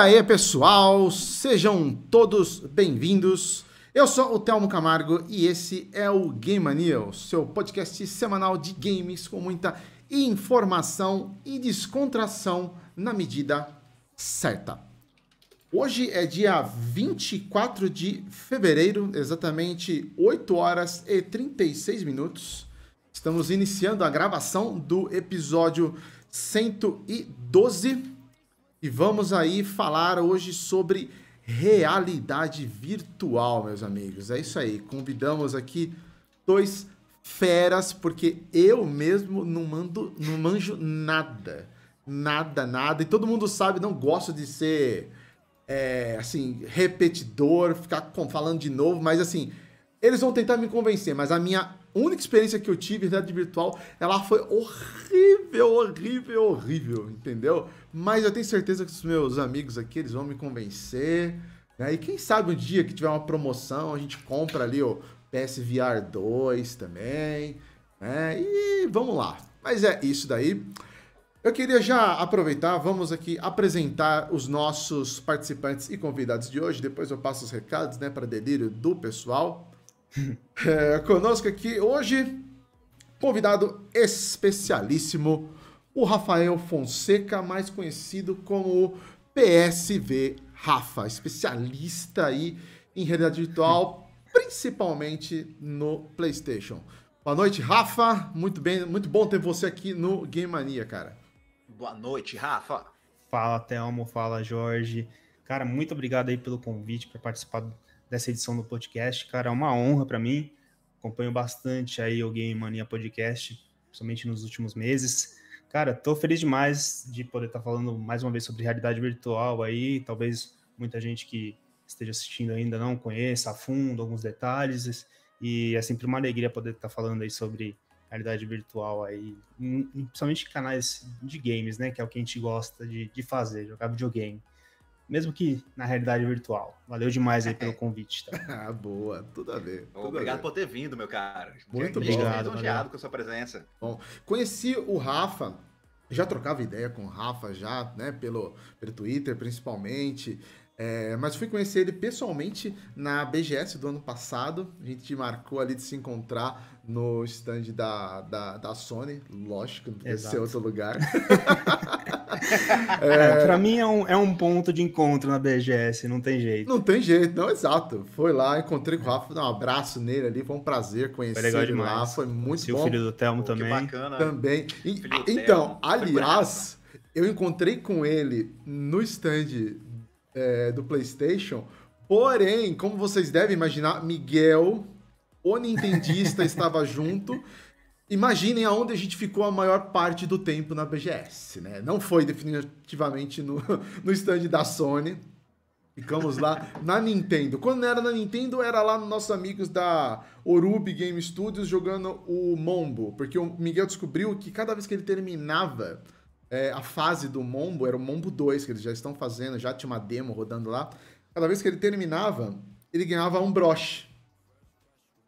aí, pessoal? Sejam todos bem-vindos. Eu sou o Telmo Camargo e esse é o Game Mania, seu podcast semanal de games com muita informação e descontração na medida certa. Hoje é dia 24 de fevereiro, exatamente 8 horas e 36 minutos. Estamos iniciando a gravação do episódio 112 e vamos aí falar hoje sobre realidade virtual, meus amigos. É isso aí. Convidamos aqui dois feras, porque eu mesmo não mando, não manjo nada. Nada, nada. E todo mundo sabe, não gosto de ser é, assim, repetidor, ficar falando de novo, mas assim, eles vão tentar me convencer, mas a minha única experiência que eu tive em realidade virtual, ela foi horrível, horrível, horrível, entendeu? Mas eu tenho certeza que os meus amigos aqui, eles vão me convencer. Né? E quem sabe um dia que tiver uma promoção, a gente compra ali o PSVR 2 também. Né? E vamos lá. Mas é isso daí. Eu queria já aproveitar, vamos aqui apresentar os nossos participantes e convidados de hoje. Depois eu passo os recados, né, para delírio do pessoal. é, conosco aqui hoje, convidado especialíssimo, o Rafael Fonseca, mais conhecido como PSV Rafa, especialista aí em realidade virtual, principalmente no PlayStation. Boa noite, Rafa. Muito bem, muito bom ter você aqui no Game Mania, cara. Boa noite, Rafa. Fala, Thelmo. Fala, Jorge. Cara, muito obrigado aí pelo convite para participar dessa edição do podcast. Cara, é uma honra para mim. Acompanho bastante aí o Game Mania Podcast, principalmente nos últimos meses. Cara, tô feliz demais de poder estar tá falando mais uma vez sobre realidade virtual aí. Talvez muita gente que esteja assistindo ainda não conheça a fundo alguns detalhes. E é sempre uma alegria poder estar tá falando aí sobre realidade virtual aí, principalmente canais de games, né? Que é o que a gente gosta de, de fazer, jogar videogame mesmo que na realidade virtual. Valeu demais aí pelo convite. Tá? ah, boa, tudo a ver. Tudo obrigado a ver. por ter vindo, meu cara. Muito bom. Obrigado com a sua presença. Bom, conheci o Rafa já trocava ideia com o Rafa já, né, pelo, pelo Twitter principalmente, é, mas fui conhecer ele pessoalmente na BGS do ano passado. A gente marcou ali de se encontrar no stand da, da, da Sony. Lógico, não podia ser outro lugar. é, é, pra mim é um, é um ponto de encontro na BGS, não tem jeito. Não tem jeito, não, exato. Foi lá, encontrei com o Rafa, dei um abraço nele ali, foi um prazer conhecer foi legal ele demais. lá, foi muito Conheci bom. o filho do Telmo também. Que bacana. Também. E, então, aliás, eu encontrei com ele no stand é, do PlayStation. Porém, como vocês devem imaginar, Miguel, o Nintendista, estava junto. Imaginem aonde a gente ficou a maior parte do tempo na BGS, né? Não foi definitivamente no, no stand da Sony. Ficamos lá na Nintendo. Quando era na Nintendo, era lá nos nossos amigos da Orub Game Studios jogando o Mombo. Porque o Miguel descobriu que cada vez que ele terminava é, a fase do Mombo, era o Mombo 2 que eles já estão fazendo, já tinha uma demo rodando lá. Cada vez que ele terminava, ele ganhava um broche.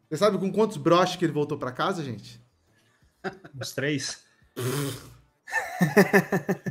Você sabe com quantos broches que ele voltou para casa, gente? Uns três.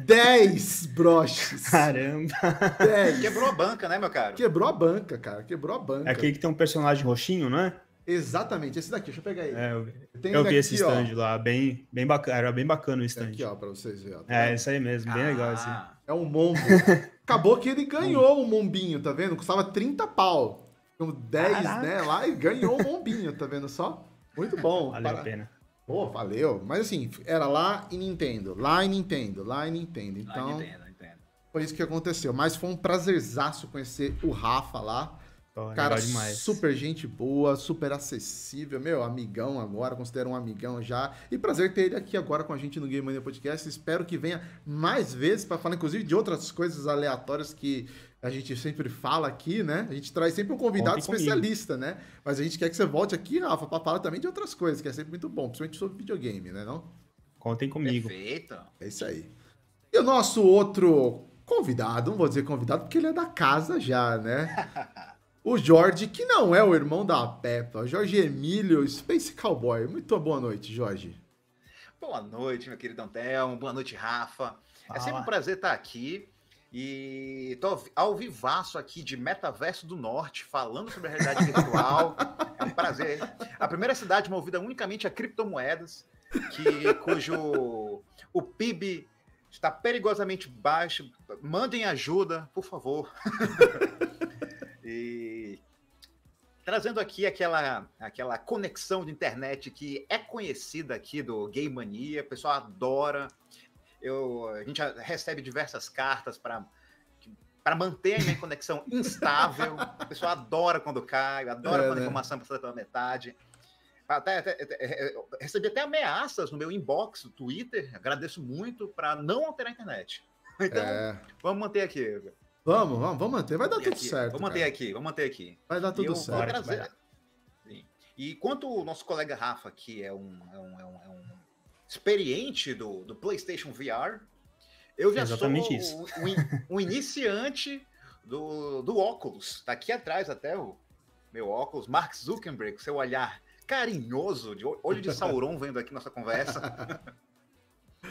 Dez broches. Caramba. Dez. Quebrou a banca, né, meu cara Quebrou a banca, cara. Quebrou a banca. É aquele que tem um personagem roxinho, não é? Exatamente, esse daqui, deixa eu pegar ele. É, eu, tenho eu vi esse stand ó. lá, bem, bem bacana, era bem bacana o stand. Aqui, ó, pra vocês verem. tá é, isso aí mesmo, bem ah. legal Assim. É um mombo. Acabou que ele ganhou o um mombinho, tá vendo? Custava 30 pau. Então, né, 10, Caraca. né, lá e ganhou o um mombinho, tá vendo só? Muito bom. Valeu para... a pena. Pô, valeu. Mas assim, era lá e Nintendo, lá e Nintendo, lá e Nintendo. Então, lá Nintendo, Nintendo. foi isso que aconteceu. Mas foi um prazerzaço conhecer o Rafa lá. Pô, cara, super gente boa, super acessível, meu, amigão agora, considero um amigão já. E prazer ter ele aqui agora com a gente no Game Mania Podcast. Espero que venha mais vezes para falar, inclusive, de outras coisas aleatórias que a gente sempre fala aqui, né? A gente traz sempre um convidado especialista, comigo. né? Mas a gente quer que você volte aqui, Rafa, para falar também de outras coisas, que é sempre muito bom, principalmente sobre videogame, né? Não? Contem comigo. Perfeito. É isso aí. E o nosso outro convidado, não vou dizer convidado, porque ele é da casa já, né? o Jorge, que não é o irmão da Peppa, Jorge Emílio, Space Cowboy. Muito boa noite, Jorge. Boa noite, meu querido Antelmo. Boa noite, Rafa. É Fala. É sempre um prazer estar aqui. E tô ao vivaço aqui de Metaverso do Norte, falando sobre a realidade virtual. é um prazer. A primeira cidade movida unicamente a criptomoedas, que, cujo o PIB está perigosamente baixo. Mandem ajuda, por favor. E trazendo aqui aquela, aquela conexão de internet que é conhecida aqui do Game Mania, o pessoal adora. Eu, a gente recebe diversas cartas para para manter a minha conexão instável. O pessoal adora quando cai, adora é, quando a né? informação passa pela metade. Até, até, até, é, é, recebi até ameaças no meu inbox do Twitter. Agradeço muito para não alterar a internet. Então, é... vamos manter aqui. Vamos, vamos, vamos manter. Vai dar tudo aqui, certo. Vamos manter aqui, vamos manter aqui. Vai dar tudo certo. Trazer... E quanto o nosso colega Rafa, que é um, é um, é um, é um experiente do, do PlayStation VR, eu já sou um, um, um iniciante do, do óculos. Tá aqui atrás até o meu óculos. Mark Zuckerberg, seu olhar carinhoso, de olho de Sauron vendo aqui nossa conversa.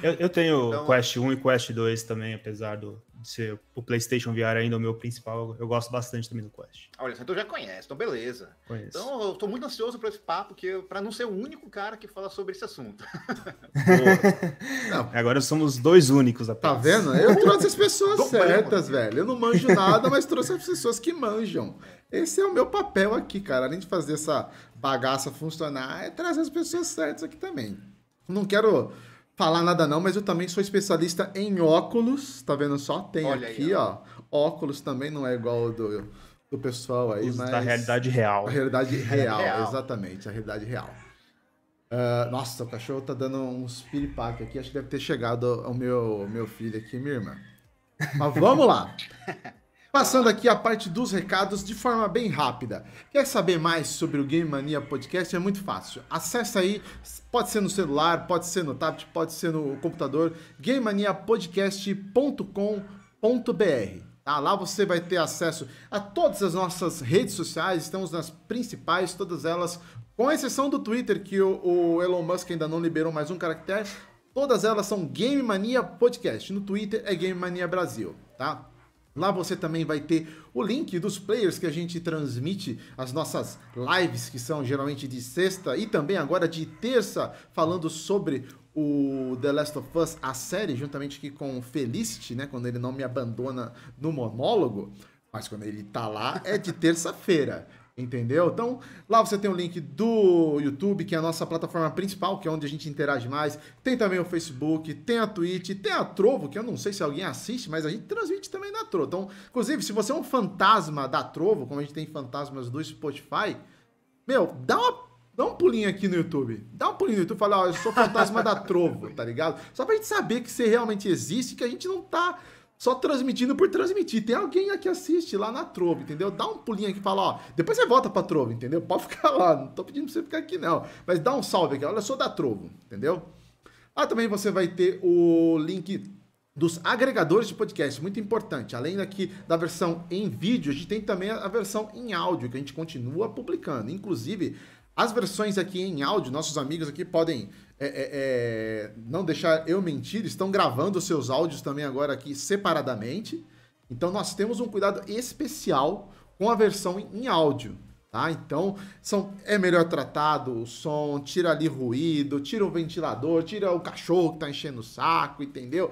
Eu, eu tenho então... Quest 1 e Quest 2 também, apesar do, de ser o PlayStation VR ainda o meu principal. Eu gosto bastante também do Quest. Olha, então já conhece, então beleza. Conheço. Então eu tô muito ansioso para esse papo, que para não ser o único cara que fala sobre esse assunto. Agora somos dois únicos apenas. Tá vendo? Eu trouxe as pessoas certas, velho. Eu não manjo nada, mas trouxe as pessoas que manjam. Esse é o meu papel aqui, cara. Além de fazer essa bagaça funcionar, é trazer as pessoas certas aqui também. Não quero falar nada não, mas eu também sou especialista em óculos, tá vendo só? Tem Olha aqui, aí, ó. ó. Óculos também não é igual ao do, do pessoal aí, Os mas... Da realidade real. A realidade real, real. exatamente, a realidade real. Uh, nossa, o cachorro tá dando uns piripaque aqui, acho que deve ter chegado ao meu, meu filho aqui, minha irmã. Mas vamos lá! Passando aqui a parte dos recados de forma bem rápida. Quer saber mais sobre o Game Mania Podcast? É muito fácil. Acesse aí, pode ser no celular, pode ser no tablet, pode ser no computador, gamemaniapodcast.com.br. Ah, tá? Lá você vai ter acesso a todas as nossas redes sociais, estamos nas principais, todas elas, com exceção do Twitter, que o, o Elon Musk ainda não liberou mais um caractere. Todas elas são Game Mania Podcast. No Twitter é Game Mania Brasil, tá? Lá você também vai ter o link dos players que a gente transmite, as nossas lives, que são geralmente de sexta e também agora de terça, falando sobre o The Last of Us, a série, juntamente aqui com o Felicity, né? Quando ele não me abandona no monólogo. Mas quando ele tá lá, é de terça-feira. Entendeu? Então, lá você tem o link do YouTube, que é a nossa plataforma principal, que é onde a gente interage mais. Tem também o Facebook, tem a Twitch, tem a Trovo, que eu não sei se alguém assiste, mas a gente transmite também na Trovo. Então, inclusive, se você é um fantasma da Trovo, como a gente tem fantasmas do Spotify, meu, dá uma Dá um pulinho aqui no YouTube. Dá um pulinho no YouTube e fala, ó, eu sou fantasma da Trovo, tá ligado? Só pra gente saber que você realmente existe, que a gente não tá só transmitindo por transmitir. Tem alguém aqui assiste lá na Trove, entendeu? Dá um pulinho aqui e fala, ó, depois você volta pra Trove, entendeu? Pode ficar lá, não tô pedindo pra você ficar aqui não. Mas dá um salve aqui, olha, eu sou da Trovo, entendeu? Ah, também você vai ter o link dos agregadores de podcast, muito importante. Além daqui da versão em vídeo, a gente tem também a versão em áudio, que a gente continua publicando. Inclusive, as versões aqui em áudio, nossos amigos aqui podem é, é, é, não deixar eu mentir, estão gravando seus áudios também agora aqui separadamente. Então nós temos um cuidado especial com a versão em, em áudio, tá? Então são, é melhor tratado o som, tira ali ruído, tira o ventilador, tira o cachorro que tá enchendo o saco, entendeu?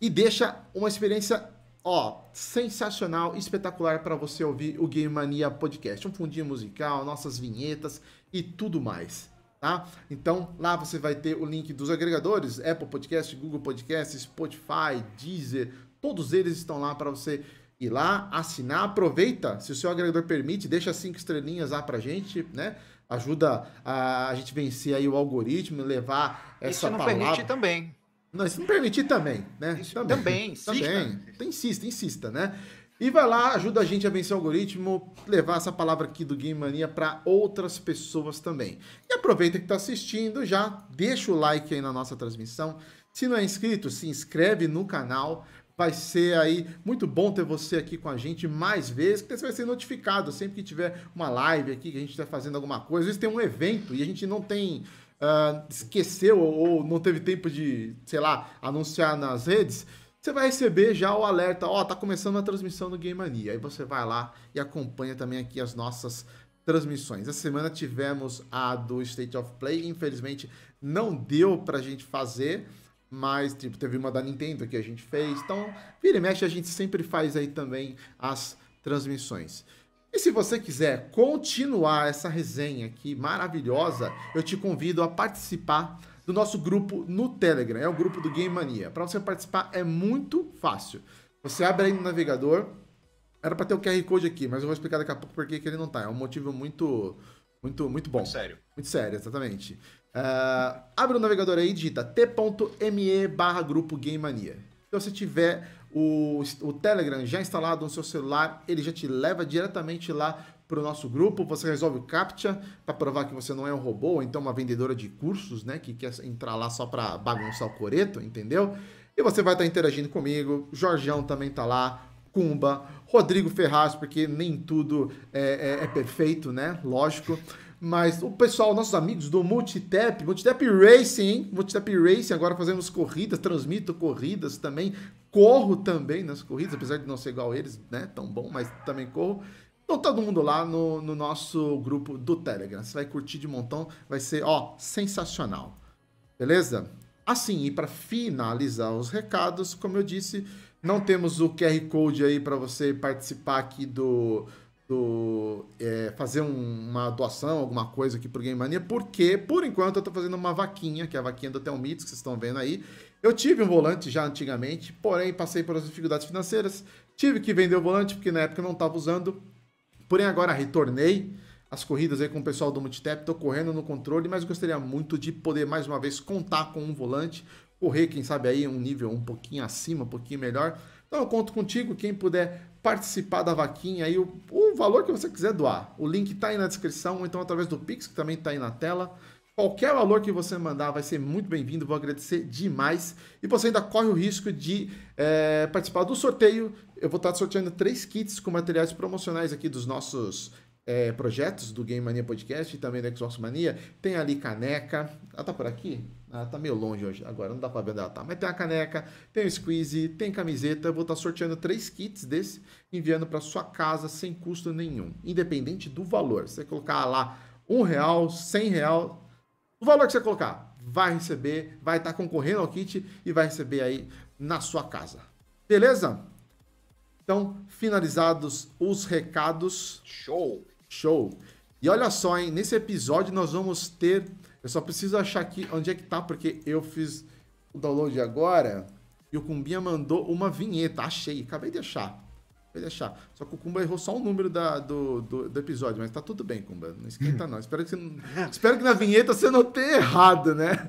E deixa uma experiência ó, sensacional, espetacular para você ouvir o Game Mania Podcast, um fundinho musical, nossas vinhetas e tudo mais. Tá? Então lá você vai ter o link dos agregadores, Apple Podcast, Google Podcast, Spotify, Deezer, todos eles estão lá para você ir lá, assinar, aproveita, se o seu agregador permite, deixa cinco estrelinhas lá pra gente, né? Ajuda a, a gente vencer aí o algoritmo, levar essa palavra. Isso não permite também. Não, isso não permitir também, né? Isso também, também, insista. também. insista, insista, né? E vai lá, ajuda a gente a vencer o algoritmo, levar essa palavra aqui do Game Mania para outras pessoas também. E aproveita que está assistindo já, deixa o like aí na nossa transmissão. Se não é inscrito, se inscreve no canal. Vai ser aí muito bom ter você aqui com a gente mais vezes, porque você vai ser notificado sempre que tiver uma live aqui, que a gente está fazendo alguma coisa. Às vezes tem um evento e a gente não tem Uh, esqueceu ou, ou não teve tempo de, sei lá, anunciar nas redes, você vai receber já o alerta, ó, oh, tá começando a transmissão do Game Mania. Aí você vai lá e acompanha também aqui as nossas transmissões. Essa semana tivemos a do State of Play, infelizmente não deu pra gente fazer, mas tipo, teve uma da Nintendo que a gente fez. Então, vira e mexe, a gente sempre faz aí também as transmissões. E se você quiser continuar essa resenha aqui maravilhosa, eu te convido a participar do nosso grupo no Telegram. É o grupo do Game Mania. Para você participar é muito fácil. Você abre aí no navegador. Era para ter o QR Code aqui, mas eu vou explicar daqui a pouco por que ele não tá. É um motivo muito muito muito bom. Muito sério. Muito sério, exatamente. Uh, abre o navegador aí e digita t.me barra grupo Game Mania. Se você tiver o, o Telegram já instalado no seu celular, ele já te leva diretamente lá para o nosso grupo, você resolve o CAPTCHA para provar que você não é um robô, ou então uma vendedora de cursos, né, que quer entrar lá só para bagunçar o coreto, entendeu? E você vai estar tá interagindo comigo, Jorgeão também tá lá, Cumba, Rodrigo Ferraz, porque nem tudo é, é, é perfeito, né? Lógico. Mas o pessoal, nossos amigos do Multitap, Multitap Racing, hein? Multitap Racing, agora fazemos corridas, transmito corridas também, corro também nas corridas, apesar de não ser igual a eles, né? Tão bom, mas também corro. Então todo mundo lá no, no nosso grupo do Telegram. Você vai curtir de montão, vai ser, ó, sensacional. Beleza? Assim, e para finalizar os recados, como eu disse, não temos o QR Code aí para você participar aqui do, do, é, fazer um, uma doação, alguma coisa aqui pro Game Mania, porque por enquanto eu estou fazendo uma vaquinha, que é a vaquinha do Telmits, que vocês estão vendo aí. Eu tive um volante já antigamente, porém passei por as dificuldades financeiras, tive que vender o volante porque na época eu não estava usando. Porém, agora retornei as corridas aí com o pessoal do Multitap, estou correndo no controle, mas gostaria muito de poder mais uma vez contar com um volante, correr, quem sabe aí um nível um pouquinho acima, um pouquinho melhor. Então eu conto contigo, quem puder participar da vaquinha aí, o, o valor que você quiser doar. O link está aí na descrição, ou então através do Pix, que também está aí na tela. Qualquer valor que você mandar vai ser muito bem-vindo, vou agradecer demais. E você ainda corre o risco de é, participar do sorteio. Eu vou estar sorteando três kits com materiais promocionais aqui dos nossos é, projetos do Game Mania Podcast e também do Xbox Mania. Tem ali caneca. Ela tá por aqui? Ela ah, tá meio longe hoje, agora não dá pra ver onde ela tá. Mas tem a caneca, tem o squeeze, tem camiseta. Eu vou estar sorteando três kits desse, enviando para sua casa sem custo nenhum, independente do valor. Você colocar lá um real, cem real, o valor que você colocar vai receber, vai estar tá concorrendo ao kit e vai receber aí na sua casa. Beleza? Então, finalizados os recados. Show! Show! E olha só, hein? Nesse episódio nós vamos ter. Eu só preciso achar aqui onde é que tá, porque eu fiz o download agora e o Cumbia mandou uma vinheta. Achei, acabei de achar. Pode achar. Só que o Kumba errou só o número da, do, do, do, episódio, mas tá tudo bem, Kumba. Não esquenta, não. Espero que, espero que na vinheta você não tenha errado, né?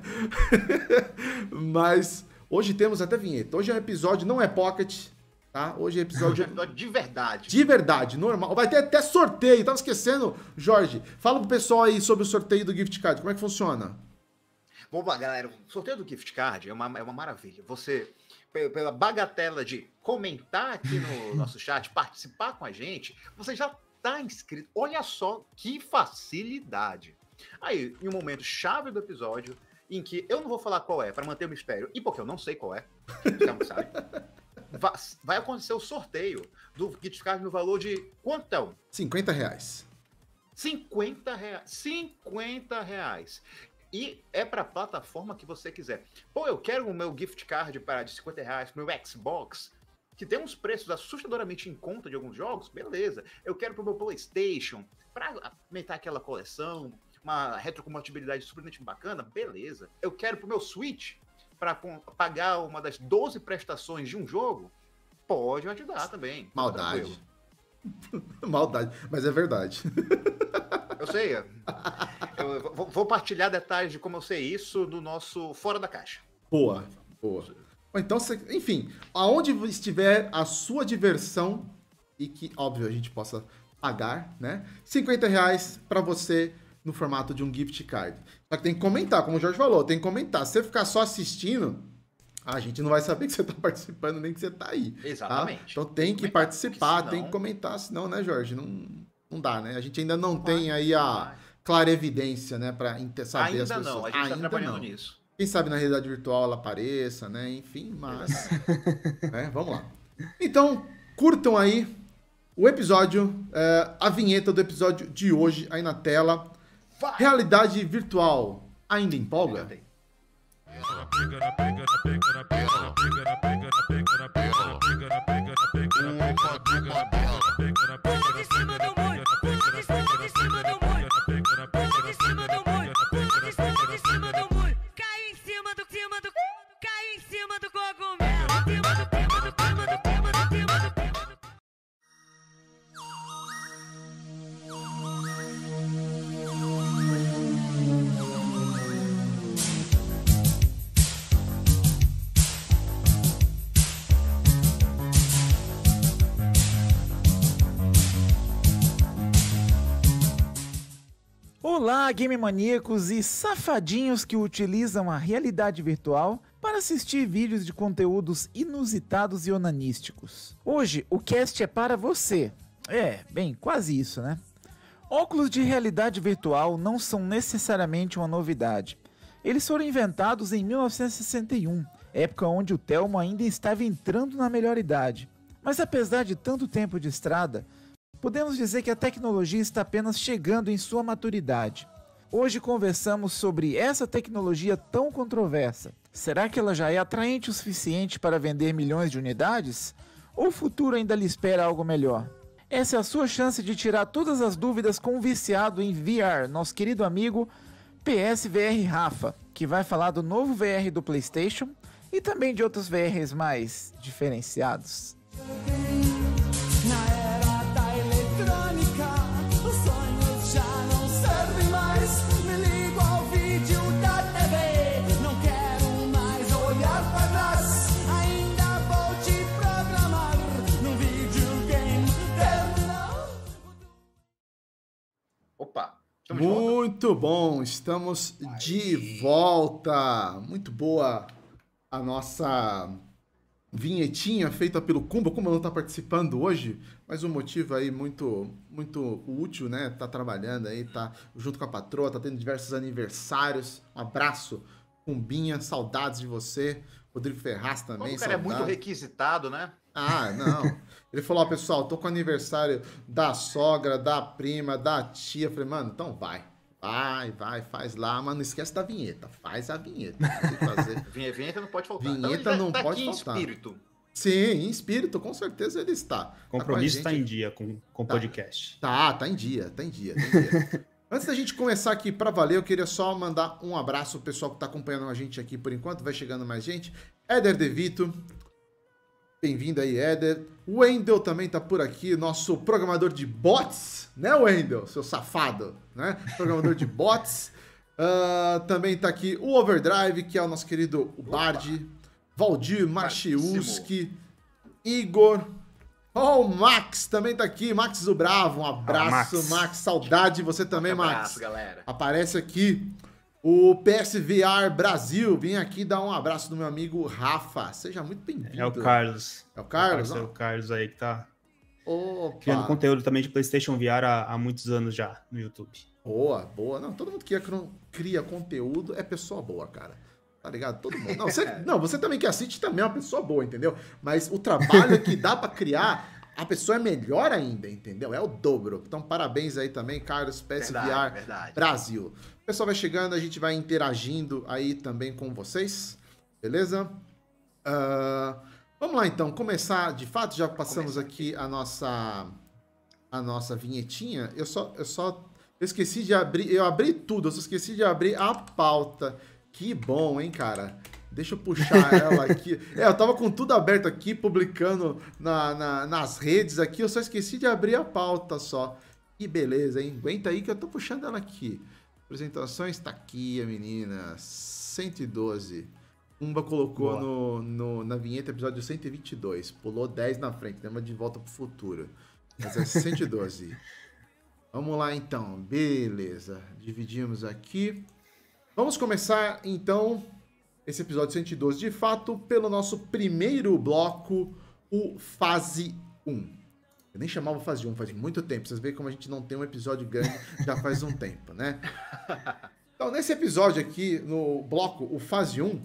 mas hoje temos até vinheta. Hoje é um episódio, não é pocket, tá? Hoje é episódio... É episódio de verdade. De verdade, normal. Vai ter até sorteio. Tava esquecendo, Jorge. Fala pro pessoal aí sobre o sorteio do gift card. Como é que funciona? Vamos lá, galera. O sorteio do gift card é uma, é uma maravilha. Você, pela bagatela de comentar aqui no nosso chat, participar com a gente, você já está inscrito. Olha só que facilidade. Aí, em um momento chave do episódio, em que eu não vou falar qual é, para manter o mistério, e porque eu não sei qual é, não sabe, vai, acontecer o sorteio do gift card no valor de quantão? 50 reais. 50 reais. 50 reais. E é para a plataforma que você quiser. Pô, eu quero o meu gift card para de 50 reais meu Xbox que tem uns preços assustadoramente em conta de alguns jogos, beleza. Eu quero pro meu PlayStation, para aumentar aquela coleção, uma retrocompatibilidade surpreendente bacana, beleza. Eu quero pro meu Switch, para pagar uma das 12 prestações de um jogo, pode ajudar também. Maldade. Maldade, mas é verdade. Eu sei. Eu vou partilhar detalhes de como eu sei isso do nosso Fora da Caixa. Boa, boa. Ou então, você, enfim, aonde estiver a sua diversão e que, óbvio, a gente possa pagar, né? 50 reais para você no formato de um gift card. Só que tem que comentar, como o Jorge falou, tem que comentar. Se você ficar só assistindo, a gente não vai saber que você está participando nem que você está aí. Tá? Exatamente. Tá? Então tem que participar, senão... tem que comentar, senão, né, Jorge? Não, não dá, né? A gente ainda não, não tem vai, aí a clara evidência, né, para saber ainda as pessoas. Não, a gente tá ainda tá trabalhando não. nisso. Quem sabe na realidade virtual ela apareça, né? Enfim, mas. Vamos lá. Então, curtam aí o episódio, é, a vinheta do episódio de hoje aí na tela. Realidade virtual ainda empolga? Pega, Olá, game maníacos e safadinhos que utilizam a realidade virtual para assistir vídeos de conteúdos inusitados e onanísticos. Hoje o cast é para você. É, bem, quase isso, né? Óculos de realidade virtual não são necessariamente uma novidade. Eles foram inventados em 1961, época onde o Telmo ainda estava entrando na melhor idade. Mas apesar de tanto tempo de estrada, Podemos dizer que a tecnologia está apenas chegando em sua maturidade. Hoje conversamos sobre essa tecnologia tão controversa. Será que ela já é atraente o suficiente para vender milhões de unidades? Ou o futuro ainda lhe espera algo melhor? Essa é a sua chance de tirar todas as dúvidas com o viciado em VR, nosso querido amigo PSVR Rafa, que vai falar do novo VR do PlayStation e também de outros VRs mais diferenciados. Muito bom, estamos Aí. de volta. Muito boa a nossa vinhetinha feita pelo Kumba. Kumba não está participando hoje, mas um motivo aí muito muito útil, né? Tá trabalhando aí, tá junto com a patroa, tá tendo diversos aniversários. Um abraço, Cumbinha, saudades de você. Rodrigo Ferraz também. O cara saudades. é muito requisitado, né? Ah, não. Ele falou, ó, pessoal, tô com aniversário da sogra, da prima, da tia. Eu falei, mano, então vai. Vai, vai, faz lá, mas não esquece da vinheta. Faz a vinheta. vinheta não pode faltar. Então, vinheta então, não tá pode faltar. espírito. Sim, em espírito, com certeza ele está. Tá Compromisso está tá em dia com o tá, podcast. Tá, tá em dia, tá em dia. Tá em dia. Antes da gente começar aqui para valer, eu queria só mandar um abraço pro pessoal que está acompanhando a gente aqui por enquanto. Vai chegando mais gente. Éder Devito, Bem-vindo aí, Eder. O Wendel também tá por aqui, nosso programador de bots, né, Wendel? Seu safado, né? Programador de bots. Uh, também tá aqui o Overdrive, que é o nosso querido Bard. Valdir Marchiuski. Igor. oh, o Max também tá aqui. Max do Bravo, um abraço, ah, Max. Max. Saudade de você também, um abraço, Max. galera. Aparece aqui. O PSVR Brasil, vim aqui dar um abraço do meu amigo Rafa. Seja muito bem-vindo. É o Carlos. É o Carlos? É o Carlos aí que tá Opa. criando conteúdo também de PlayStation VR há, há, muitos anos já no YouTube. Boa, boa. Não, todo mundo que cria conteúdo é pessoa boa, cara. Tá ligado? Todo mundo. Não, você, é. não, você também que assiste também é uma pessoa boa, entendeu? Mas o trabalho que dá para criar a pessoa é melhor ainda, entendeu? É o dobro. Então, parabéns aí também, Carlos PSVR verdade, verdade. Brasil. O pessoal vai chegando, a gente vai interagindo aí também com vocês, beleza? Uh, vamos lá então, começar. De fato, já passamos Começa. aqui a nossa a nossa vinhetinha. Eu só eu só eu esqueci de abrir, eu abri tudo, eu só esqueci de abrir a pauta. Que bom, hein, cara? Deixa eu puxar ela aqui. é, eu tava com tudo aberto aqui, publicando na, na, nas redes aqui, eu só esqueci de abrir a pauta só. Que beleza, hein? Aguenta aí que eu tô puxando ela aqui. Apresentações está aqui, a menina. 112. Umba colocou no, no, na vinheta episódio 122. Pulou 10 na frente, lembra né? de volta pro futuro. Mas é 112. Vamos lá então, beleza. Dividimos aqui. Vamos começar então esse episódio 112 de fato pelo nosso primeiro bloco, o Fase 1. Eu nem chamava fase 1 faz muito tempo. Vocês veem como a gente não tem um episódio grande já faz um tempo, né? Então, nesse episódio aqui, no bloco, o fase 1,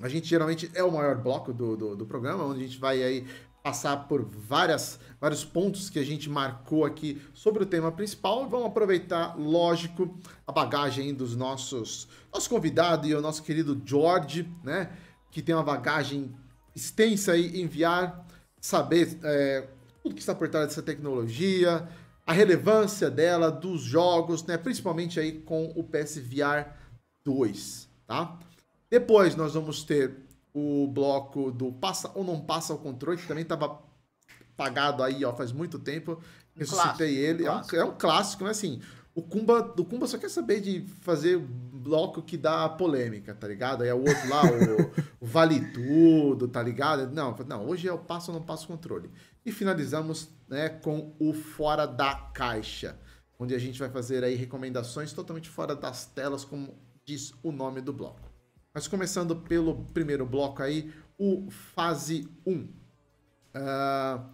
a gente geralmente é o maior bloco do, do, do, programa, onde a gente vai aí passar por várias, vários pontos que a gente marcou aqui sobre o tema principal e vamos aproveitar, lógico, a bagagem dos nossos nosso convidado e o nosso querido George, né, que tem uma bagagem extensa aí, enviar, saber é, tudo que está por trás dessa tecnologia, a relevância dela, dos jogos, né, principalmente aí com o PSVR 2, tá? Depois nós vamos ter o bloco do passa ou não passa o controle, que também estava pagado aí, ó, faz muito tempo. Um Ressuscitei ele. Um é, um, é, um, clássico, né? Assim, o Kumba, o Kumba só quer saber de fazer bloco que dá polêmica, tá ligado? Aí é o outro lá, o, o, vale tudo, tá ligado? Não, não, hoje é o passo ou não passo controle. E finalizamos né, com o fora da caixa, onde a gente vai fazer aí recomendações totalmente fora das telas, como diz o nome do bloco. Mas começando pelo primeiro bloco aí, o fase 1. Uh, ah,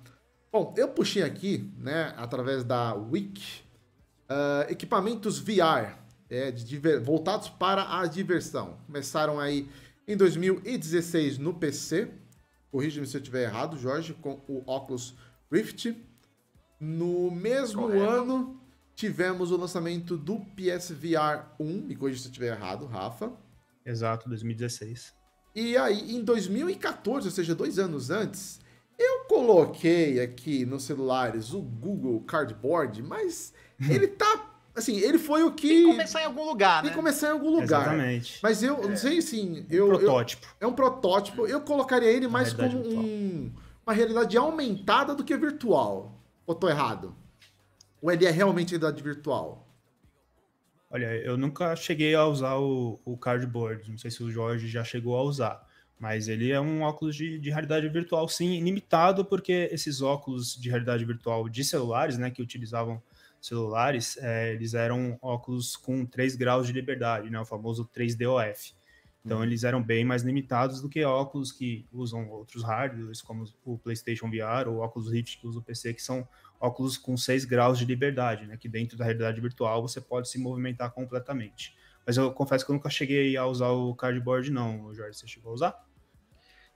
bom, eu puxei aqui, né, através da Wiki, uh, equipamentos VR, é, de, voltados para a diversão. Começaram aí em 2016 no PC, corrija-me se eu estiver errado, Jorge, com o Oculus Rift. No mesmo ano, tivemos o lançamento do PSVR 1, me corrija se eu estiver errado, Rafa. Exato, 2016. E aí, em 2014, ou seja, dois anos antes, eu coloquei aqui nos celulares o Google Cardboard, mas ele tá. Assim, ele foi o que. Tem que começar em algum lugar, né? Tem que né? começar em algum lugar. Exatamente. Mas eu é. não sei assim. Eu, um protótipo. Eu, é um protótipo. Eu colocaria ele mais como um, uma realidade aumentada do que virtual. Ou tô errado? Ou ele é realmente realidade virtual? Olha, eu nunca cheguei a usar o, o cardboard, não sei se o Jorge já chegou a usar, mas ele é um óculos de, de realidade virtual, sim, limitado, porque esses óculos de realidade virtual de celulares, né, que utilizavam celulares, é, eles eram óculos com 3 graus de liberdade, né, o famoso 3DOF. Então, uhum. eles eram bem mais limitados do que óculos que usam outros hardwares, como o PlayStation VR ou óculos Rift que usa o PC, que são óculos com 6 graus de liberdade, né? Que dentro da realidade virtual você pode se movimentar completamente. Mas eu confesso que eu nunca cheguei a usar o cardboard, não, Jorge. Você chegou a usar?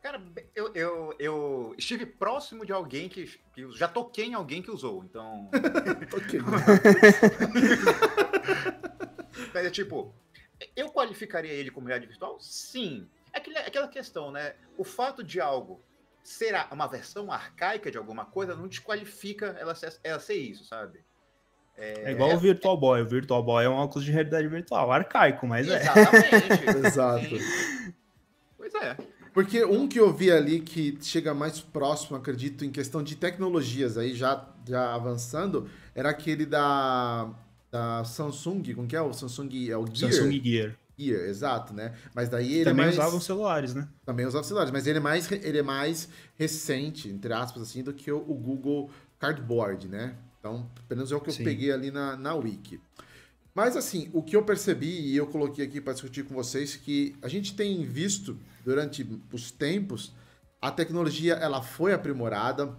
Cara, eu, eu, eu estive próximo de alguém que, que já toquei em alguém que usou, então. toquei. Mas é tipo, eu qualificaria ele como realidade virtual? Sim. É aquela, aquela questão, né? O fato de algo será uma versão arcaica de alguma coisa não desqualifica ela ser, ela ser isso, sabe? É, é igual é... o Virtual Boy. O Virtual Boy é um óculos de realidade virtual, arcaico, mas é. Exatamente. é. Exato. pois é. Porque um que eu vi ali que chega mais próximo, acredito, em questão de tecnologias aí, já, já avançando, era aquele da, da Samsung, como que é? O Samsung é o Gear. Samsung Gear. Gear, exato, né? Mas daí ele é também é mais... usavam celulares, né? Também usavam celulares, mas ele é mais ele é mais recente, entre aspas assim, do que o, o Google Cardboard, né? Então, pelo menos é o que Sim. eu peguei ali na, na wiki. Mas assim, o que eu percebi e eu coloquei aqui para discutir com vocês que a gente tem visto durante os tempos a tecnologia ela foi aprimorada,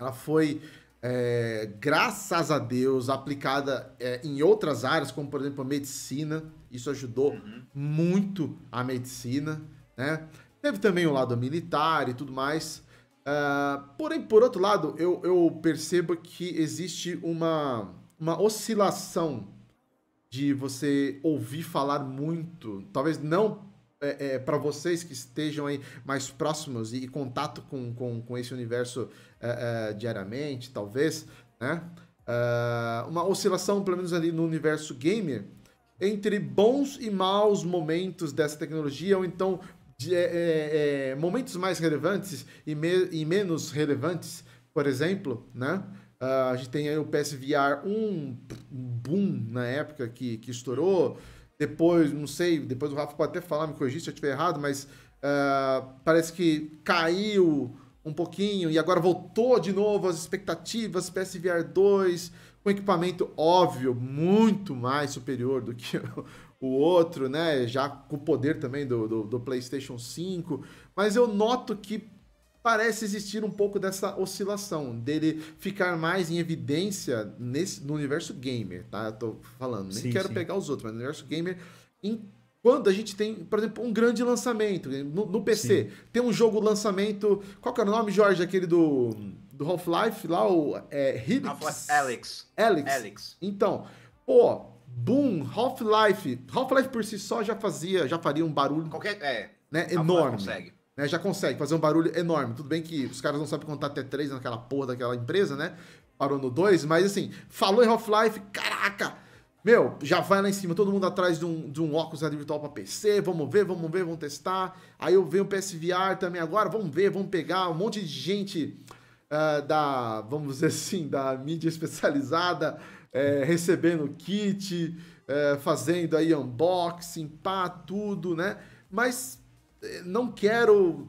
ela foi é, graças a Deus, aplicada é, em outras áreas, como por exemplo a medicina. Isso ajudou uhum. muito a medicina, né? Teve também o lado militar e tudo mais. Uh, porém, por outro lado, eu, eu percebo que existe uma, uma oscilação de você ouvir falar muito, talvez não é, é, para vocês que estejam aí mais próximos e, e contato com, com, com, esse universo é, é diariamente, talvez, né? É, uma oscilação, pelo menos ali no universo gamer, entre bons e maus momentos dessa tecnologia, ou então de, é, momentos mais relevantes e, me, e menos relevantes, por exemplo, né? Uh, a gente tem aí o PSVR 1, um boom na época que, que estourou. Depois, não sei, depois o Rafa pode até falar, me corrigir se eu estiver errado, mas uh, parece que caiu um pouquinho e agora voltou de novo as expectativas PSVR 2 com equipamento óbvio muito mais superior do que o outro, né? Já com o poder também do, do, do PlayStation 5, mas eu noto que parece existir um pouco dessa oscilação, dele ficar mais em evidência nesse, no universo gamer, tá? Eu tô falando, nem sim, quero sim. pegar os outros, mas no universo gamer, em, quando a gente tem, por exemplo, um grande lançamento no, no PC, sim. tem um jogo lançamento, qual que era o nome, Jorge, aquele do, do Half-Life lá, o é, Helix? Half-Life Alex. Alex. Alex. Então, pô, boom, Half-Life, Half-Life por si só já fazia, já faria um barulho, Qualquer, é, né, enorme. Consegue. Né? Já consegue fazer um barulho enorme. Tudo bem que os caras não sabem contar até 3 naquela porra daquela empresa, né? Parou no 2, mas assim, falou em Half-Life, caraca! Meu, já vai lá em cima, todo mundo atrás de um, de um óculos virtual para PC, vamos ver, vamos ver, vamos testar. Aí eu venho o PSVR também agora, vamos ver, vamos pegar. Um monte de gente uh, da, vamos dizer assim, da mídia especializada é, recebendo kit, é, fazendo aí unboxing, pá, tudo, né? Mas não quero,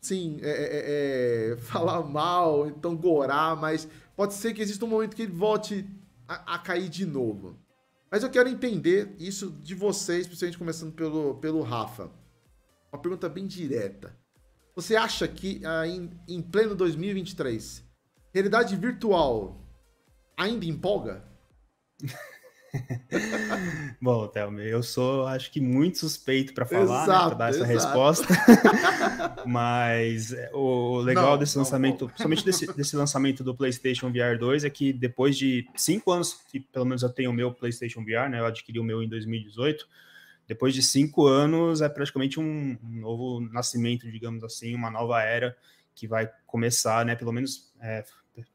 sim, é é, é, é, falar mal, então gorar, mas pode ser que exista um momento que ele volte a, a cair de novo. Mas eu quero entender isso de vocês, principalmente começando pelo, pelo Rafa. Uma pergunta bem direta. Você acha que ah, em pleno 2023, realidade virtual ainda empolga? Bom, Thelmy, eu sou, acho que, muito suspeito para falar, né, exato, né, para dar essa exato. resposta. Mas é, o legal não, desse não, lançamento, não. principalmente desse, desse, lançamento do PlayStation VR 2, é que depois de cinco anos, que pelo menos eu tenho o meu PlayStation VR, né? Eu adquiri o meu em 2018. Depois de cinco anos, é praticamente um novo nascimento, digamos assim, uma nova era que vai começar, né? Pelo menos é,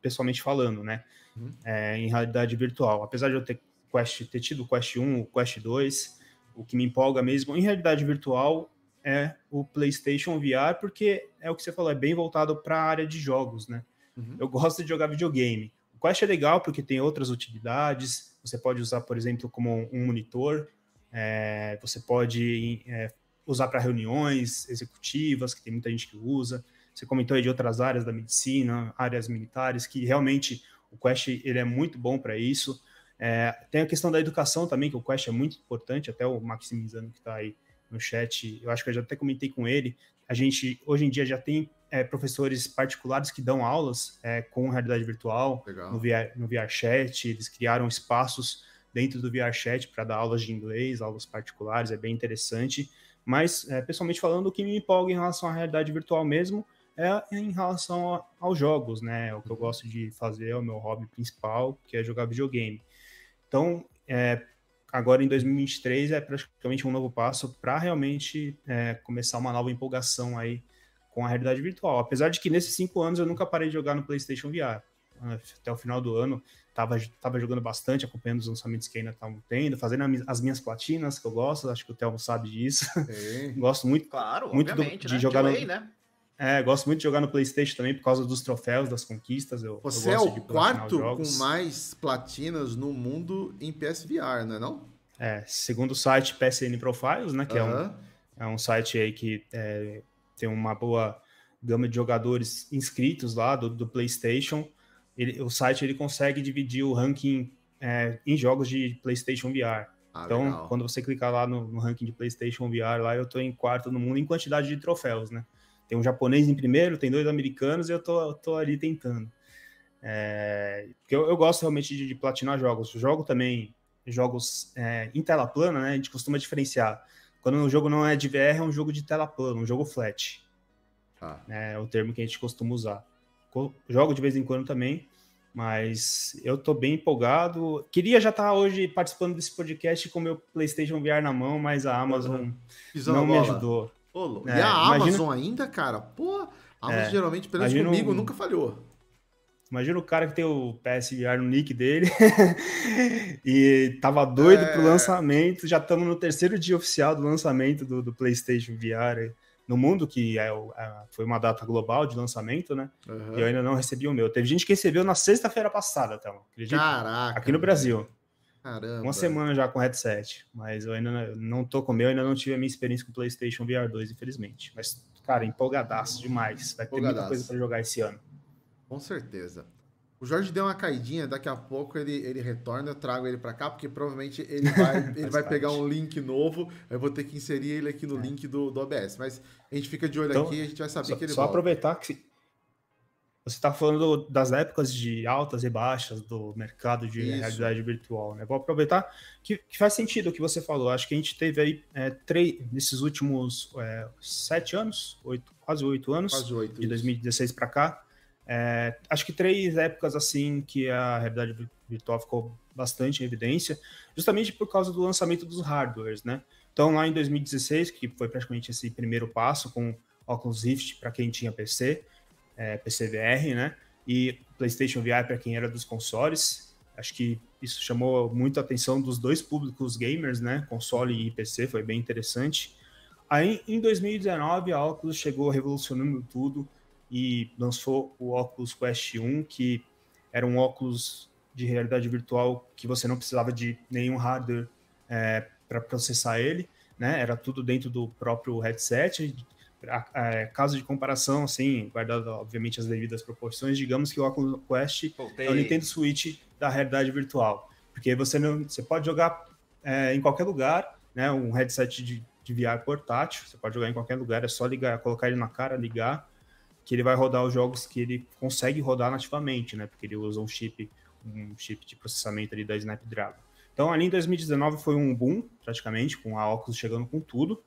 pessoalmente falando, né? Uhum. É, em realidade virtual. Apesar de eu ter Quest, ter tido o Quest 1, o Quest 2, o que me empolga mesmo em realidade virtual é o PlayStation VR, porque é o que você falou, é bem voltado para a área de jogos, né? Uhum. Eu gosto de jogar videogame. O Quest é legal porque tem outras utilidades. Você pode usar, por exemplo, como um monitor. É, você pode é, usar para reuniões executivas, que tem muita gente que usa. Você comentou aí de outras áreas da medicina, áreas militares, que realmente o Quest ele é muito bom para isso. É, tem a questão da educação também, que o Quest é muito importante, até o Maximizano que está aí no chat, eu acho que eu já até comentei com ele, a gente hoje em dia já tem é, professores particulares que dão aulas é, com realidade virtual no VR, no VRChat, eles criaram espaços dentro do VRChat para dar aulas de inglês, aulas particulares, é bem interessante, mas é, pessoalmente falando, o que me empolga em relação à realidade virtual mesmo é em relação a, aos jogos, né, o que eu uhum. gosto de fazer, é o meu hobby principal, que é jogar videogame. Então, é, agora em 2023 é praticamente um novo passo para realmente é, começar uma nova empolgação aí com a realidade virtual. Apesar de que nesses cinco anos eu nunca parei de jogar no PlayStation VR. Até o final do ano, tava, tava jogando bastante, acompanhando os lançamentos que ainda estavam tendo, fazendo as minhas platinas, que eu gosto, acho que o Telmo sabe disso. Sim. gosto muito, claro, muito do, de né? jogar. De lei, no... né? É, gosto muito de jogar no PlayStation também por causa dos troféus, das conquistas. Eu, Você eu é o quarto com mais platinas no mundo em PSVR, não é não? É, segundo o site PSN Profiles, né? Que uhum. é, um, é um site aí que é, tem uma boa gama de jogadores inscritos lá do, do PlayStation. Ele, o site ele consegue dividir o ranking é, em jogos de PlayStation VR. Ah, então, legal. quando você clicar lá no, no, ranking de PlayStation VR, lá eu estou em quarto no mundo em quantidade de troféus, né? Tem um japonês em primeiro, tem dois americanos e eu tô, tô ali tentando. É, porque eu, eu, gosto realmente de, de platinar jogos. Eu jogo também jogos é, em tela plana, né? A gente costuma diferenciar. Quando um jogo não é de VR, é um jogo de tela plana, um jogo flat. Ah. É o termo que a gente costuma usar. Jogo de vez em quando também, mas eu tô bem empolgado. Queria já estar tá hoje participando desse podcast com meu PlayStation VR na mão, mas a tá Amazon não me ajudou. Ô, é, e a Amazon ainda, cara? Pô, a Amazon é, geralmente, pelo menos comigo, um... nunca falhou. Imagina o cara que tem o PSVR no nick dele e tava doido é... pro lançamento, já estamos no terceiro dia oficial do lançamento do, do PlayStation VR no mundo, que é, é, foi uma data global de lançamento, né? Uhum. E eu ainda não recebi o meu. Teve gente que recebeu na sexta-feira passada, então. Acredita? Caraca! Aqui no Brasil. Caramba. Uma semana já com headset, mas eu ainda não tô com o meu, ainda não tive a minha experiência com o PlayStation VR 2, infelizmente. Mas, cara, empolgadaço demais. Vai empolgadaço. ter muita coisa para jogar esse ano. Com certeza. O Jorge deu uma caidinha, daqui a pouco ele, ele retorna, eu trago ele para cá, porque provavelmente ele vai, ele vai pegar um link novo, eu vou ter que inserir ele aqui no é. link do, do OBS. Mas a gente fica de olho então, aqui e a gente vai saber só, que ele Só volta. aproveitar que você está falando das épocas de altas e baixas do mercado de Isso. realidade virtual, né? Vou aproveitar que, que, faz sentido o que você falou. Acho que a gente teve aí é, três, nesses últimos é, sete anos, oito, quase oito anos, quase oito, de 2016 para cá, é, acho que três épocas assim que a realidade virtual ficou bastante em evidência, justamente por causa do lançamento dos hardwares, né? Então, lá em 2016, que foi praticamente esse primeiro passo com Oculus Rift para quem tinha PC, é, PCVR, né? E PlayStation VR para quem era dos consoles. Acho que isso chamou muito a atenção dos dois públicos gamers, né? Console e PC, foi bem interessante. Aí, em 2019, a Oculus chegou revolucionando tudo e lançou o Oculus Quest 1, que era um óculos de realidade virtual que você não precisava de nenhum hardware é, para processar ele, né? Era tudo dentro do próprio headset, caso de comparação, assim, guardado obviamente as devidas proporções, digamos que o Oculus Quest Voltei. é o Nintendo Switch da realidade virtual, porque você não, você pode jogar é, em qualquer lugar, né? Um headset de, de VR portátil, você pode jogar em qualquer lugar, é só ligar, colocar ele na cara, ligar, que ele vai rodar os jogos que ele consegue rodar nativamente, né? Porque ele usa um chip, um chip de processamento ali da Snapdragon. Então, ali em 2019 foi um boom, praticamente, com a Oculus chegando com tudo.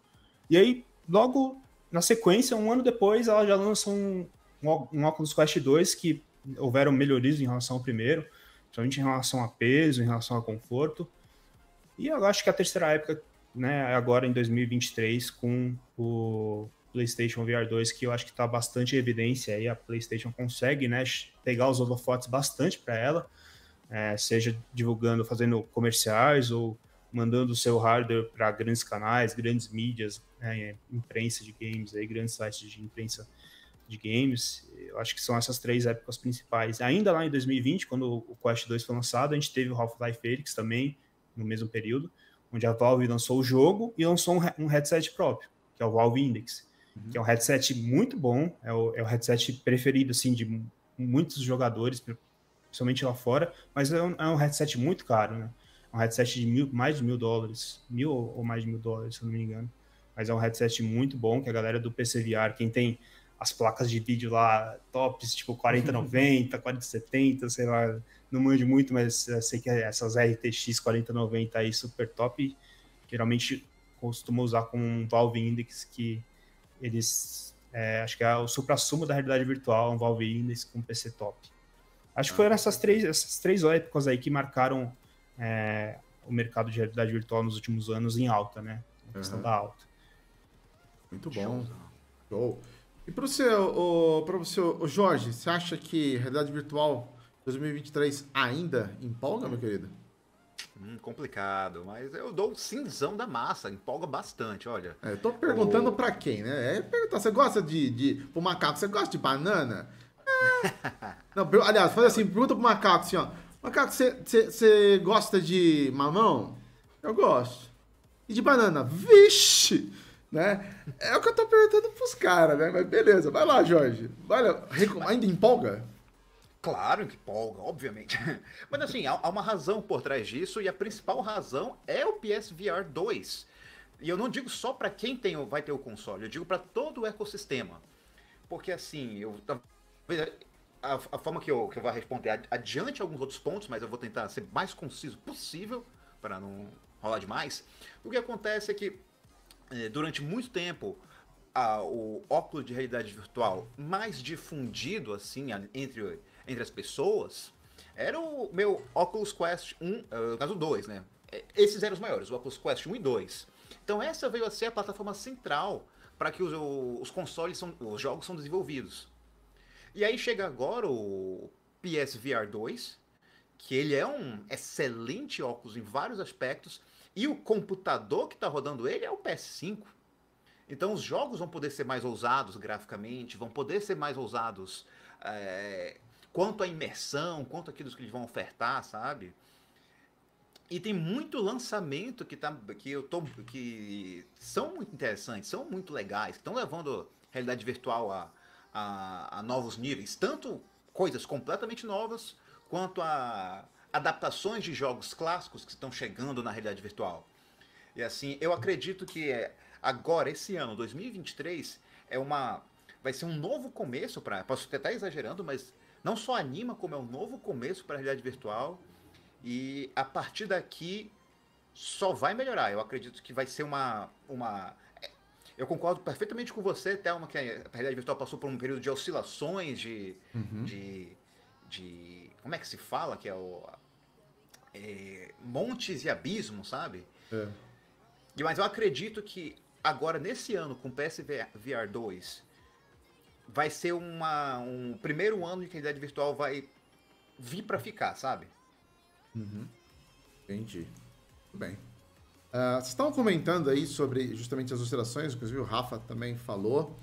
E aí, logo na sequência, um ano depois, ela já lança um, um Oculus Quest 2 que houveram melhorias em relação ao primeiro, principalmente em relação a peso, em relação a conforto. E eu acho que é a terceira época né, é agora em 2023 com o PlayStation VR 2, que eu acho que está bastante em evidência aí. A PlayStation consegue né, pegar os holofotes bastante para ela, é, seja divulgando, fazendo comerciais ou mandando o seu hardware para grandes canais, grandes mídias, né, imprensa de games, aí, grandes sites de imprensa de games. Eu acho que são essas três épocas principais. Ainda lá em 2020, quando o Quest 2 foi lançado, a gente teve o Half-Life Felix também, no mesmo período, onde a Valve lançou o jogo e lançou um, um headset próprio, que é o Valve Index, uhum. que é um headset muito bom, é o, é o headset preferido assim de muitos jogadores, principalmente lá fora, mas é um, é um headset muito caro, né? É um headset de mil, mais de mil dólares, mil ou mais de mil dólares, se eu não me engano mas é um headset muito bom, que a galera do PC VR, quem tem as placas de vídeo lá tops, tipo 4090, 4070, sei lá, não manjo muito, mas sei que essas RTX 4090 aí super top, geralmente costumo usar com um Valve Index que eles, é, acho que é o supra-sumo da realidade virtual, um Valve Index com PC top. Acho que foram ah, essas três, essas três épocas aí que marcaram é, o mercado de realidade virtual nos últimos anos em alta, né? A questão uhum. da alta. Muito bom. Show. E para você, o, pra você, o Jorge, você acha que realidade virtual 2023 ainda empolga, meu querido? Hum, complicado, mas eu dou o cinzão da massa, empolga bastante, olha. É, eu tô perguntando o... para quem, né? É perguntar, você gosta de, de. Pro macaco, você gosta de banana? É. Não, aliás, faz assim, pergunta pro macaco assim, ó. Macaco, você gosta de mamão? Eu gosto. E de banana? Vixe! Né? É o que eu tô perguntando pros caras, né? Mas beleza, vai lá, Jorge. Vai lá. Ainda empolga? Claro que empolga, obviamente. Mas assim, há uma razão por trás disso, e a principal razão é o PSVR 2. E eu não digo só para quem tem, vai ter o console, eu digo para todo o ecossistema. Porque assim, eu a, a forma que eu, que eu vou responder adiante alguns outros pontos, mas eu vou tentar ser mais conciso possível para não rolar demais. O que acontece é que é, durante muito tempo, a, o óculos de realidade virtual mais difundido assim entre, entre as pessoas era o meu Oculus Quest 1, é, no caso 2, né? É, esses eram os maiores, o Oculus Quest 1 e 2. Então essa veio a ser a plataforma central para que os, os consoles, são, os jogos são desenvolvidos. E aí chega agora o PSVR 2, que ele é um excelente óculos em vários aspectos, e o computador que está rodando ele é o PS5. Então os jogos vão poder ser mais ousados graficamente, vão poder ser mais ousados é, quanto à imersão, quanto àquilo que eles vão ofertar, sabe? E tem muito lançamento que, tá, que eu tô. que são muito interessantes, são muito legais, que estão levando realidade virtual a, a, a novos níveis, tanto coisas completamente novas quanto a adaptações de jogos clássicos que estão chegando na realidade virtual. E assim, eu acredito que é, agora, esse ano, 2023, é uma. Vai ser um novo começo para. Posso até estar exagerando, mas não só anima, como é um novo começo para a realidade virtual. E a partir daqui só vai melhorar. Eu acredito que vai ser uma. uma é, eu concordo perfeitamente com você, Thelma, que a realidade virtual passou por um período de oscilações, de, uhum. de, de. Como é que se fala? Que é o, é, montes e abismos, sabe? É. Mas eu acredito que agora, nesse ano, com o PSVR 2, vai ser uma, um primeiro ano de que a realidade virtual vai vir para ficar, sabe? Uhum. Entendi. Muito bem. Uh, vocês estavam comentando aí sobre justamente as oscilações, inclusive o Rafa também falou,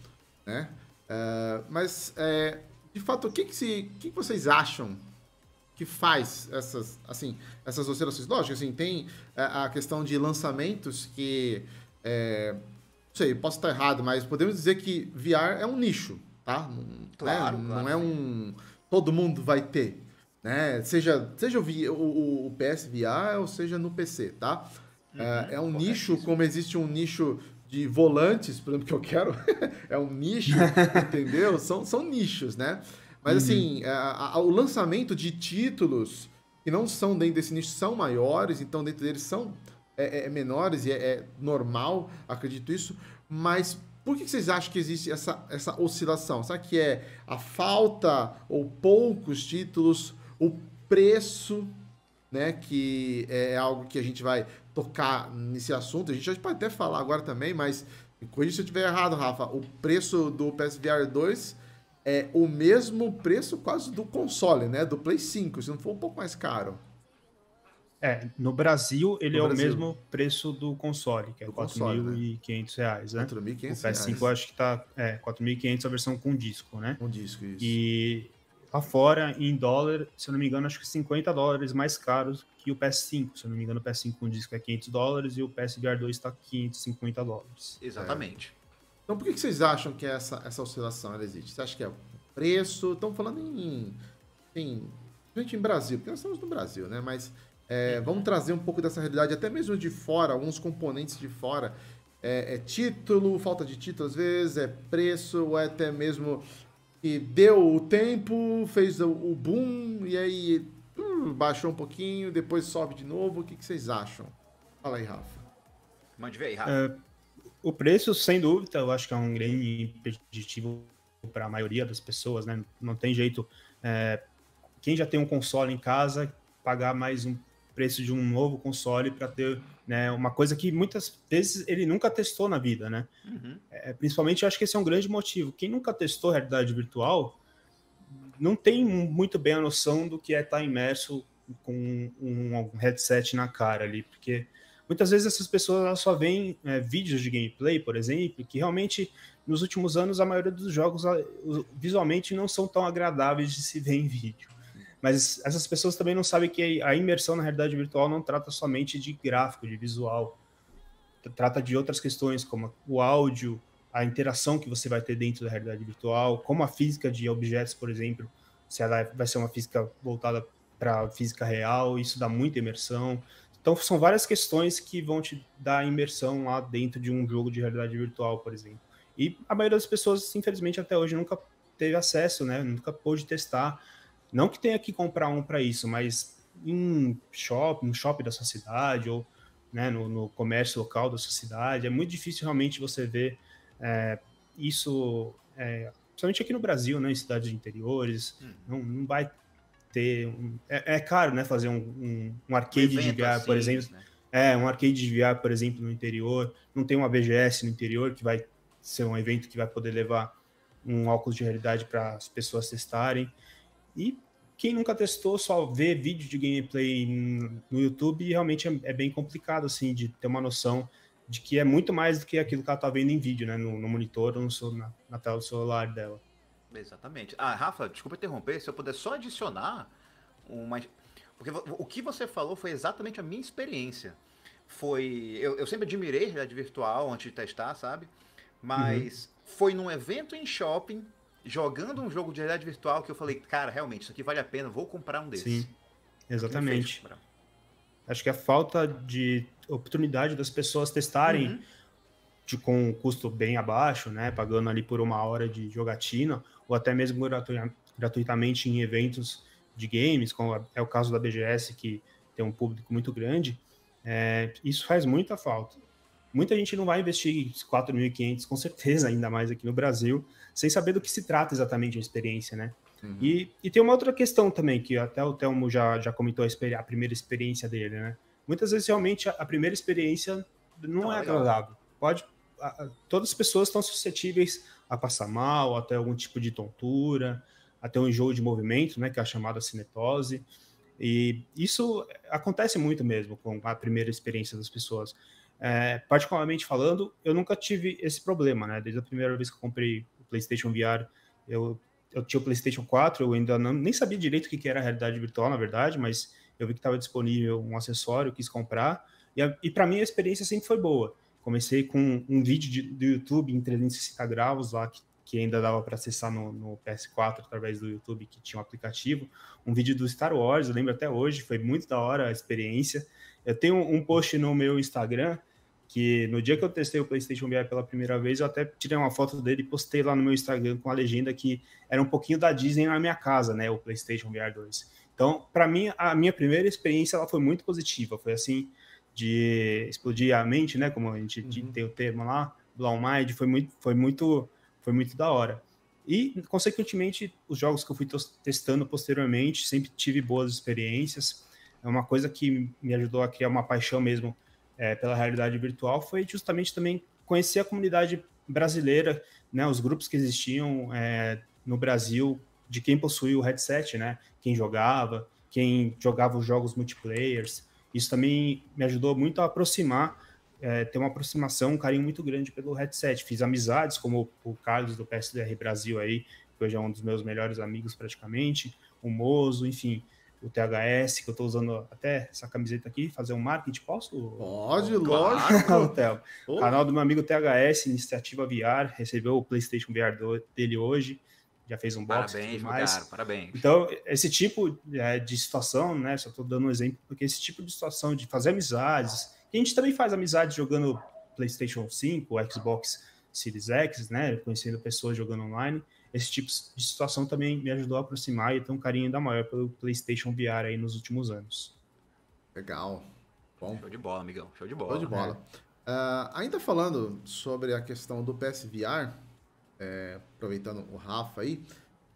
né? Uh, mas, uh, de fato, o que, que, se, o que, que vocês acham que faz essas, assim, essas oscilações. Lógico, assim, tem é, a questão de lançamentos que. É, não sei, posso estar errado, mas podemos dizer que VR é um nicho, tá? claro, né? claro, Não é um. Todo mundo vai ter. Né? Seja, seja o, o, o PS VR ou seja no PC, tá? Uhum, é, é um nicho, como existe um nicho de volantes, por exemplo, que eu quero, é um nicho, entendeu? São, são nichos, né? Mas uhum. assim, é, a, a, o lançamento de títulos que não são dentro desse nicho são maiores, então dentro deles são é, é, é menores e é, é, normal, acredito isso. Mas por que vocês acham que existe essa, essa oscilação? Será que é a falta ou poucos títulos, o preço, né? Que é algo que a gente vai tocar nesse assunto. A gente pode até falar agora também, mas corrija se eu estiver errado, Rafa. O preço do PSVR 2 é o mesmo preço quase do console, né? Do Play 5, se não for um pouco mais caro. É, no Brasil ele no é Brasil. o mesmo preço do console, que é né? R$ 4.500, reais, né? R$ O PS5 acho que tá é, 4.500 a versão com disco, né? Com disco, isso. E lá fora, em dólar, se eu não me engano, acho que 50 dólares mais caros que o PS5. Se eu não me engano, o PS5 com disco é 500 dólares e o PSVR 2 está 550 dólares. Exatamente. É. Então, por que vocês acham que essa, essa oscilação ela existe? Você acha que é preço? Estamos falando em, em. Gente, em Brasil, porque nós estamos no Brasil, né? Mas é, uhum. vamos trazer um pouco dessa realidade, até mesmo de fora, alguns componentes de fora. É, é, título, falta de título às vezes, é preço, ou é até mesmo que deu o tempo, fez o, o boom, e aí hum, baixou um pouquinho, depois sobe de novo. O que, que vocês acham? Fala aí, Rafa. Mande ver aí, Rafa. É... O preço, sem dúvida, eu acho que é um grande impeditivo para a maioria das pessoas, né? Não tem jeito. É, quem já tem um console em casa, pagar mais um preço de um novo console para ter né, uma coisa que muitas vezes ele nunca testou na vida, né? Uhum. É, principalmente, eu acho que esse é um grande motivo. Quem nunca testou realidade virtual não tem muito bem a noção do que é estar tá imerso com um, um headset na cara ali, porque Muitas vezes essas pessoas só veem é, vídeos de gameplay, por exemplo, que realmente nos últimos anos a maioria dos jogos visualmente não são tão agradáveis de se ver em vídeo. Mas essas pessoas também não sabem que a imersão na realidade virtual não trata somente de gráfico, de visual. Trata de outras questões como o áudio, a interação que você vai ter dentro da realidade virtual, como a física de objetos, por exemplo, se ela é, vai ser uma física voltada para a física real, isso dá muita imersão. Então são várias questões que vão te dar imersão lá dentro de um jogo de realidade virtual, por exemplo. E a maioria das pessoas, infelizmente, até hoje nunca teve acesso, né? Nunca pôde testar. Não que tenha que comprar um para isso, mas em shopping, no shopping da sua cidade ou né, no, no, comércio local da sua cidade, é muito difícil realmente você ver é, isso, é, principalmente aqui no Brasil, né, em cidades de interiores, hum. não, não vai ter. é, é, caro, né? Fazer um, um, um arcade um de VR, assim, por exemplo. Né? É, um arcade de VR, por exemplo, no interior. Não tem uma BGS no interior, que vai ser um evento que vai poder levar um óculos de realidade para as pessoas testarem. E quem nunca testou só vê vídeo de gameplay no YouTube realmente é, é bem complicado, assim, de ter uma noção de que é muito mais do que aquilo que ela está vendo em vídeo, né? No, no monitor ou no, na, na tela do celular dela. Exatamente. Ah, Rafa, desculpa interromper, se eu puder só adicionar uma. Porque o que você falou foi exatamente a minha experiência. Foi. Eu, eu sempre admirei realidade virtual antes de testar, sabe? Mas uhum. foi num evento em shopping, jogando um jogo de realidade virtual, que eu falei, cara, realmente, isso aqui vale a pena, vou comprar um desses. Sim, exatamente. Acho que a falta de oportunidade das pessoas testarem. Uhum. De, com um custo bem abaixo, né? Pagando ali por uma hora de jogatina, ou até mesmo gratuitamente em eventos de games, como é o caso da BGS, que tem um público muito grande, é, isso faz muita falta. Muita gente não vai investir 4.500, com certeza, ainda mais aqui no Brasil, sem saber do que se trata exatamente a experiência, né? Uhum. E, e, tem uma outra questão também, que até o Telmo já, já comentou a, a primeira experiência dele, né? Muitas vezes, realmente, a, a primeira experiência não, não é tá agradável. Pode, a, todas as pessoas estão suscetíveis a passar mal, até algum tipo de tontura, até um enjoo de movimento, né, que é a chamada cinetose. E isso acontece muito mesmo com a primeira experiência das pessoas. É, particularmente falando, eu nunca tive esse problema, né? Desde a primeira vez que eu comprei o PlayStation VR, eu, eu tinha o PlayStation 4, eu ainda não, nem sabia direito o que, era a realidade virtual, na verdade, mas eu vi que estava disponível um acessório, quis comprar. E, e para mim a experiência sempre foi boa. Comecei com um vídeo de, do YouTube em 360 graus lá, que, que ainda dava para acessar no, no, PS4 através do YouTube, que tinha um aplicativo. Um vídeo do Star Wars, eu lembro até hoje, foi muito da hora a experiência. Eu tenho um post no meu Instagram que no dia que eu testei o PlayStation VR pela primeira vez, eu até tirei uma foto dele e postei lá no meu Instagram com a legenda que era um pouquinho da Disney na minha casa, né, o PlayStation VR 2. Então, para mim, a minha primeira experiência ela foi muito positiva, foi assim, de explodir a mente, né? Como a gente uhum. tem o termo lá, Blown Mind, foi muito, foi muito, foi muito da hora. E, consequentemente, os jogos que eu fui testando posteriormente, sempre tive boas experiências. É uma coisa que me ajudou a criar uma paixão mesmo é, pela realidade virtual foi justamente também conhecer a comunidade brasileira, né? Os grupos que existiam é, no Brasil de quem possuía o headset, né? Quem jogava, quem jogava os jogos multiplayers, isso também me ajudou muito a aproximar, é, ter uma aproximação, um carinho muito grande pelo headset. Fiz amizades, como o Carlos do PSDR Brasil aí, que hoje é um dos meus melhores amigos praticamente, o Mozo, enfim, o THS, que eu estou usando até essa camiseta aqui, fazer um marketing, posso? Pode, oh, lógico. Claro, o canal do meu amigo THS, Iniciativa VR, recebeu o PlayStation VR dele hoje já fez um box. Parabéns, mais. Cara, parabéns. Então, esse tipo é, de situação, né? Só estou dando um exemplo, porque esse tipo de situação de fazer amizades, que a gente também faz amizades jogando PlayStation 5, Xbox Series X, né? Conhecendo pessoas jogando online. Esse tipo de situação também me ajudou a aproximar e ter um carinho ainda maior pelo PlayStation VR aí nos últimos anos. Legal. Bom. Show de bola, amigão. Show de bola. Show de bola. Uh, ainda falando sobre a questão do PSVR, é, aproveitando o Rafa aí,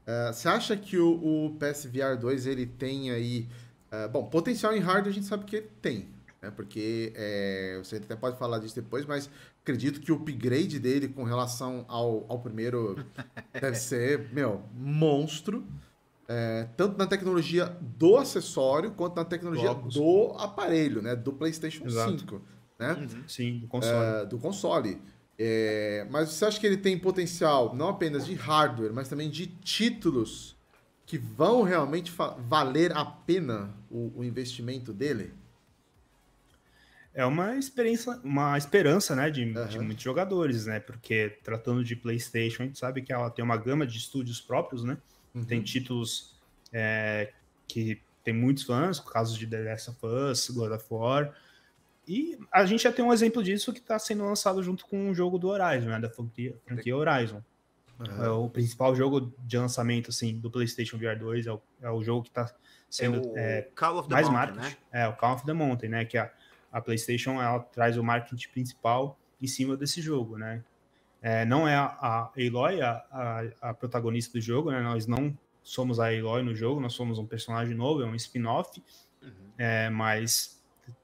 uh, você acha que o, o PSVR 2 ele tem aí. Uh, bom, potencial em hardware a gente sabe que tem, né? Porque é, você até pode falar disso depois, mas acredito que o upgrade dele com relação ao, ao primeiro deve ser, meu, monstro. É, tanto na tecnologia do acessório quanto na tecnologia Logos. do aparelho, né? Do PlayStation Exato. 5. Né? Uhum, sim, do é, console. É, do console. É, mas você acha que ele tem potencial não apenas de hardware, mas também de títulos que vão realmente valer a pena o, o, investimento dele? É uma experiência, uma esperança, né, de, uhum. de, muitos jogadores, né? Porque tratando de PlayStation, a gente sabe que ela tem uma gama de estúdios próprios, né? Uhum. Tem títulos é, que tem muitos fãs, casos de The Last of Us, God of War, e a gente já tem um exemplo disso que está sendo lançado junto com o jogo do Horizon, né? Da franquia, franquia Horizon. Uhum. É o principal jogo de lançamento assim, do PlayStation VR 2 é o, é o jogo que está sendo é o é, mais Mountain, marketing. Né? É o Call of the Mountain, né? Que a, a PlayStation ela traz o marketing principal em cima desse jogo, né? É, não é a, a Aloy a, a, a, protagonista do jogo, né? Nós não somos a Aloy no jogo, nós somos um personagem novo, é um spin-off, uhum. é, mas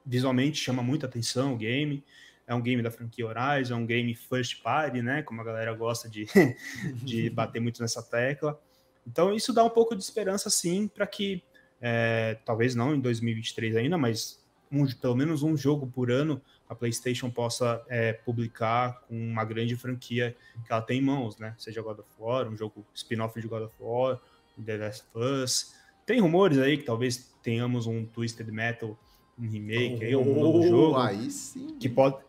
visualmente chama muita atenção o game. É um game da franquia Horizon, é um game first party, né? Como a galera gosta de, de bater muito nessa tecla. Então isso dá um pouco de esperança, sim, para que é, talvez não em 2023 ainda, mas um, pelo menos um jogo por ano a PlayStation possa é, publicar com uma grande franquia que ela tem em mãos, né? Seja God of War, um jogo spin-off de God of War, The Last of Us. Tem rumores aí que talvez tenhamos um Twisted Metal um remake, oh, aí, um novo jogo. Aí sim. Que pode.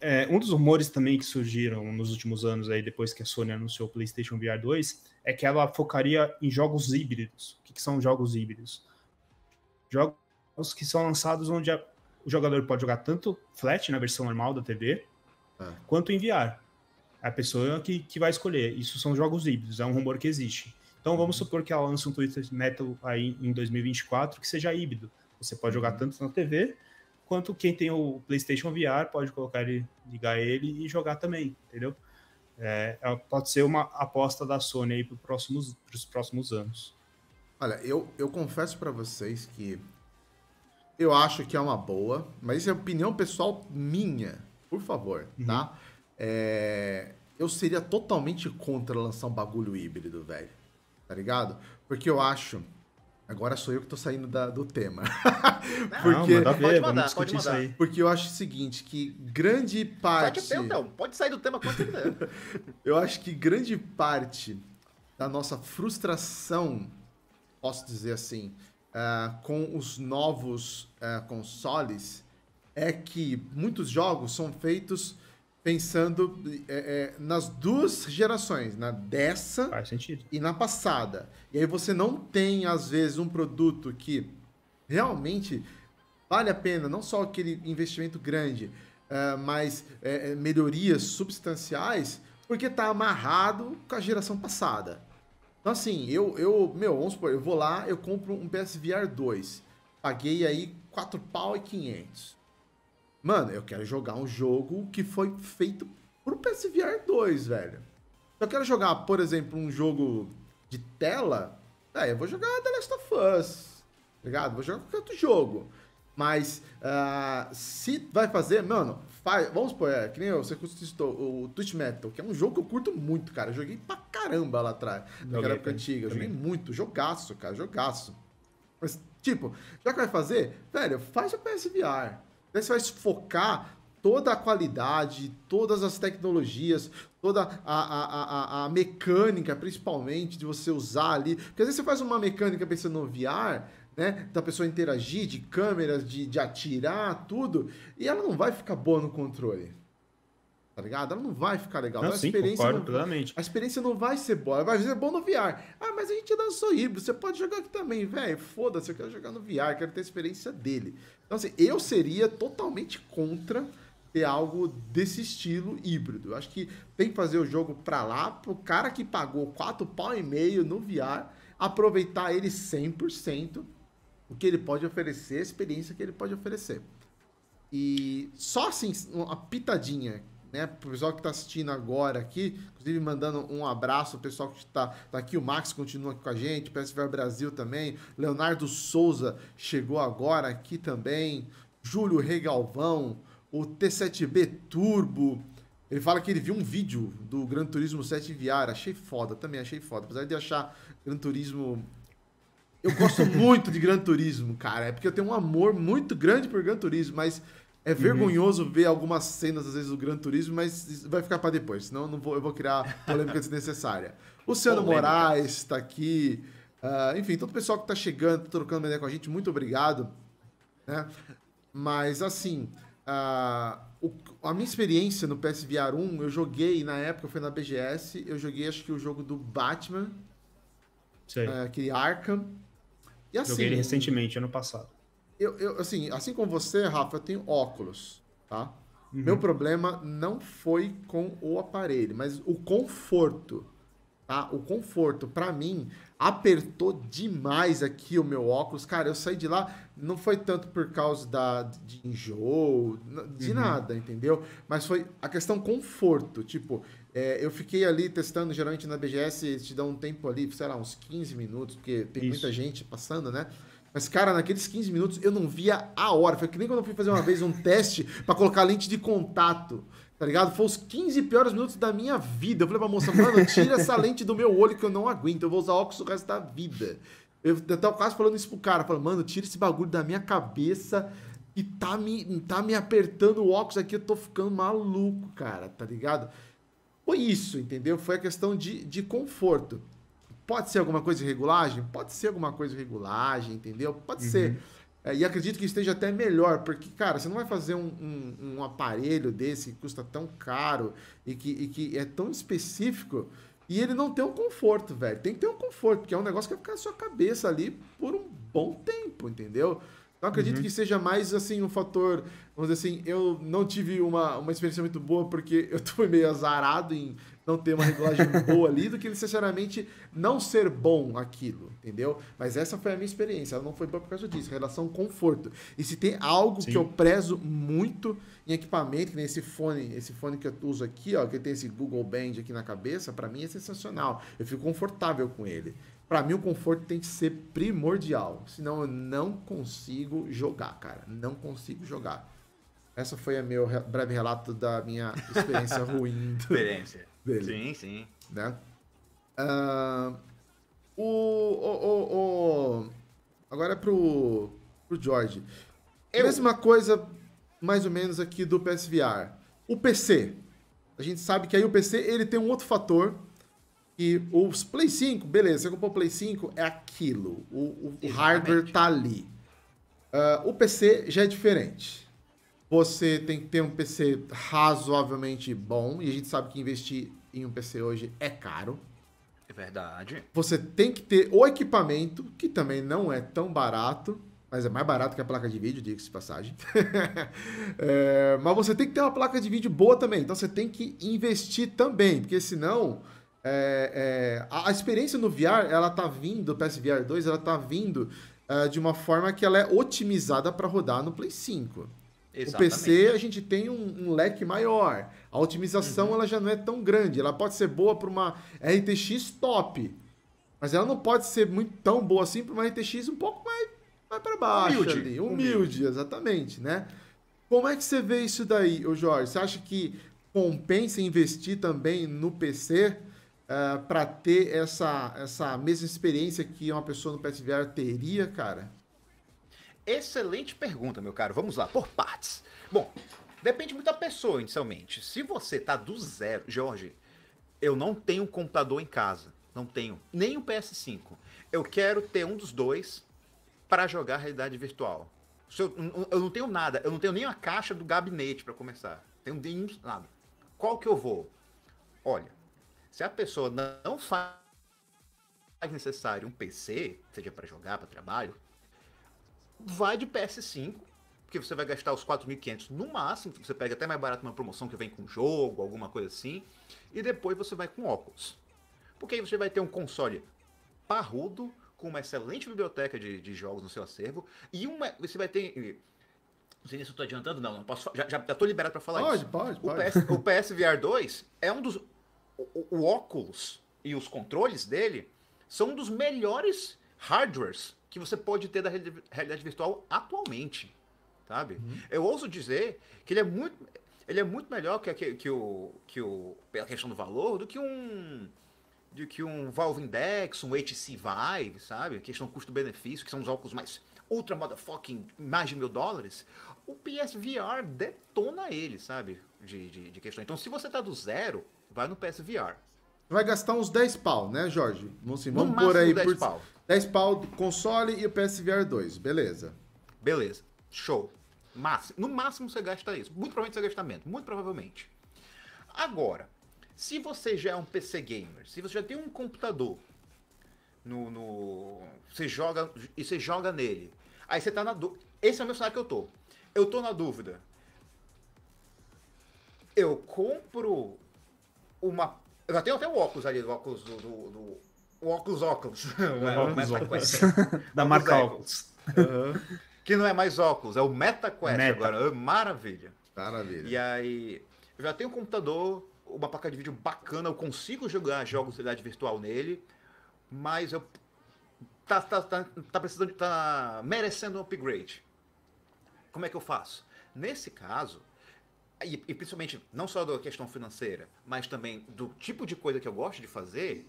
É, um dos rumores também que surgiram nos últimos anos, aí, depois que a Sony anunciou o PlayStation VR 2, é que ela focaria em jogos híbridos. O que, que são jogos híbridos? Jogos que são lançados onde a, o jogador pode jogar tanto flat na versão normal da TV, é. quanto em VR. A pessoa que, que vai escolher. Isso são jogos híbridos, é um rumor que existe. Então vamos uhum. supor que ela lance um Twitter Metal aí em 2024 que seja híbrido você pode jogar tanto na TV quanto quem tem o PlayStation VR pode colocar ele, ligar ele e jogar também, entendeu? É, é pode ser uma aposta da Sony aí para próximos, os próximos anos. Olha, eu, eu confesso para vocês que eu acho que é uma boa, mas isso é opinião pessoal minha, por favor, uhum. tá? É, eu seria totalmente contra lançar um bagulho híbrido, velho. Tá ligado? Porque eu acho Agora sou eu que estou saindo da, do tema. porque, manda ver, pode mandar, vamos pode mandar. Porque eu acho o seguinte, que grande parte... Sai pode sair do tema quanto quiser. eu acho que grande parte da nossa frustração, posso dizer assim, uh, com os novos uh, consoles, é que muitos jogos são feitos pensando é, é, nas duas gerações, na dessa e na passada. E aí você não tem, às vezes, um produto que realmente vale a pena, não só aquele investimento grande, é, mas é, é, melhorias substanciais, porque está amarrado com a geração passada. Então, assim, eu, eu, meu, vamos supor, eu vou lá, eu compro um PSVR 2, paguei aí 4 pau e 500. Mano, eu quero jogar um jogo que foi feito pro PSVR 2, velho. Se eu quero jogar, por exemplo, um jogo de tela, é, eu vou jogar The Last of Us, tá ligado? Vou jogar qualquer outro jogo. Mas uh, se vai fazer, mano, faz, vamos supor, é, que nem eu, você citou o Twitch Metal, que é um jogo que eu curto muito, cara. Eu joguei pra caramba lá atrás, naquela época antiga. Eu joguei muito, jogaço, cara, jogaço. Mas, tipo, já que vai fazer, velho, faz o PSVR. Daí né? você vai focar toda a qualidade, todas as tecnologias, toda a, a, a, a, mecânica, principalmente, de você usar ali. Porque às vezes você faz uma mecânica pensando no VR, né? Da pessoa interagir, de câmeras, de, de atirar, tudo, e ela não vai ficar boa no controle tá ligado? Ela não vai ficar legal. Não, então, a sim, experiência concordo, não, plenamente. A experiência não vai ser boa. Vai ser é bom no VR. Ah, mas a gente lançou híbrido. Você pode jogar aqui também, velho. Foda-se, eu quero jogar no VR, quero ter a experiência dele. Então, assim, eu seria totalmente contra ter algo desse estilo híbrido. Eu acho que tem que fazer o jogo pra lá, pro cara que pagou 4 pau e meio no VR, aproveitar ele 100%, o que ele pode oferecer, a experiência que ele pode oferecer. E só assim, uma pitadinha né? Pro pessoal que está assistindo agora aqui, inclusive mandando um abraço, ao pessoal que está tá aqui, o Max continua aqui com a gente, PSV Brasil também, Leonardo Souza chegou agora aqui também, Júlio Regalvão, o T7B Turbo. Ele fala que ele viu um vídeo do Gran Turismo 7 VR, achei foda, também achei foda, apesar de achar Gran Turismo eu gosto muito de Gran Turismo, cara. É porque eu tenho um amor muito grande por Gran Turismo, mas é vergonhoso uhum. ver algumas cenas, às vezes, do Gran Turismo, mas vai ficar para depois, senão eu, não vou, eu vou criar polêmica desnecessária. Luciano polêmica. Moraes está aqui. Uh, enfim, todo o pessoal que está chegando, tá trocando ideia com a gente, muito obrigado. Né? Mas, assim, uh, o, a minha experiência no PSVR 1, eu joguei, na época, foi na BGS, eu joguei, acho que, o jogo do Batman, Sei. uh, aquele Arkham. E, assim, joguei ele recentemente, ano passado eu, eu, assim, assim como você, Rafa, eu tenho óculos, tá? Uhum. Meu problema não foi com o aparelho, mas o conforto, tá? O conforto, para mim, apertou demais aqui o meu óculos. Cara, eu saí de lá, não foi tanto por causa da, de enjoo, de uhum. nada, entendeu? Mas foi a questão conforto. Tipo, é, eu fiquei ali testando, geralmente na BGS te dá um tempo ali, sei lá, uns 15 minutos, porque tem Isso. muita gente passando, né? Mas, cara, naqueles 15 minutos eu não via a hora. Foi que nem quando eu fui fazer uma vez um teste para colocar lente de contato. Tá ligado? Foi os 15 piores minutos da minha vida. Eu falei pra moça, mano, tira essa lente do meu olho que eu não aguento. Eu vou usar óculos o resto da vida. Eu até o caso falando isso pro cara. Falando, mano, tira esse bagulho da minha cabeça e tá me, tá me apertando o óculos aqui. Eu tô ficando maluco, cara, tá ligado? Foi isso, entendeu? Foi a questão de, de conforto. Pode ser alguma coisa de regulagem? Pode ser alguma coisa de regulagem, entendeu? Pode uhum. ser. É, e acredito que esteja até melhor, porque, cara, você não vai fazer um, um, um aparelho desse que custa tão caro e que, e que, é tão específico e ele não tem um conforto, velho. Tem que ter um conforto, porque é um negócio que vai ficar na sua cabeça ali por um bom tempo, entendeu? Então acredito uhum. que seja mais assim um fator, vamos dizer assim, eu não tive uma, uma experiência muito boa porque eu fui meio azarado em não ter uma regulagem boa ali do que necessariamente não ser bom aquilo, entendeu? Mas essa foi a minha experiência, ela não foi boa por causa disso, relação conforto. E se tem algo Sim. que eu prezo muito em equipamento, que nem esse fone, esse fone que eu uso aqui, ó, que tem esse Google Band aqui na cabeça, para mim é sensacional. Eu fico confortável com ele. Para mim o conforto tem que ser primordial, senão eu não consigo jogar, cara, não consigo jogar. Essa foi o meu breve relato da minha experiência ruim. Experiência dele. Sim, sim. Né? Uh, o, o, o, o, Agora é pro, pro George. É mesma coisa, mais ou menos, aqui do PSVR. O PC. A gente sabe que aí o PC ele tem um outro fator. E os Play 5, beleza, você comprou o Play 5, é aquilo. O, o hardware tá ali. Uh, o PC já é diferente. Você tem que ter um PC razoavelmente bom, e a gente sabe que investir em um PC hoje é caro. É verdade. Você tem que ter o equipamento, que também não é tão barato, mas é mais barato que a placa de vídeo, diga-se de passagem. é, mas você tem que ter uma placa de vídeo boa também, então você tem que investir também, porque senão é, é, a, a, experiência no VR, ela tá vindo, o PSVR 2, ela tá vindo é, de uma forma que ela é otimizada para rodar no Play 5. Exatamente. O PC a gente tem um, um leque maior. A otimização uhum. ela já não é tão grande. Ela pode ser boa para uma RTX top, mas ela não pode ser muito tão boa assim para uma RTX um pouco mais, mais para baixo, humilde. Ali. Humilde, humilde, exatamente, né? Como é que você vê isso daí, o Jorge? Você acha que compensa investir também no PC uh, eh, para ter essa, essa mesma experiência que uma pessoa no PSVR teria, cara? Excelente pergunta, meu caro. Vamos lá, por partes. Bom, depende muito da pessoa, inicialmente. Se você tá do zero, Jorge, eu não tenho um computador em casa. Não tenho. Nem um PS5. Eu quero ter um dos dois para jogar realidade virtual. Eu, eu, não tenho nada. Eu não tenho nem a caixa do gabinete para começar. Tenho nenhum, nada. Qual que eu vou? Olha, se a pessoa não faz necessário um PC, seja para jogar, para trabalho, vai de PS5, porque você vai gastar os 4.500 no máximo, você pega até mais barato uma promoção que vem com jogo, alguma coisa assim, e depois você vai com óculos. Porque aí você vai ter um console parrudo, com uma excelente biblioteca de, de jogos no seu acervo, e uma, você vai ter não sei se eu tô adiantando, não. não posso, já, já, tô liberado para falar pode, isso. Pode, o pode. PS, o PSVR 2 é um dos. O, o, óculos e os controles dele são um dos melhores hardwares que você pode ter da realidade virtual atualmente, sabe? Uhum. Eu ouso dizer que ele é muito, ele é muito melhor que, que, que o, que o, pela questão do valor, do que um, do que um Valve Index, um HTC Vive, sabe? A questão custo-benefício, que são os óculos mais ultra motherfucking, mais de mil dólares. O PSVR detona ele, sabe? De, de, de questão. Então, se você tá do zero, vai no PSVR vai gastar uns 10 pau, né, Jorge? Vamos, assim, vamos por aí por, pau. 10 pau, console e o PSVR 2, beleza. Beleza, show. máximo no máximo você gasta isso. Muito provavelmente você gasta menos, muito provavelmente. Agora, se você já é um PC gamer, se você já tem um computador, no, no você joga e você joga nele, aí você tá na dúvida. Esse é o meu cenário que eu tô. Eu tô na dúvida. Eu compro uma. Eu já tenho até o óculos ali, o óculos do, do, do o óculos óculos. o né? o MetaQuest. da marca óculos. Que não é mais óculos, é o MetaQuest Meta. agora. Ah, maravilha. Maravilha. E aí, eu já tenho um computador, uma placa de vídeo bacana, eu consigo jogar jogos de realidade virtual nele, mas eu tá, tá, tá, tá precisando, tá merecendo um upgrade. Como é que eu faço? Nesse caso, e, e principalmente não só da questão financeira, mas também do tipo de coisa que eu gosto de fazer,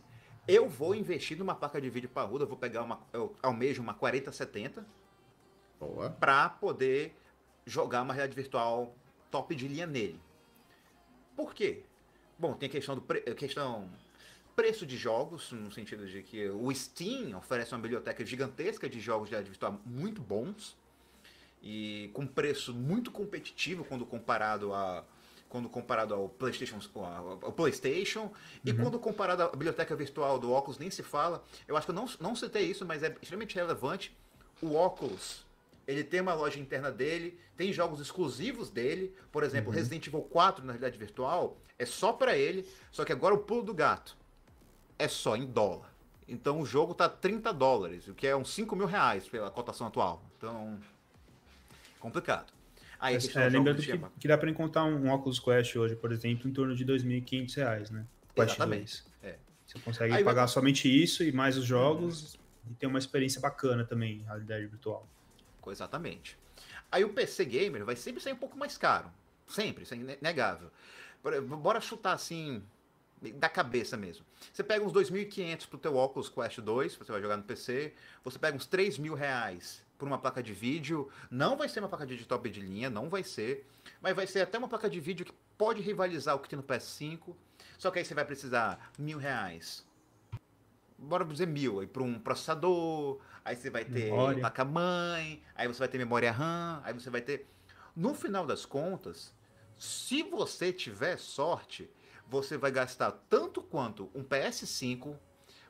eu vou investir numa placa de vídeo parruda, eu vou pegar uma, eu almejo uma 4070 para poder jogar uma realidade virtual top de linha nele. Por quê? Bom, tem a questão do pre... questão preço de jogos, no sentido de que o Steam oferece uma biblioteca gigantesca de jogos de realidade virtual muito bons e com preço muito competitivo quando comparado a quando comparado ao PlayStation, ao PlayStation e uhum. quando comparado à biblioteca virtual do óculos, nem se fala. Eu acho que eu não, não citei isso, mas é extremamente relevante. O óculos, ele tem uma loja interna dele, tem jogos exclusivos dele. Por exemplo, uhum. Resident Evil 4 na realidade virtual é só para ele, só que agora o pulo do gato é só em dólar. Então o jogo tá 30 dólares, o que é uns 5 mil reais pela cotação atual. Então, complicado. Aí Mas, é, lembrando que, que, dá para encontrar um Oculus Quest hoje, por exemplo, em torno de R$ 2.500, né? Quest Exatamente. 2. É. Você consegue aí, pagar somente isso e mais os jogos uhum. e ter uma experiência bacana também em realidade virtual. Exatamente. Aí o PC Gamer vai sempre ser um pouco mais caro. Sempre, isso é inegável. Bora chutar assim, da cabeça mesmo. Você pega uns 2.500 pro teu Oculus Quest 2, você vai jogar no PC. Você pega uns 3 mil reais por uma placa de vídeo. Não vai ser uma placa de top de linha, não vai ser. Mas vai ser até uma placa de vídeo que pode rivalizar o que tem no PS5. Só que aí você vai precisar mil reais. Bora dizer mil. Aí para um processador, aí você vai ter placa-mãe, aí você vai ter memória RAM, aí você vai ter. No final das contas, se você tiver sorte, você vai gastar tanto quanto um PS5.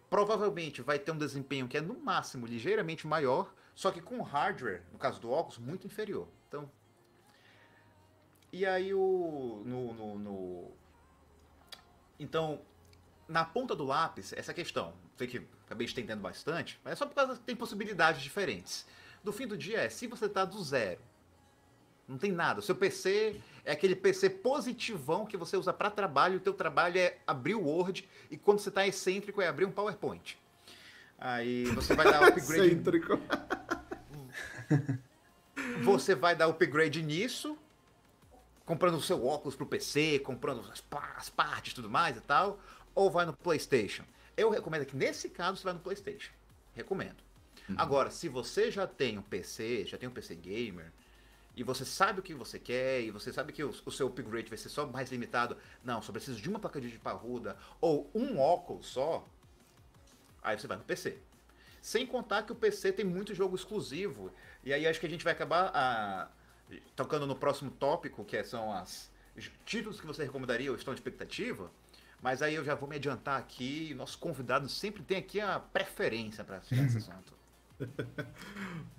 Provavelmente vai ter um desempenho que é no máximo ligeiramente maior, só que com hardware, no caso do óculos, muito inferior. Então, e aí o no, no, no então na ponta do lápis essa é questão, sei que acabei estendendo bastante, mas é só por causa que tem possibilidades diferentes. Do fim do dia é se você está do zero, não tem nada. seu PC é aquele PC positivão que você usa para trabalho. O teu trabalho é abrir o Word e quando você está excêntrico é abrir um PowerPoint. Aí você vai dar upgrade. Você vai dar upgrade nisso, comprando o seu óculos pro PC, comprando as, as partes e tudo mais e tal, ou vai no PlayStation. Eu recomendo que nesse caso você vá no PlayStation. Recomendo. Uhum. Agora, se você já tem um PC, já tem um PC gamer, e você sabe o que você quer, e você sabe que o, o seu upgrade vai ser só mais limitado, não, só preciso de uma placa de parruda ou um óculos só, aí você vai no PC. Sem contar que o PC tem muito jogo exclusivo. E aí acho que a gente vai acabar a... Ah, tocando no próximo tópico, que são as títulos que você recomendaria ou estão de expectativa. Mas aí eu já vou me adiantar aqui. Nosso convidado sempre tem aqui a preferência para esse assunto.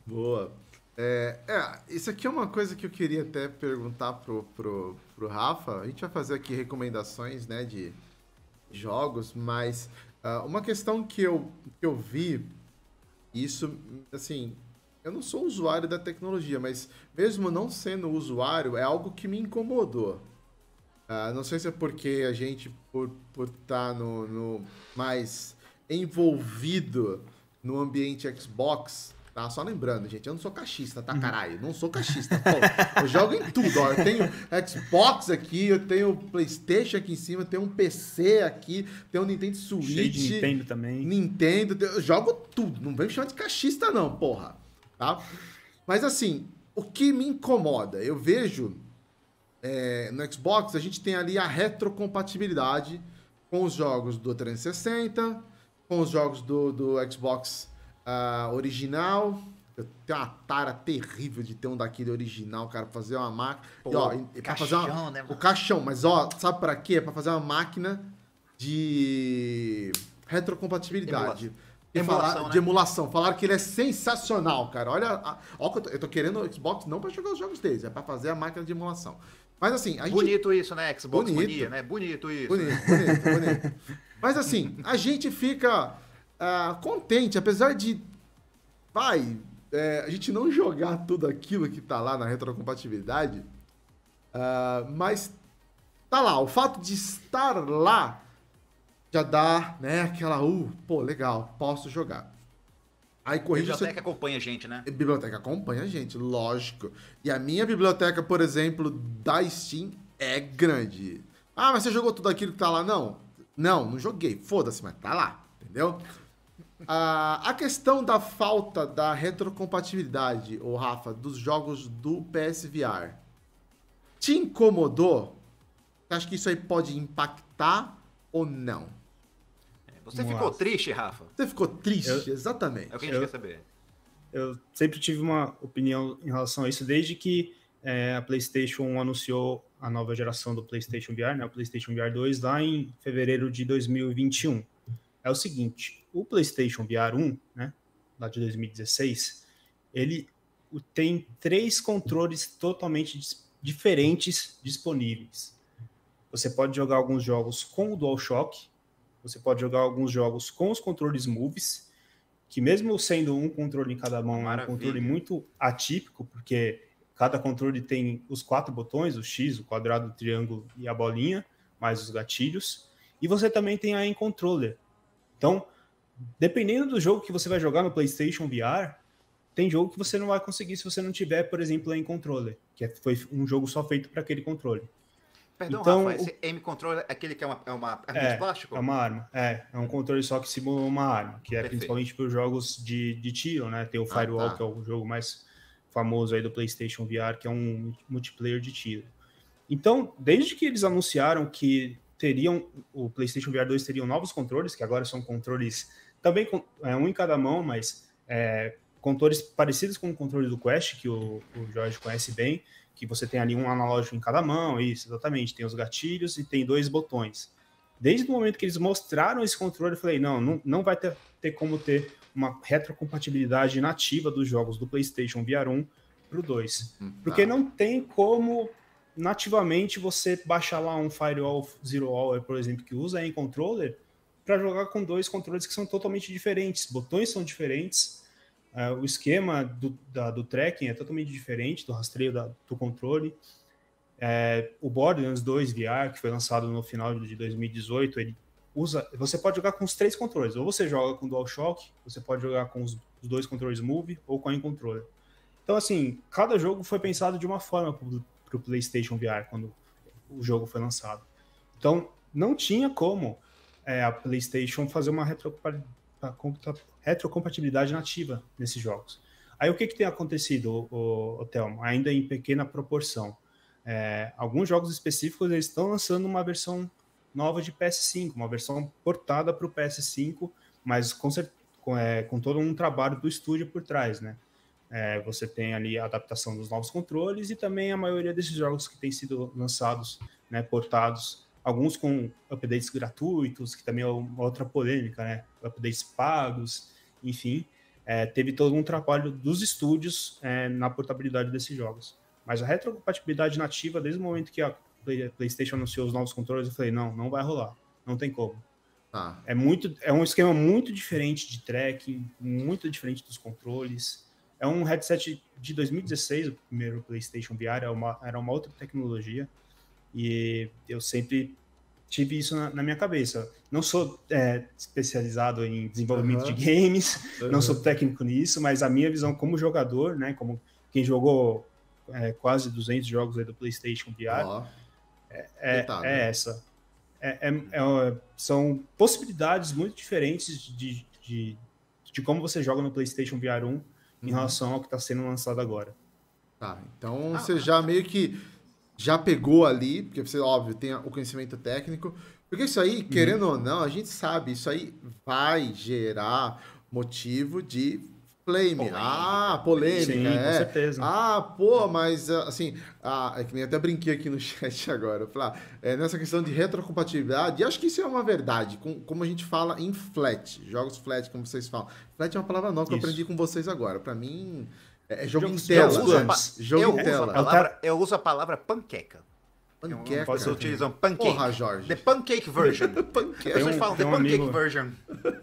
Boa. É, é, isso aqui é uma coisa que eu queria até perguntar pro, pro, pro Rafa. A gente vai fazer aqui recomendações, né, de jogos, mas uh, uma questão que eu, que eu vi, isso, assim, eu não sou usuário da tecnologia, mas mesmo não sendo usuário, é algo que me incomodou. Ah, não sei se é porque a gente, por estar por tá no, no, mais envolvido no ambiente Xbox, tá? Só lembrando, gente, eu não sou cachista, tá, uhum. caralho? Não sou cachista. Pô, eu jogo em tudo, ó. Eu tenho Xbox aqui, eu tenho Playstation aqui em cima, eu tenho um PC aqui, tenho um Nintendo Switch. Cheio de Nintendo também. Nintendo, eu jogo tudo. Não vem me chamar de cachista não, porra tá? Mas assim, o que me incomoda, eu vejo é, no Xbox a gente tem ali a retrocompatibilidade com os jogos do 360, com os jogos do, do Xbox uh, original. Eu tenho uma tara terrível de ter um daquele original, cara, pra fazer uma máquina. O caixão, fazer uma, né, mano? O caixão, mas ó, sabe pra quê? É pra fazer uma máquina de retrocompatibilidade. Emulação, De né? emulação. Falaram que ele é sensacional, cara. Olha, ó, eu, tô, eu tô querendo Xbox não para jogar os jogos deles, é para fazer a máquina de emulação. Mas assim, gente... Bonito isso, né? Xbox bonito. Mania, né? Bonito isso. Bonito, bonito, bonito. Mas assim, a gente fica uh, contente, apesar de. pai, é, a gente não jogar tudo aquilo que tá lá na retrocompatibilidade, uh, mas tá lá. O fato de estar lá já dá, né, aquela, uh, pô, legal, posso jogar. Aí corrige biblioteca você... acompanha a gente, né? Biblioteca acompanha a gente, lógico. E a minha biblioteca, por exemplo, da Steam é grande. Ah, mas você jogou tudo aquilo que tá lá? Não. Não, não joguei. Foda-se, mas tá lá, entendeu? ah, a questão da falta da retrocompatibilidade, ô Rafa, dos jogos do PSVR, te incomodou? Você acha que isso aí pode impactar ou não? Você Nossa. ficou triste, Rafa? Você ficou triste, eu, exatamente. É o que a gente eu, quer saber. Eu sempre tive uma opinião em relação a isso, desde que é, a PlayStation anunciou a nova geração do PlayStation VR, né, o PlayStation VR 2, lá em fevereiro de 2021. É o seguinte, o PlayStation VR 1, né, lá de 2016, ele tem três controles totalmente diferentes disponíveis. Você pode jogar alguns jogos com o DualShock, você pode jogar alguns jogos com os controles moves, que mesmo sendo um controle em cada mão, Maravilha. é um controle muito atípico, porque cada controle tem os quatro botões, o X, o quadrado, o triângulo e a bolinha, mais os gatilhos. E você também tem a em controller. Então, dependendo do jogo que você vai jogar no PlayStation VR, tem jogo que você não vai conseguir se você não tiver, por exemplo, a em controller, que é- foi um jogo só feito para aquele controle. Perdão, então, Rafa, esse M-Control é aquele que é uma, é uma arma é, de plástico? É uma arma, é. É um controle só que simula uma arma, que é Perfeito. principalmente para os jogos de, de tiro, né? Tem o Firewall, ah, tá. que é o jogo mais famoso aí do PlayStation VR, que é um multiplayer de tiro. Então, desde que eles anunciaram que teriam, o PlayStation VR 2 teriam novos controles, que agora são controles também com, é, um em cada mão, mas é, controles parecidos com o controle do Quest, que o, o Jorge conhece bem, que você tem ali um analógico em cada mão, isso, exatamente, tem os gatilhos e tem dois botões. Desde o momento que eles mostraram esse controle, eu falei, não, não, não vai ter, ter como ter uma retrocompatibilidade nativa dos jogos do PlayStation VR 1 pro 2. Uhum. Porque ah. não tem como nativamente você baixar lá um Firewall Zero Hour, é, por exemplo, que usa em controller para jogar com dois controles que são totalmente diferentes, botões são diferentes, é, o esquema do, da, do tracking é totalmente diferente do rastreio da, do controle. É, o Borderlands 2 VR, que foi lançado no final de 2018, ele usa. Você pode jogar com os três controles. Ou você joga com DualShock, você pode jogar com os, os dois controles Move ou com a controller. Então, assim, cada jogo foi pensado de uma forma para o PlayStation VR quando o jogo foi lançado. Então, não tinha como é, a PlayStation fazer uma retrocompatibilidade retrocompatibilidade nativa nesses jogos. Aí o que, que tem acontecido, o, o Thelmo? Ainda em pequena proporção. É, alguns jogos específicos eles estão lançando uma versão nova de PS5, uma versão portada para o PS5, mas com, com, é, com, todo um trabalho do estúdio por trás, né? É, você tem ali a adaptação dos novos controles e também a maioria desses jogos que têm sido lançados, né, portados, alguns com updates gratuitos, que também é outra polêmica, né? Updates pagos, enfim, é, teve todo um trabalho dos estúdios é, na portabilidade desses jogos. Mas a retrocompatibilidade nativa, desde o momento que a PlayStation anunciou os novos controles, eu falei: não, não vai rolar, não tem como. Ah. É, muito, é um esquema muito diferente de tracking, muito diferente dos controles. É um headset de 2016, o primeiro PlayStation VR, era é uma, era uma outra tecnologia. E eu sempre tive isso na, na minha cabeça. Não sou é, especializado em desenvolvimento uhum. de games, uhum. não sou técnico nisso, mas a minha visão como jogador, né, como quem jogou é, quase 200 jogos aí do PlayStation VR, uhum. É é é, é, é, é, essa. são possibilidades muito diferentes de, de, de, como você joga no PlayStation VR 1 em uhum. relação ao que está sendo lançado agora. Tá, então ah, você já meio que já pegou ali, porque você, óbvio, tem o conhecimento técnico. Porque isso aí, uhum. querendo uhum. ou não, a gente sabe, isso aí vai gerar motivo de flame. Polêmica. Ah, polêmica. Sim, é. com certeza. Ah, pô, é. mas ah, assim, ah, é que nem até brinquei aqui no chat agora. Falar, ah, é, nessa questão de retrocompatibilidade, e acho que isso é uma verdade, com, como a gente fala em flat, jogos flat, como vocês falam. Flat é uma palavra nova que isso. eu aprendi com vocês agora. Para mim. É jogo em tela. Eu uso a palavra panqueca. Panqueca. utiliza utilizam pancake. Porra, Jorge. The pancake version. pancake. Tem um, falam the um pancake amigo, version.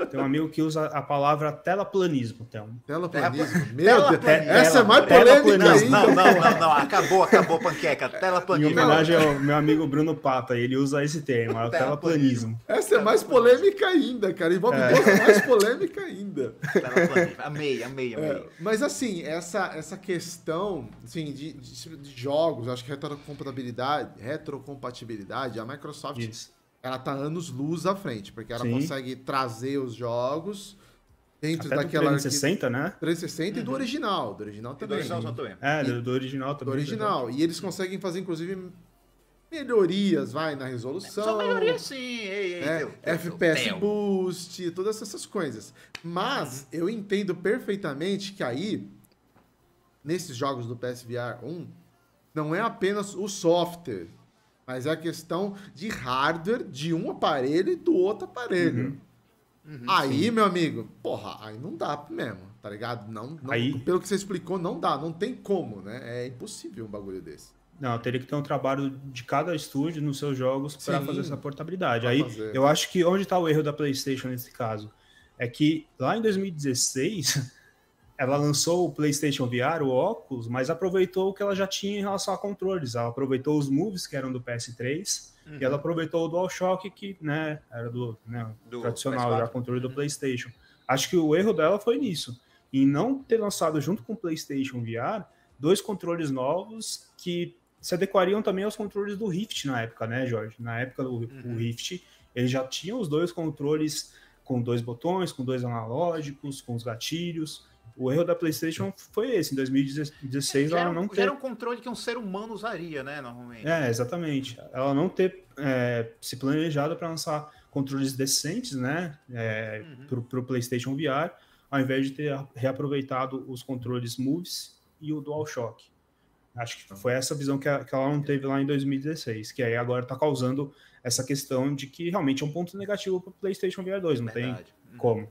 Tem um amigo que usa a palavra telaplanismo, Théo. Telaplanismo. Meu Deus. Essa é mais polêmica ainda. Não, não, não, não. Acabou, acabou panqueca. Telaplanismo. Em homenagem ao meu amigo Bruno Pata, ele usa esse termo, é o telaplanismo. Essa é mais polêmica ainda, cara. Envolve é. mais polêmica ainda. Telaplanismo. Amei, amei, é, amei. É, mas assim, essa, essa questão assim, de, de, de jogos, acho que compatibilidade retrocompatibilidade, a Microsoft Isso. ela tá anos luz à frente, porque ela Sim. consegue trazer os jogos dentro Até daquela. 360, arquivo... né? 360 uhum. e do original. É, do original também. do original também. É, do, original também. Do original. E eles conseguem fazer, inclusive, melhorias, vai, na resolução. Só melhoria sim, ei, ei, é, FPS boost, todas essas coisas. Mas eu entendo perfeitamente que aí, nesses jogos do PSVR 1, não é apenas o software mas é a questão de hardware de um aparelho e do outro aparelho. Uhum. Uhum, aí, sim. meu amigo, porra, aí não dá mesmo, tá ligado? Não, não, aí... Pelo que você explicou, não dá, não tem como, né? É impossível um bagulho desse. Não, teria que ter um trabalho de cada estúdio nos seus jogos para fazer essa portabilidade. Aí fazer. eu acho que onde está o erro da PlayStation nesse caso? É que lá em 2016 ela lançou o PlayStation VR, o óculos, mas aproveitou o que ela já tinha em relação a controles. Ela aproveitou os moves que eram do PS3 uhum. e ela uhum. aproveitou o DualShock que, né, era do, né, do tradicional, era já controle do uhum. PlayStation. Acho que o erro dela foi nisso, em não ter lançado junto com o PlayStation VR dois controles novos que se adequariam também aos controles do Rift na época, né, Jorge? Na época do uhum. Rift, ele já tinha os dois controles com dois botões, com dois analógicos, com os gatilhos. O erro da PlayStation foi esse, em 2016 é, ela não ter. Era um controle que um ser humano usaria, né, normalmente. É, exatamente. Ela não ter é, se planejado para lançar controles decentes, né, é, uhum. para o PlayStation VR, ao invés de ter reaproveitado os controles Moves e o DualShock. Acho que foi essa visão que, a, que ela não teve lá em 2016, que aí agora está causando essa questão de que realmente é um ponto negativo para o PlayStation VR 2, não tem uhum. como.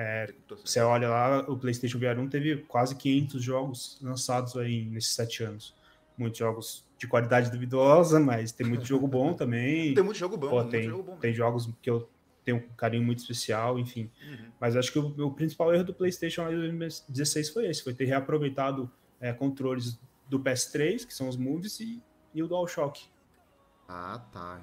É, você olha lá, o PlayStation VR 1 teve quase 500 jogos lançados aí nesses sete anos. Muitos jogos de qualidade duvidosa, mas tem muito jogo bom também. Tem muito jogo bom, Pô, tem, jogo bom tem jogos que eu tenho um carinho muito especial, enfim. Uhum. Mas acho que o, o, principal erro do PlayStation 2016 foi esse, foi ter reaproveitado é, controles do PS3, que são os Moves, e, e o DualShock. Ah, tá.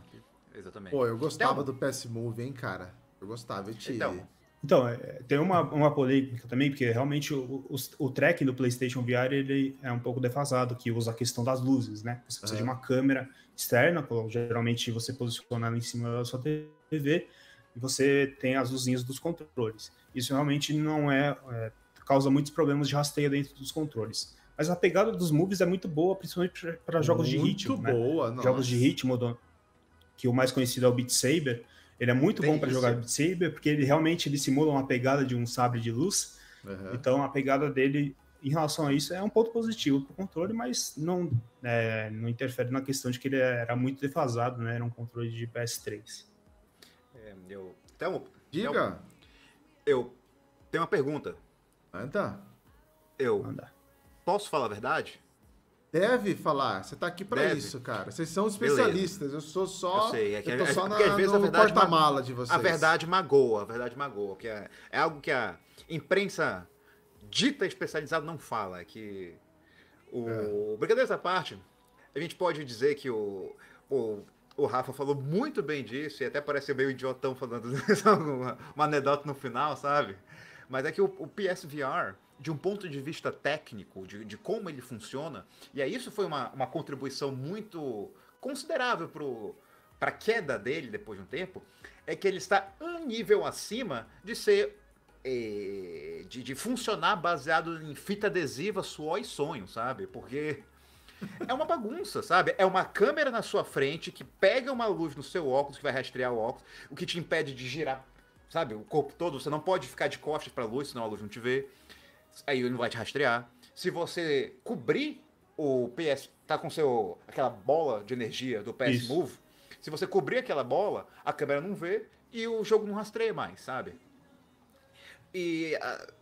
Exatamente. Pô, eu gostava então, do PS Move, hein, cara? Eu gostava, eu tinha. Então, então, é, tem uma, uma polêmica também, porque realmente o, o, o, tracking do PlayStation VR ele é um pouco defasado, que usa a questão das luzes, né? Você precisa é. de uma câmera externa, geralmente você posiciona em cima da sua TV, e você tem as luzinhas dos controles. Isso realmente não é, é causa muitos problemas de rasteira dentro dos controles. Mas a pegada dos moves é muito boa, principalmente para jogos muito de ritmo. Muito né? boa, né? Jogos de ritmo, do, que o mais conhecido é o Beat Saber, ele é muito Tem bom para jogar Beat Saber, porque ele realmente ele simula uma pegada de um sabre de luz. Uhum. Então a pegada dele em relação a isso é um ponto positivo para o controle, mas não, é, não interfere na questão de que ele era muito defasado, né? Era um controle de PS3. É, eu... um diga. Eu, eu tenho uma pergunta. Anda. Eu Anda. posso falar a verdade? Deve falar, você está aqui para isso, cara. Vocês são especialistas, Beleza. eu sou só. Eu sei, é que, eu tô é, só na, vezes, no porta-mala de vocês. A verdade magoa, a verdade magoa, que é, é algo que a imprensa dita especializada não fala. Que o. É. Brincadeira essa parte, a gente pode dizer que o, o, o Rafa falou muito bem disso, e até parece meio idiotão falando uma, uma anedota no final, sabe? Mas é que o, o PSVR de um ponto de vista técnico, de, de como ele funciona, e aí isso foi uma, uma contribuição muito considerável para a queda dele depois de um tempo, é que ele está um nível acima de ser. Eh, de, de funcionar baseado em fita adesiva, suor e sonho, sabe? Porque é uma bagunça, sabe? É uma câmera na sua frente que pega uma luz no seu óculos, que vai rastrear o óculos, o que te impede de girar, sabe? O corpo todo, você não pode ficar de costas para a luz, senão a luz não te vê aí ele não vai te rastrear. Se você cobrir o PS, tá com seu aquela bola de energia do PS Isso. Move, se você cobrir aquela bola, a câmera não vê e o jogo não rastreia mais, sabe? E uh,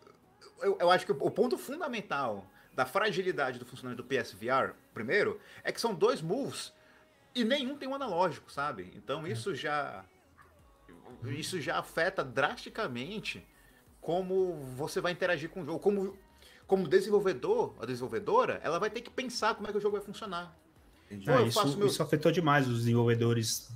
eu, eu acho que o ponto fundamental da fragilidade do funcionamento do PSVR, primeiro, é que são dois moves e nenhum tem um analógico, sabe? Então é. isso já isso já afeta drasticamente como você vai interagir com o jogo. Como, como desenvolvedor, a desenvolvedora, ela vai ter que pensar como é que o jogo vai funcionar. Então, é, isso, meu... isso, afetou demais os desenvolvedores.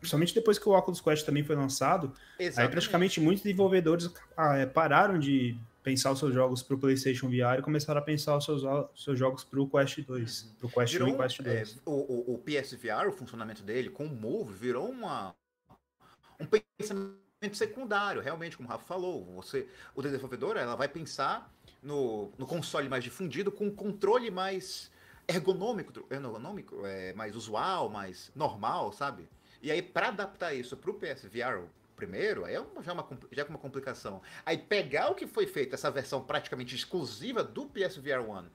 Principalmente depois que o Oculus Quest também foi lançado, Exatamente. aí praticamente muitos desenvolvedores ah, é, pararam de pensar os seus jogos para o PlayStation VR e começaram a pensar os seus, seus jogos para o Quest 2, uhum. para o Quest 1 e Quest 2. É, o, o, o PSVR, o funcionamento dele com o Move, virou uma, um pensamento secundário, realmente, como o Rafa falou, você, o desenvolvedor ela vai pensar no, no console mais difundido, com um controle mais ergonômico, ergonômico é, mais usual, mais normal, sabe? E aí, para adaptar isso para o PSVR primeiro, é uma, já, é uma, já é uma complicação. Aí, pegar o que foi feito, essa versão praticamente exclusiva do PSVR 1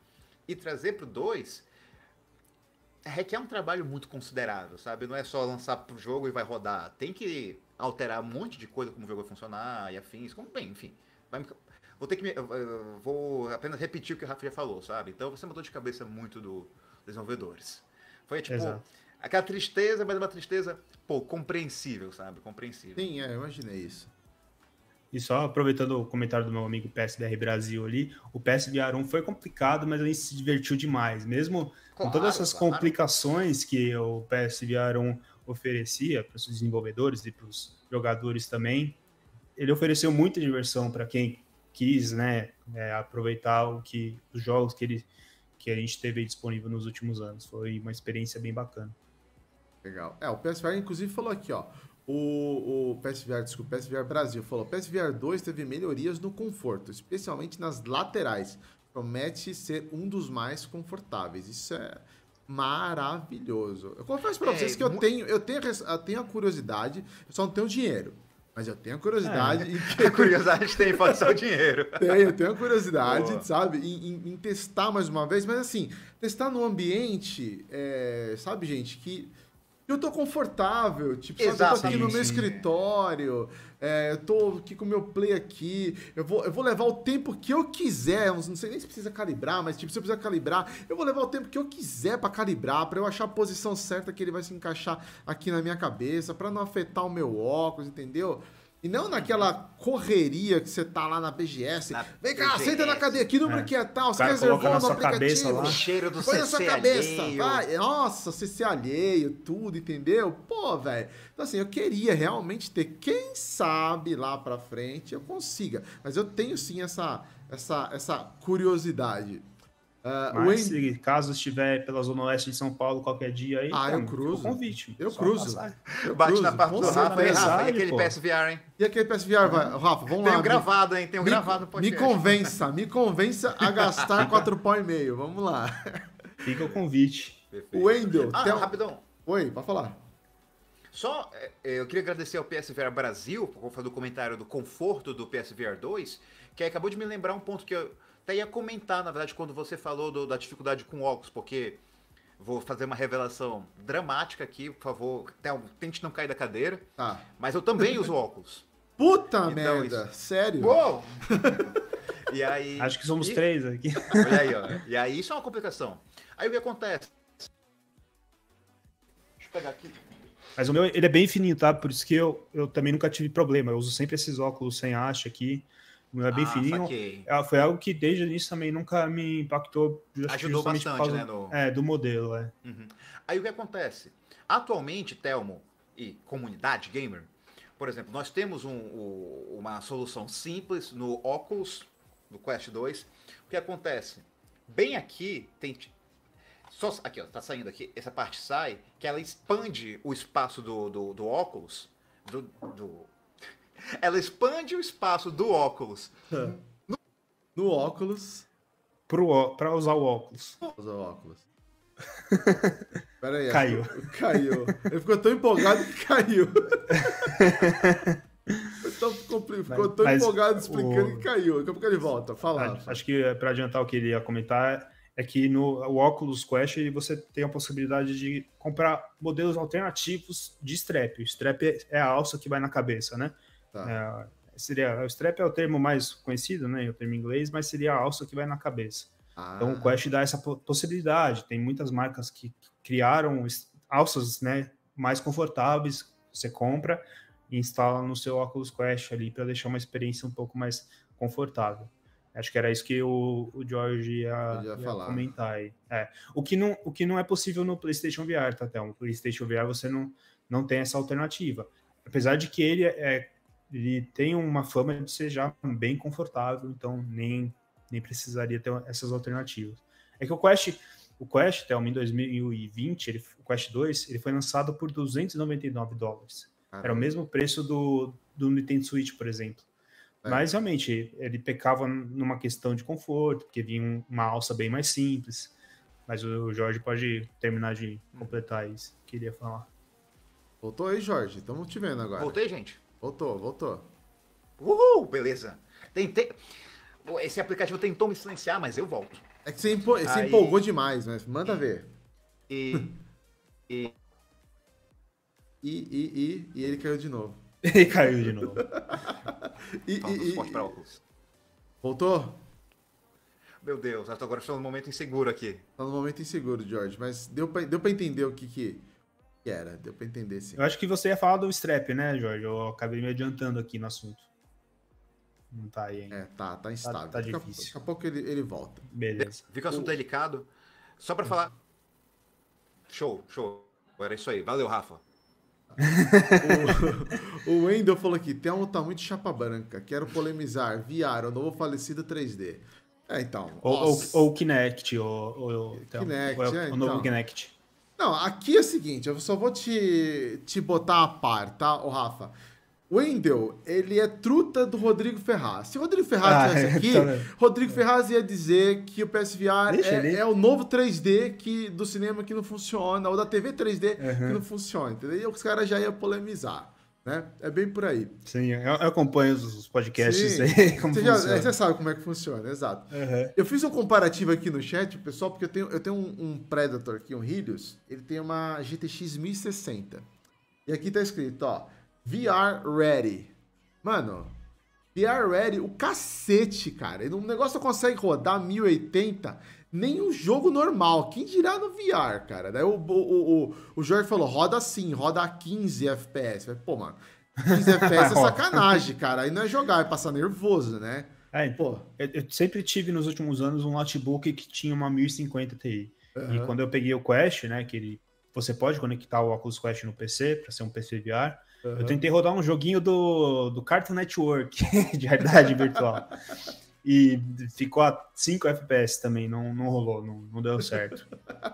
e trazer para o 2 requer um trabalho muito considerável, sabe? Não é só lançar pro jogo e vai rodar. Tem que alterar um monte de coisa como o jogo vai funcionar e afins, como bem, enfim. Vai me, vou ter que me, vou apenas repetir o que o Rafa já falou, sabe? Então você mudou de cabeça muito do desenvolvedores. Foi tipo Exato. aquela tristeza, mas é uma tristeza, pô, compreensível, sabe? Compreensível. Sim, é, eu imaginei isso. E só aproveitando o comentário do meu amigo PSBR Brasil ali, o PSBR 1 foi complicado, mas a gente se divertiu demais. Mesmo claro, com todas essas claro. complicações que o PSBR 1 oferecia para os desenvolvedores e para os jogadores também, ele ofereceu muita diversão para quem quis, né, é, aproveitar o que os jogos que ele que a gente teve disponível nos últimos anos. Foi uma experiência bem bacana. Legal. É, o PSVR inclusive falou aqui, ó, o, o PSVR, desculpa, o PSVR Brasil falou, PSVR 2 teve melhorias no conforto, especialmente nas laterais. Promete ser um dos mais confortáveis. Isso é maravilhoso. Eu confesso para é, vocês que eu, tenho, eu, tenho, eu tenho a curiosidade, eu só não tenho dinheiro. Mas eu tenho a curiosidade. É. Que... A curiosidade tem, pode ser o dinheiro. Tenho, eu tenho a curiosidade, Boa. sabe, em, em, em, testar mais uma vez, mas assim, testar num ambiente, é, sabe, gente, que eu tô confortável, tipo, Exato, eu tô aqui sim, no meu sim. escritório, é, eu tô aqui com o meu play aqui, eu vou, eu vou levar o tempo que eu quiser, não sei nem se precisa calibrar, mas tipo, se eu precisar calibrar, eu vou levar o tempo que eu quiser para calibrar, para eu achar a posição certa que ele vai se encaixar aqui na minha cabeça, para não afetar o meu óculos, entendeu? E não naquela correria que você tá lá na BGS. Na Vem cá, BGS. senta na cadeia. Que número é. que é tal? Você reservou no aplicativo? O cheiro do Põe na sua cabeça. Vai. Nossa, CC alheio, tudo, entendeu? Pô, velho. Então, assim, eu queria realmente ter. Quem sabe lá pra frente eu consiga. Mas eu tenho sim essa, essa, essa curiosidade. Uh, Mas, se, caso estiver pela Zona Oeste de São Paulo qualquer dia aí, ah, eu cruzo. convite. Eu cruzo. Eu Bate na parte do Rafa, aí, Rafa, e aquele PSVR, hein? E aquele PSVR, vai, Rafa, vamos tem lá. Tem um gravado, hein? Tem um me, gravado pode. podcast. Me convença, me convença a gastar 4 pau e meio. Vamos lá. Fica o convite. Perfeito. Wendel, ah, tem... rapidão. Oi, pode falar. Só, é, eu queria agradecer ao PSVR Brasil, por causa do comentário do conforto do PSVR 2, que acabou de me lembrar um ponto que eu até ia comentar, na verdade, quando você falou do, da dificuldade com óculos, porque vou fazer uma revelação dramática aqui, por favor, tente não cair da cadeira. Ah. Mas eu também uso óculos. Puta então, merda! Isso... Sério? Uou! e aí. Acho que somos e... três aqui. Olha aí, ó. E aí isso é uma complicação. Aí o que acontece? Deixa eu pegar aqui. Mas o meu, ele é bem fininho, tá? Por isso que eu, eu também nunca tive problema. Eu uso sempre esses óculos sem haste aqui. Não é bem ah, fininho. Saquei. É, foi algo que desde o início também nunca me impactou. Ajudou bastante, causa, né? No... É, do modelo, é. Uhum. Aí o que acontece? Atualmente, Telmo e comunidade gamer, por exemplo, nós temos um, uma solução simples no Oculus, no Quest 2. O que acontece? Bem aqui tem. Só, aqui, ó, tá saindo aqui, essa parte sai, que ela expande o espaço do, do, do óculos, do, do ela expande o espaço do óculos. no... no óculos. Pro, pra usar o óculos. Usar o óculos. Caiu. Caiu. Ele ficou tão empolgado que caiu. Então ficou tão mas, empolgado explicando o... que caiu. Daqui a pouco ele volta. Fala. Acho que é para adiantar o que ele ia comentar, é que no Oculus Quest você tem a possibilidade de comprar modelos alternativos de strap. O strap é, é a alça que vai na cabeça, né? Tá. É, seria, o strap é o termo mais conhecido, né? O termo em inglês, mas seria a alça que vai na cabeça. Ah. Então o ah. Quest dá essa possibilidade. Tem muitas marcas que criaram alças né, mais confortáveis. Você compra e instala no seu óculos Quest ali para deixar uma experiência um pouco mais confortável. Acho que era isso que o, o George ia, ia, ia comentar aí. É. O, que não, o que não é possível no PlayStation VR, tá, Thelma? No PlayStation VR você não, não tem essa alternativa. Apesar de que ele é ele tem uma fama de ser já bem confortável, então nem, nem precisaria ter essas alternativas. É que o Quest, o Quest Thelma, em 2020, ele, o Quest 2, ele foi lançado por 299 dólares. Ah, Era o mesmo preço do, do Nintendo Switch, por exemplo. É. Mas realmente ele pecava numa questão de conforto, porque vinha uma alça bem mais simples. Mas o Jorge pode terminar de hum. completar isso que ele ia falar. Voltou aí, Jorge. Estamos te vendo agora. Voltei, gente. Voltou, voltou. Uhul, beleza. Tentei. Esse aplicativo tentou me silenciar, mas eu volto. É que você, Aí... você empolgou demais, mas manda e... ver. E... e. E, e, e, e ele caiu de novo. ele caiu de novo. e, Falta e, e, para óculos. Voltou? Meu Deus, agora estou num momento inseguro aqui. Estou tá num momento inseguro, George, mas deu para deu pra entender o que, que que era, deu pra entender sim. Eu acho que você ia falar do strap, né, Jorge? Eu acabei me adiantando aqui no assunto. Não tá aí hein? É, tá, tá, tá- instável. Tá, tá daqui difícil. A, daqui a pouco ele, ele volta. Beleza. Viu que o assunto é delicado? Só pra hum. falar. Show, show. Era isso aí. Valeu, Rafa. o, o Wendel falou aqui: tem um tá muito chapa branca. Quero polemizar. VR, o novo falecido 3D. É, então. Ou, é o, Kinect, Kinect, é, o novo então. Kinect. Não, aqui é o seguinte, eu só vou te, te botar a par, tá, O Rafa? Wendel, ele é truta do Rodrigo Ferraz. Se o Rodrigo Ferraz ah, tivesse aqui, então Rodrigo Ferraz ia dizer que o PSVR é, é, o novo 3D que, do cinema que não funciona, ou da TV 3D uhum. que não funciona, entendeu? E os caras já iam polemizar. Né? É bem por aí. Sim, eu, acompanho os podcasts Sim. aí. Você, já, é, você, sabe como é que funciona, exato. Uhum. Eu fiz um comparativo aqui no chat, pessoal, porque eu tenho, eu tenho um, um Predator aqui, um Helios, ele tem uma GTX 1060. E aqui tá escrito, ó, VR Ready. Mano, VR Ready, o cacete, cara. Um negócio consegue rodar 1080 nem um jogo normal. Quem dirá no VR, cara? Daí o, o, o, o Jorge falou: roda sim, roda a 15 FPS. Falei, Pô, mano, 15 FPS é sacanagem, cara. Aí não é jogar, é passar nervoso, né? É, Pô. Eu, eu sempre tive nos últimos anos um notebook que tinha uma 1050 Ti. Uhum. E quando eu peguei o Quest, né, que ele, você pode conectar o Oculus Quest no PC para ser um PC VR. Uhum. Eu tentei rodar um joguinho do, do Cartoon Network de realidade virtual e ficou a 5 FPS também, não, não rolou, não, não deu certo.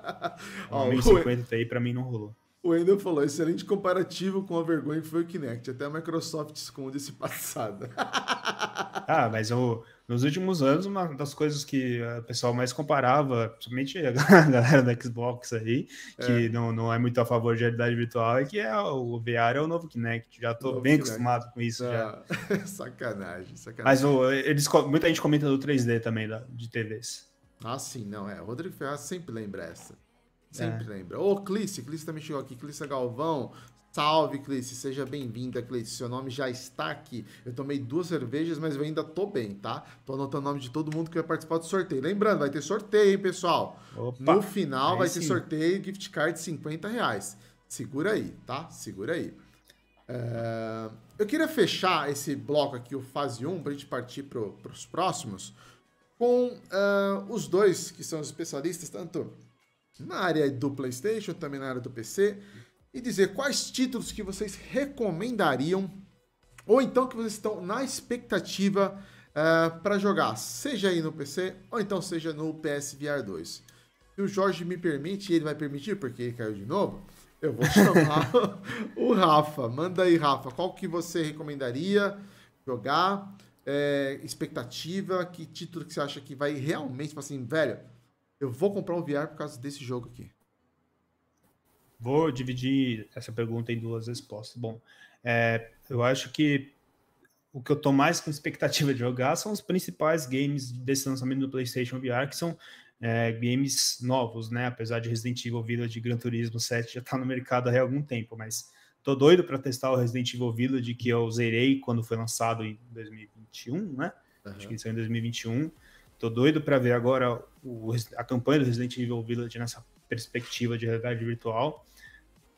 Ó, 1050 aí para mim não rolou. O Wendel falou: excelente comparativo com a vergonha que foi o Kinect. Até a Microsoft esconde esse passado. ah, mas eu, nos últimos anos, uma das coisas que o pessoal mais comparava, principalmente a galera da Xbox aí, que é. Não, não é muito a favor de realidade virtual, é que é, o VR é o novo Kinect. Já tô bem Kinect. acostumado com isso. Ah, já. sacanagem, sacanagem. Mas o, eles, muita gente comenta do 3D também, da, de TVs. Ah, sim, não, é. O Rodrigo Ferraz sempre lembra essa. Sempre é. lembra. Ô, Clice, Clice também chegou aqui. Clice Galvão. Salve, Clice. Seja bem-vinda, Clice. Seu nome já está aqui. Eu tomei duas cervejas, mas eu ainda tô bem, tá? Tô anotando o nome de todo mundo que vai participar do sorteio. Lembrando, vai ter sorteio, hein, pessoal? Opa, no final vai sim. ter sorteio gift card de 50 reais. Segura aí, tá? Segura aí. É... Eu queria fechar esse bloco aqui, o fase 1, para a gente partir para os próximos, com uh, os dois que são os especialistas, tanto na área do PlayStation, também na área do PC, e dizer quais títulos que vocês recomendariam ou então que vocês estão na expectativa uh, eh, para jogar, seja aí no PC ou então seja no PSVR 2. Se o Jorge me permite, ele vai permitir porque ele caiu de novo. Eu vou chamar o Rafa. Manda aí, Rafa, qual que você recomendaria jogar? É, expectativa, que título que você acha que vai realmente, assim, velho, eu vou comprar um VR por causa desse jogo aqui. Vou dividir essa pergunta em duas respostas. Bom, é, eu acho que o que eu tô mais com expectativa de jogar são os principais games desse lançamento do PlayStation VR, que são é, games novos, né? Apesar de Resident Evil Village e Gran Turismo 7 já tá no mercado há algum tempo, mas tô doido para testar o Resident Evil Village que eu zerei quando foi lançado em 2021, né? Uhum. Acho que isso em 2021. Tô doido para ver agora o, a campanha do Resident Evil Village nessa perspectiva de realidade virtual.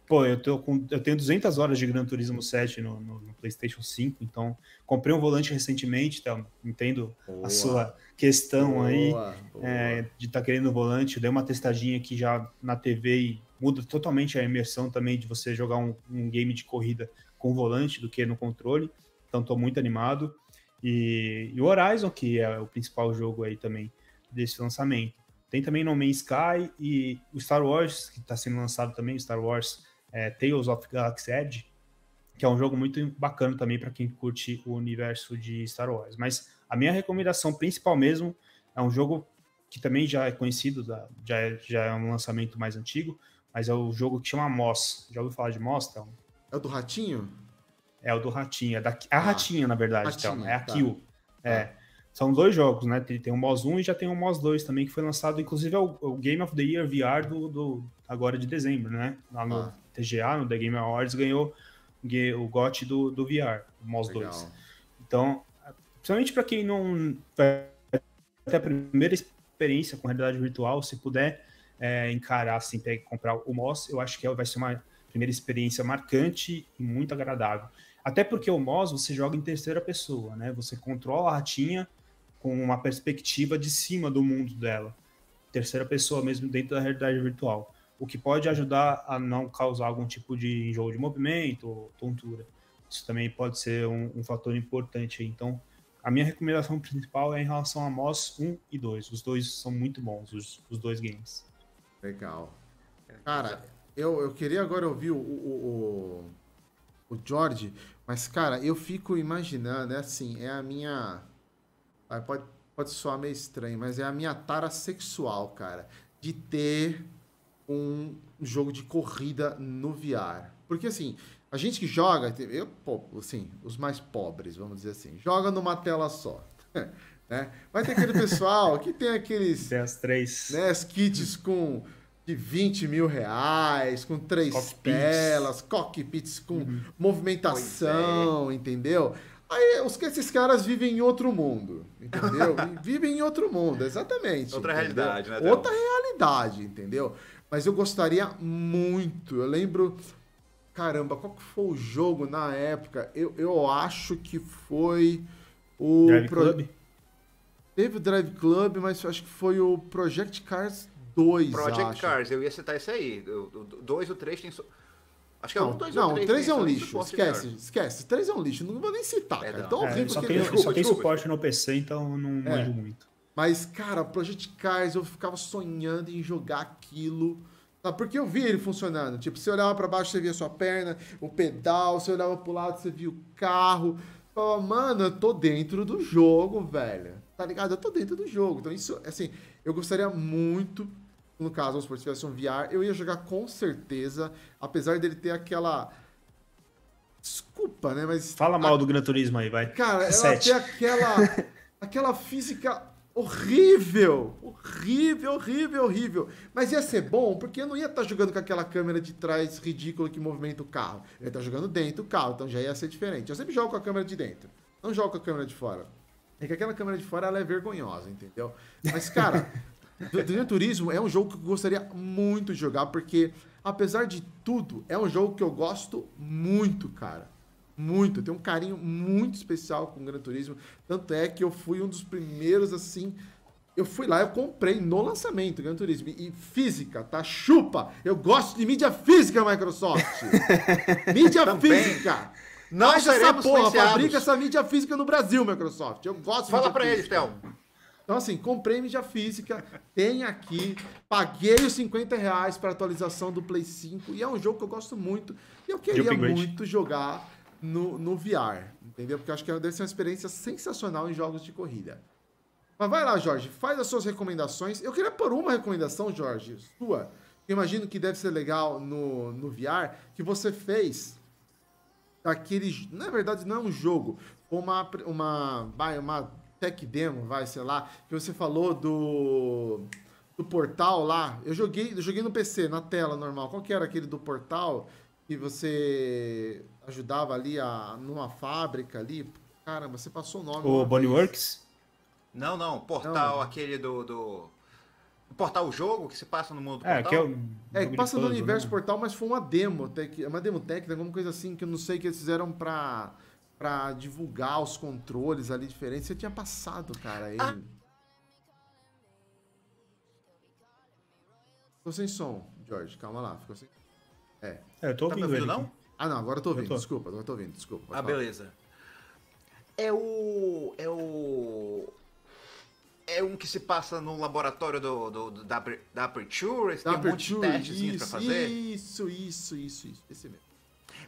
Pô, eu, tô com, eu tenho 200 horas de Gran Turismo 7 no, no, no PlayStation 5, então comprei um volante recentemente, então entendo boa, a sua questão boa, aí boa. É, de estar tá querendo um volante. Eu dei uma testadinha aqui já na TV e muda totalmente a imersão também de você jogar um, um game de corrida com volante do que no controle, então estou muito animado. E, e o Horizon, que é o principal jogo aí também desse lançamento. Tem também No Man's Sky e o Star Wars, que está sendo lançado também, Star Wars é, Tales of Galaxy Edge, que é um jogo muito bacana também para quem curte o universo de Star Wars. Mas a minha recomendação principal mesmo é um jogo que também já é conhecido, já é, já é um lançamento mais antigo, mas é o jogo que chama Moss. Já ouviu falar de Moss, então? É do Ratinho? É o do Ratinho. É da... A ah, Ratinha, na verdade, então, Ratinha, então. É a tá. Kill. É. Tá. São dois jogos, né? Tem, tem o MOS 1 e já tem o MOS 2 também, que foi lançado, inclusive, é o, é Game of the Year VR do, do agora de dezembro, né? Lá no ah. TGA, no The Game Awards, ganhou o GOT do, do VR, o MOS 2. Então, principalmente para quem não vai ter a primeira experiência com realidade virtual, se puder é, encarar, assim, pegar, comprar o MOS, eu acho que é, vai ser uma primeira experiência marcante e muito agradável. Até porque o MOS você joga em terceira pessoa, né? Você controla a ratinha com uma perspectiva de cima do mundo dela. Terceira pessoa mesmo dentro da realidade virtual. O que pode ajudar a não causar algum tipo de enjoo de movimento ou tontura. Isso também pode ser um, um fator importante. Então, a minha recomendação principal é em relação a MOS 1 e 2. Os dois são muito bons, os, os dois games. Legal. Cara, eu, eu queria agora ouvir o, o o George. Mas, cara, eu fico imaginando, é assim, é a minha. Ah, pode, pode soar meio estranho, mas é a minha tara sexual, cara. De ter um jogo de corrida no VR. Porque, assim, a gente que joga, eu, assim, os mais pobres, vamos dizer assim, joga numa tela só. né? Vai ter aquele pessoal que tem aqueles. Tem as três. Né, as kits com de 20 mil reais, com três cockpits. telas, cockpits com uhum. movimentação, é. entendeu? Aí os, esses caras vivem em outro mundo, entendeu? vivem em outro mundo, exatamente. Outra entendeu? realidade, né? Outra realidade, entendeu? Mas eu gostaria muito. Eu lembro. Caramba, qual que foi o jogo na época? Eu, eu acho que foi o. Drive Pro... Club? Teve o Drive Club, mas eu acho que foi o Project Cars dois, Project acho. Cars, eu ia citar isso aí. Dois ou três tem... So... Acho que é não, um, dois não, três. três é um lixo. Esquece, melhor. esquece. Três é um lixo. Não vou nem citar, É, Tão é, horrível é, só que tem, desculpa, só tem suporte no PC, então não é. manjo muito. Mas, cara, Project Cars, eu ficava sonhando em jogar aquilo. Ah, porque eu via ele funcionando. Tipo, você olhava para baixo, você via sua perna, o pedal, você olhava pro lado, você via o carro. Oh, mano, eu tô dentro do jogo, velho. Tá ligado? Eu tô dentro do jogo. Então, isso, assim, eu gostaria muito no caso, vamos supor, se tivesse um VR, eu ia jogar com certeza, apesar dele ter aquela. Desculpa, né? Mas. Fala mal a... do Gran Turismo aí, vai. Cara, ela Sete. tem aquela. aquela física horrível! Horrível, horrível, horrível. Mas ia ser bom, porque eu não ia estar tá jogando com aquela câmera de trás ridícula que movimenta o carro. Eu ia estar tá jogando dentro do carro, então já ia ser diferente. Eu sempre jogo com a câmera de dentro, não jogo com a câmera de fora. É que aquela câmera de fora ela é vergonhosa, entendeu? Mas, cara. Gran Turismo é um jogo que eu gostaria muito de jogar, porque, apesar de tudo, é um jogo que eu gosto muito, cara. Muito. Eu tenho um carinho muito especial com o Gran Turismo. Tanto é que eu fui um dos primeiros, assim. Eu fui lá, eu comprei no lançamento Gran Turismo. E física, tá? Chupa! Eu gosto de mídia física, Microsoft! mídia Também. física! Nós essa porra, fabrica essa mídia física no Brasil, Microsoft. Eu gosto Fala de pra física. ele, Théo. Então, assim, comprei mídia física, tem aqui, paguei os 50 reais para atualização do Play 5, e é um jogo que eu gosto muito, e eu queria e muito jogar no, no VR, entendeu? Porque eu acho que deve ser uma experiência sensacional em jogos de corrida. Mas vai lá, Jorge, faz as suas recomendações. Eu queria pôr uma recomendação, Jorge, sua. Eu imagino que deve ser legal no, no VR, que você fez daquele. Na é verdade, não é um jogo, uma, uma, uma tech demo, vai, sei lá, que você falou do do portal lá. Eu joguei, eu joguei no PC, na tela normal. Qual que era aquele do portal que você ajudava ali a numa fábrica ali? Caramba, você passou o nome. O Bodyworks? Não, não, portal não. aquele do, do portal o jogo que se passa no mundo é, portal? Que é, é, que passa no universo né? portal, mas foi uma demo, é uma demo técnica, alguma coisa assim, que eu não sei que eles fizeram pra para divulgar os controles ali diferentes. Você tinha passado, cara, ele. Ah. Ficou sem som, George. Calma lá, ficou sem. É. é eu tô tá ouvindo, ouvindo não? Ah, não, agora eu tô ouvindo. Eu tô. Desculpa, agora eu tô ouvindo, desculpa. Ah, falar. beleza. É o. É o. É um que se passa no laboratório do, do, do da, da Aperture, da tem Aperture, um monte de pra fazer. Isso, isso, isso, isso. Esse mesmo.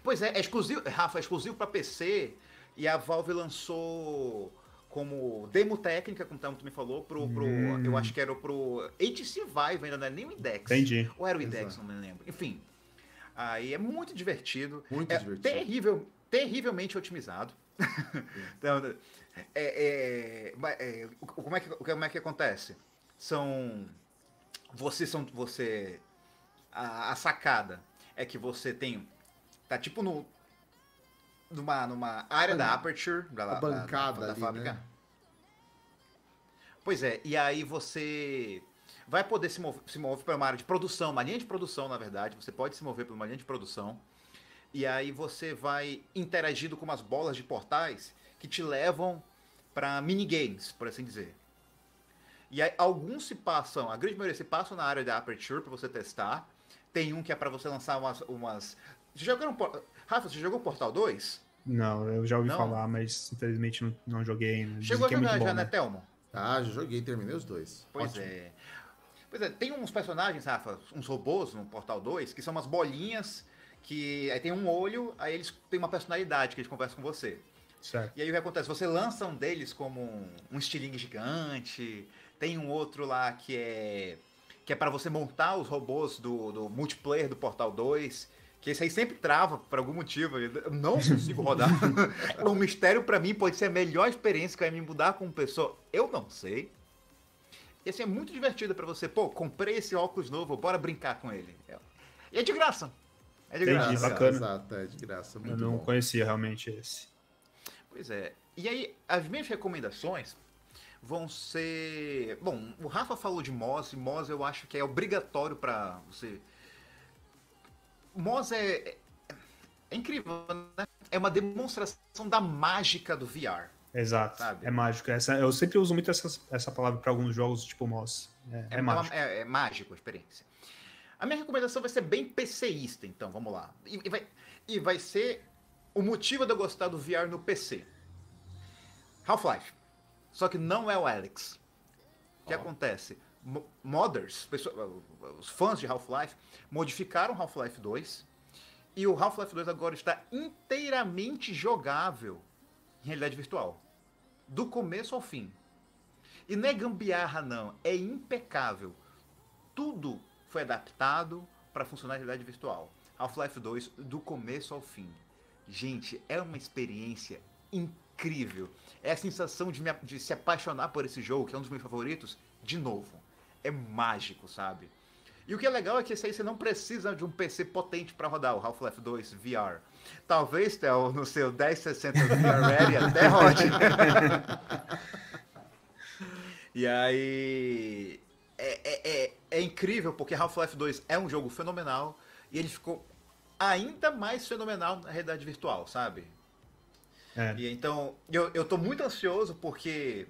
Pois é, é exclusivo, Rafa, é exclusivo para PC e a Valve lançou como demo técnica, como o me falou, pro, pro hum. eu acho que era pro HTC Vive, ainda não é nem o Index. Entendi. Ou era o Index, Exato. não me lembro. Enfim, aí é muito divertido. Muito é divertido. Terrível, terrivelmente otimizado. então, é, é, é, como, é que, como é que acontece? São. Você são. Você. A, a sacada é que você tem Tá tipo no. Numa, numa área da Aperture, da, a bancada da, da, da ali, fábrica. Né? Pois é, e aí você vai poder se, mover se mover para uma área de produção, uma linha de produção, na verdade. Você pode se mover para uma linha de produção. E aí você vai interagindo com umas bolas de portais que te levam para minigames, por assim dizer. E aí, alguns se passam, a grande maioria se passam na área da Aperture para você testar. Tem um que é para você lançar umas, umas você jogou no... Rafa, você jogou Portal 2? Não, eu já ouvi não? falar, mas infelizmente não, não joguei. Né? Chegou a é jogar é já, bom, né, né, Thelmo? Ah, já joguei, terminei os dois. Pois Ótimo. é. Pois é, tem uns personagens, Rafa, uns robôs no Portal 2, que são umas bolinhas que aí tem um olho, aí eles têm uma personalidade que eles conversam com você. Certo. E aí o que acontece? Você lança um deles como um, um estilingue gigante, tem um outro lá que é que é para você montar os robôs do, do multiplayer do Portal 2. Que esse aí sempre trava por algum motivo. Eu não consigo rodar. o mistério para mim pode ser a melhor experiência que vai me mudar como pessoa. Eu não sei. E assim, é muito divertido para você. Pô, comprei esse óculos novo, bora brincar com ele. E é de graça. É de graça. Entendi, bacana. Exato, é de graça. Muito Eu não bom. conhecia realmente esse. Pois é. E aí, as minhas recomendações vão ser. Bom, o Rafa falou de Moz, e Moz eu acho que é obrigatório para você Moz é, é, é incrível, né? É uma demonstração da mágica do VR. Exato. Sabe? É mágico. Essa, eu sempre uso muito essa, essa palavra para alguns jogos, tipo Moss. É, é, é, é mágico. é, é, mágico a experiência. A minha recomendação vai ser bem PCista, então, vamos lá. E, e, vai, e vai ser o motivo de eu gostar do VR no PC. Half-Life. Só que não é o Alex. O que oh. acontece? modders, pessoas, os fãs de Half-Life, modificaram Half-Life 2 e o Half-Life 2 agora está inteiramente jogável em realidade virtual, do começo ao fim. E não é gambiarra, não, é impecável. Tudo foi adaptado para funcionar em realidade virtual. Half-Life 2, do começo ao fim. Gente, é uma experiência incrível. É a sensação de, me, de se apaixonar por esse jogo, que é um dos meus favoritos, de novo é mágico, sabe? E o que é legal é que esse aí você não precisa de um PC potente para rodar o Half-Life 2 VR. Talvez, Theo, no seu 1060 VR Ready até rode. e aí. É, é, é, é incrível porque Half-Life 2 é um jogo fenomenal e ele ficou ainda mais fenomenal na realidade virtual, sabe? É. E então, eu, eu tô muito ansioso porque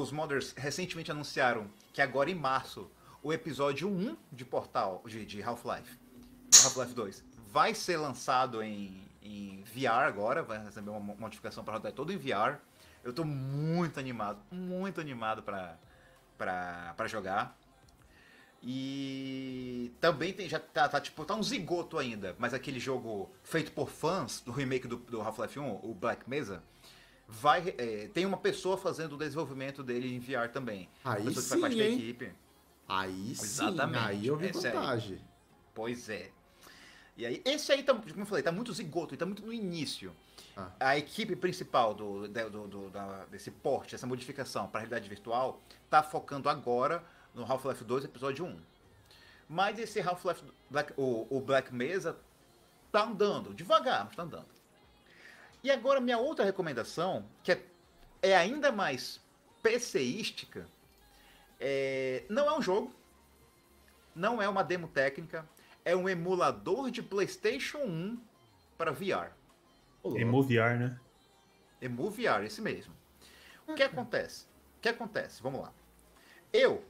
os Modders recentemente anunciaram que agora em março o episódio 1 de Portal, de, de Half-Life, Half-Life 2, vai ser lançado em, em VR agora, vai receber uma modificação para rodar todo em VR. Eu estou muito animado, muito animado para para jogar. E também tem, já tá, tá, tipo, tá um zigoto ainda, mas aquele jogo feito por fãs do remake do, do Half-Life 1, o Black Mesa, vai é, tem uma pessoa fazendo o desenvolvimento dele em VR também. Aí sim, faz parte hein? da equipe. Aí Exatamente. sim, aí eu vi esse é vantagem. Aí. Pois é. E aí, esse aí, tá, como eu falei, tá muito zigoto, tá muito no início. Ah. A equipe principal do, do, do da, desse porte, essa modificação para realidade virtual, tá focando agora no Half-Life 2, episódio 1. Mas esse Half-Life, o, o Black Mesa, tá andando, devagar, mas tá andando. E agora, minha outra recomendação, que é, é ainda mais PCística, é, não é um jogo, não é uma demo técnica, é um emulador de PlayStation 1 para VR. EmuVR, né? EmuVR, esse mesmo. O que acontece? O que acontece? Vamos lá. Eu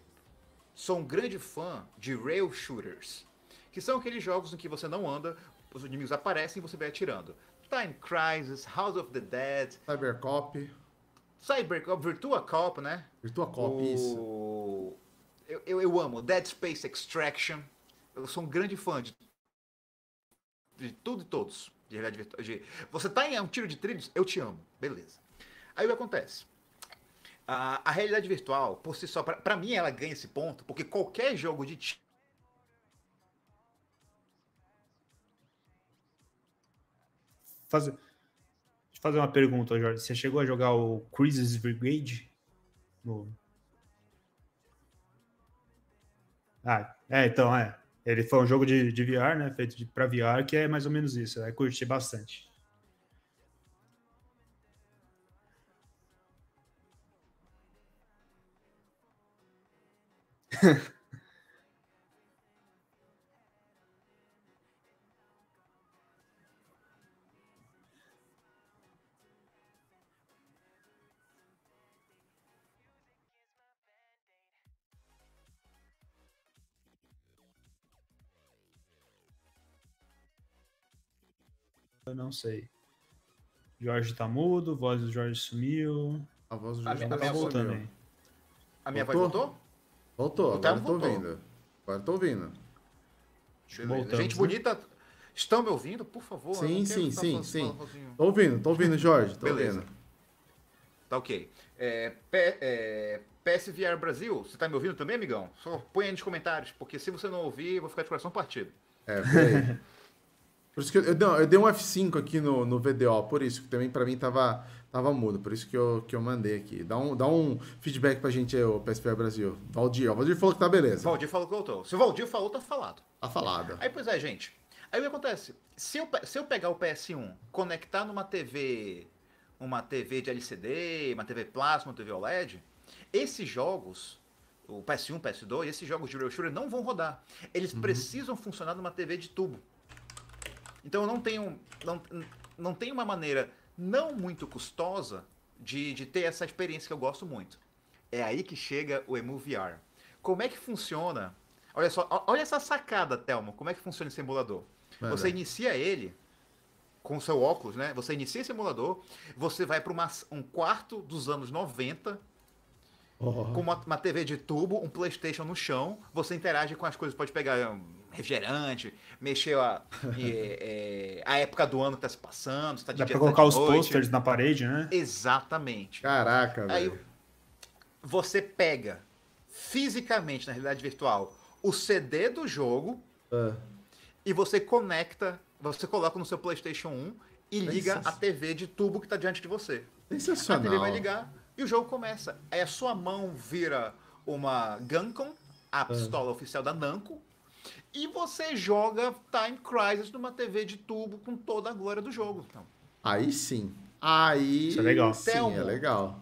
sou um grande fã de rail shooters, que são aqueles jogos em que você não anda, os inimigos aparecem e você vai atirando. Time Crisis, House of the Dead, Cybercop. Cybercop, Virtua Cop, né? Virtua Cop, o... isso. Eu, eu, eu, amo Dead Space Extraction. Eu sou um grande fã de, de tudo e todos. De realidade virtual. De... Você tá em um tiro de trilhos? Eu te amo. Beleza. Aí o que acontece? A, a realidade virtual, por si só, para mim ela ganha esse ponto, porque qualquer jogo de tiro fazer, deixa eu fazer uma pergunta, Jorge. Você chegou a jogar o Crisis Brigade? No... Ah, é, então, é. Ele foi um jogo de, de VR, né? Feito para VR, que é mais ou menos isso. Né? Curti bastante. Eu não sei. Jorge tá mudo, a voz do Jorge sumiu. A voz do Jorge tá voltando aí. A minha voltou? voz voltou? Voltou, voltou agora estou tô ouvindo. Agora tô ouvindo. Voltamos, Gente né? bonita, estão me ouvindo? Por favor. Sim, sim, sim, sim. Tô ouvindo, tô ouvindo, Jorge. Tô Beleza. Ouvindo. Tá ok. É, é, PSVR Brasil, você tá me ouvindo também, amigão? Só põe aí nos comentários, porque se você não ouvir, eu vou ficar de coração partido. É, peraí. Por isso que eu, eu, não, eu dei um F5 aqui no, no VDO, por isso, que também para mim tava, tava mudo, por isso que eu, que eu mandei aqui. Dá um, dá um feedback pra gente aí, o PSP Brasil. Valdir, o Valdir falou que tá beleza. Valdir falou que voltou. Se o Valdir falou, tá falado. Tá falado. Aí, pois é, gente. Aí o que acontece? Se eu, se eu pegar o PS1, conectar numa TV, uma TV de LCD, uma TV plasma, uma TV OLED, esses jogos o PS1, PS2, esses jogos de rail shooter não vão rodar. Eles uhum. precisam funcionar numa TV de tubo. Então eu não tenho, não, não tenho uma maneira não muito custosa de, de ter essa experiência que eu gosto muito. É aí que chega o Emu VR. Como é que funciona? Olha só, olha essa sacada, Telmo. Como é que funciona esse emulador? Mano. Você inicia ele com o seu óculos, né? Você inicia esse emulador, você vai para um quarto dos anos 90, oh. com uma, uma TV de tubo, um PlayStation no chão, você interage com as coisas, pode pegar hum, refrigerante, mexer a, é, é, a época do ano que tá se passando, está tá de Dá dia, pra tá colocar tá os noite. posters na parede, né? Exatamente. Caraca, Aí velho. você pega fisicamente na realidade virtual o CD do jogo ah. e você conecta, você coloca no seu PlayStation 1 e liga a TV de tubo que tá diante de você. Sensacional. A TV vai ligar e o jogo começa. Aí a sua mão vira uma Guncon, a ah. pistola oficial da Namco, e você joga Time Crisis numa TV de tubo com toda a glória do jogo. Então. Aí sim. Aí Isso é legal. sim, é legal.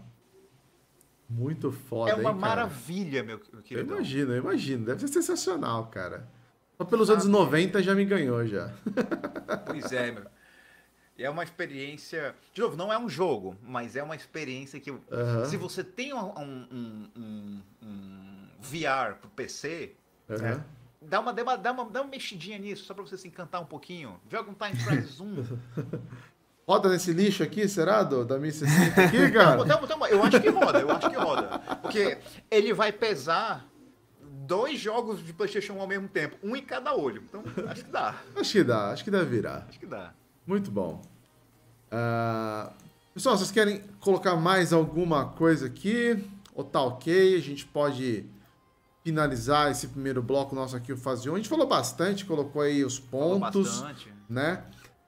Muito foda, É uma hein, maravilha, meu querido. Eu imagino, eu imagino. Deve ser sensacional, cara. Só pelos ah, anos 90 já me ganhou, já. Pois é, meu. É uma experiência. De novo, não é um jogo, mas é uma experiência que. Uhum. Se você tem um, um, um, um VR pro PC, uhum. né? dá uma, dá uma, dá uma, dá uma mexidinha nisso, só para você se encantar um pouquinho. Vê algum Time Crisis 1. Roda nesse lixo aqui, será, do, da Missa aqui, cara? Tamo, tamo, eu acho que roda, eu acho que roda. Porque ele vai pesar dois jogos de PlayStation 1 ao mesmo tempo, um em cada olho. Então, acho que dá. Acho que dá, acho que deve virar. Acho que dá. Muito bom. Uh, pessoal, vocês querem colocar mais alguma coisa aqui? Ou tá ok? A gente pode finalizar esse primeiro bloco nosso aqui, o Fase 1. A gente falou bastante, colocou aí os pontos, né?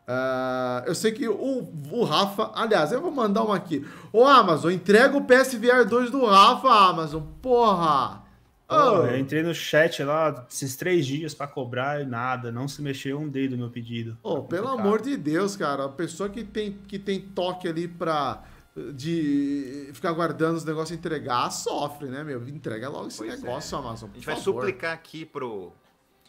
Uh, eu sei que o, o, Rafa, aliás, eu vou mandar uma aqui. Ô Amazon, entrega o PSVR 2 do Rafa, Amazon, porra! Oh. Eu entrei no chat lá esses três dias para cobrar e nada, não se mexeu um dedo no meu pedido. Oh, pelo amor de Deus, cara, a pessoa que tem, que tem toque ali pra de ficar aguardando os negócios entregar, sofre, né, meu? Entrega logo esse pois é. negócio, é. Amazon. A gente vai favor. suplicar aqui pro.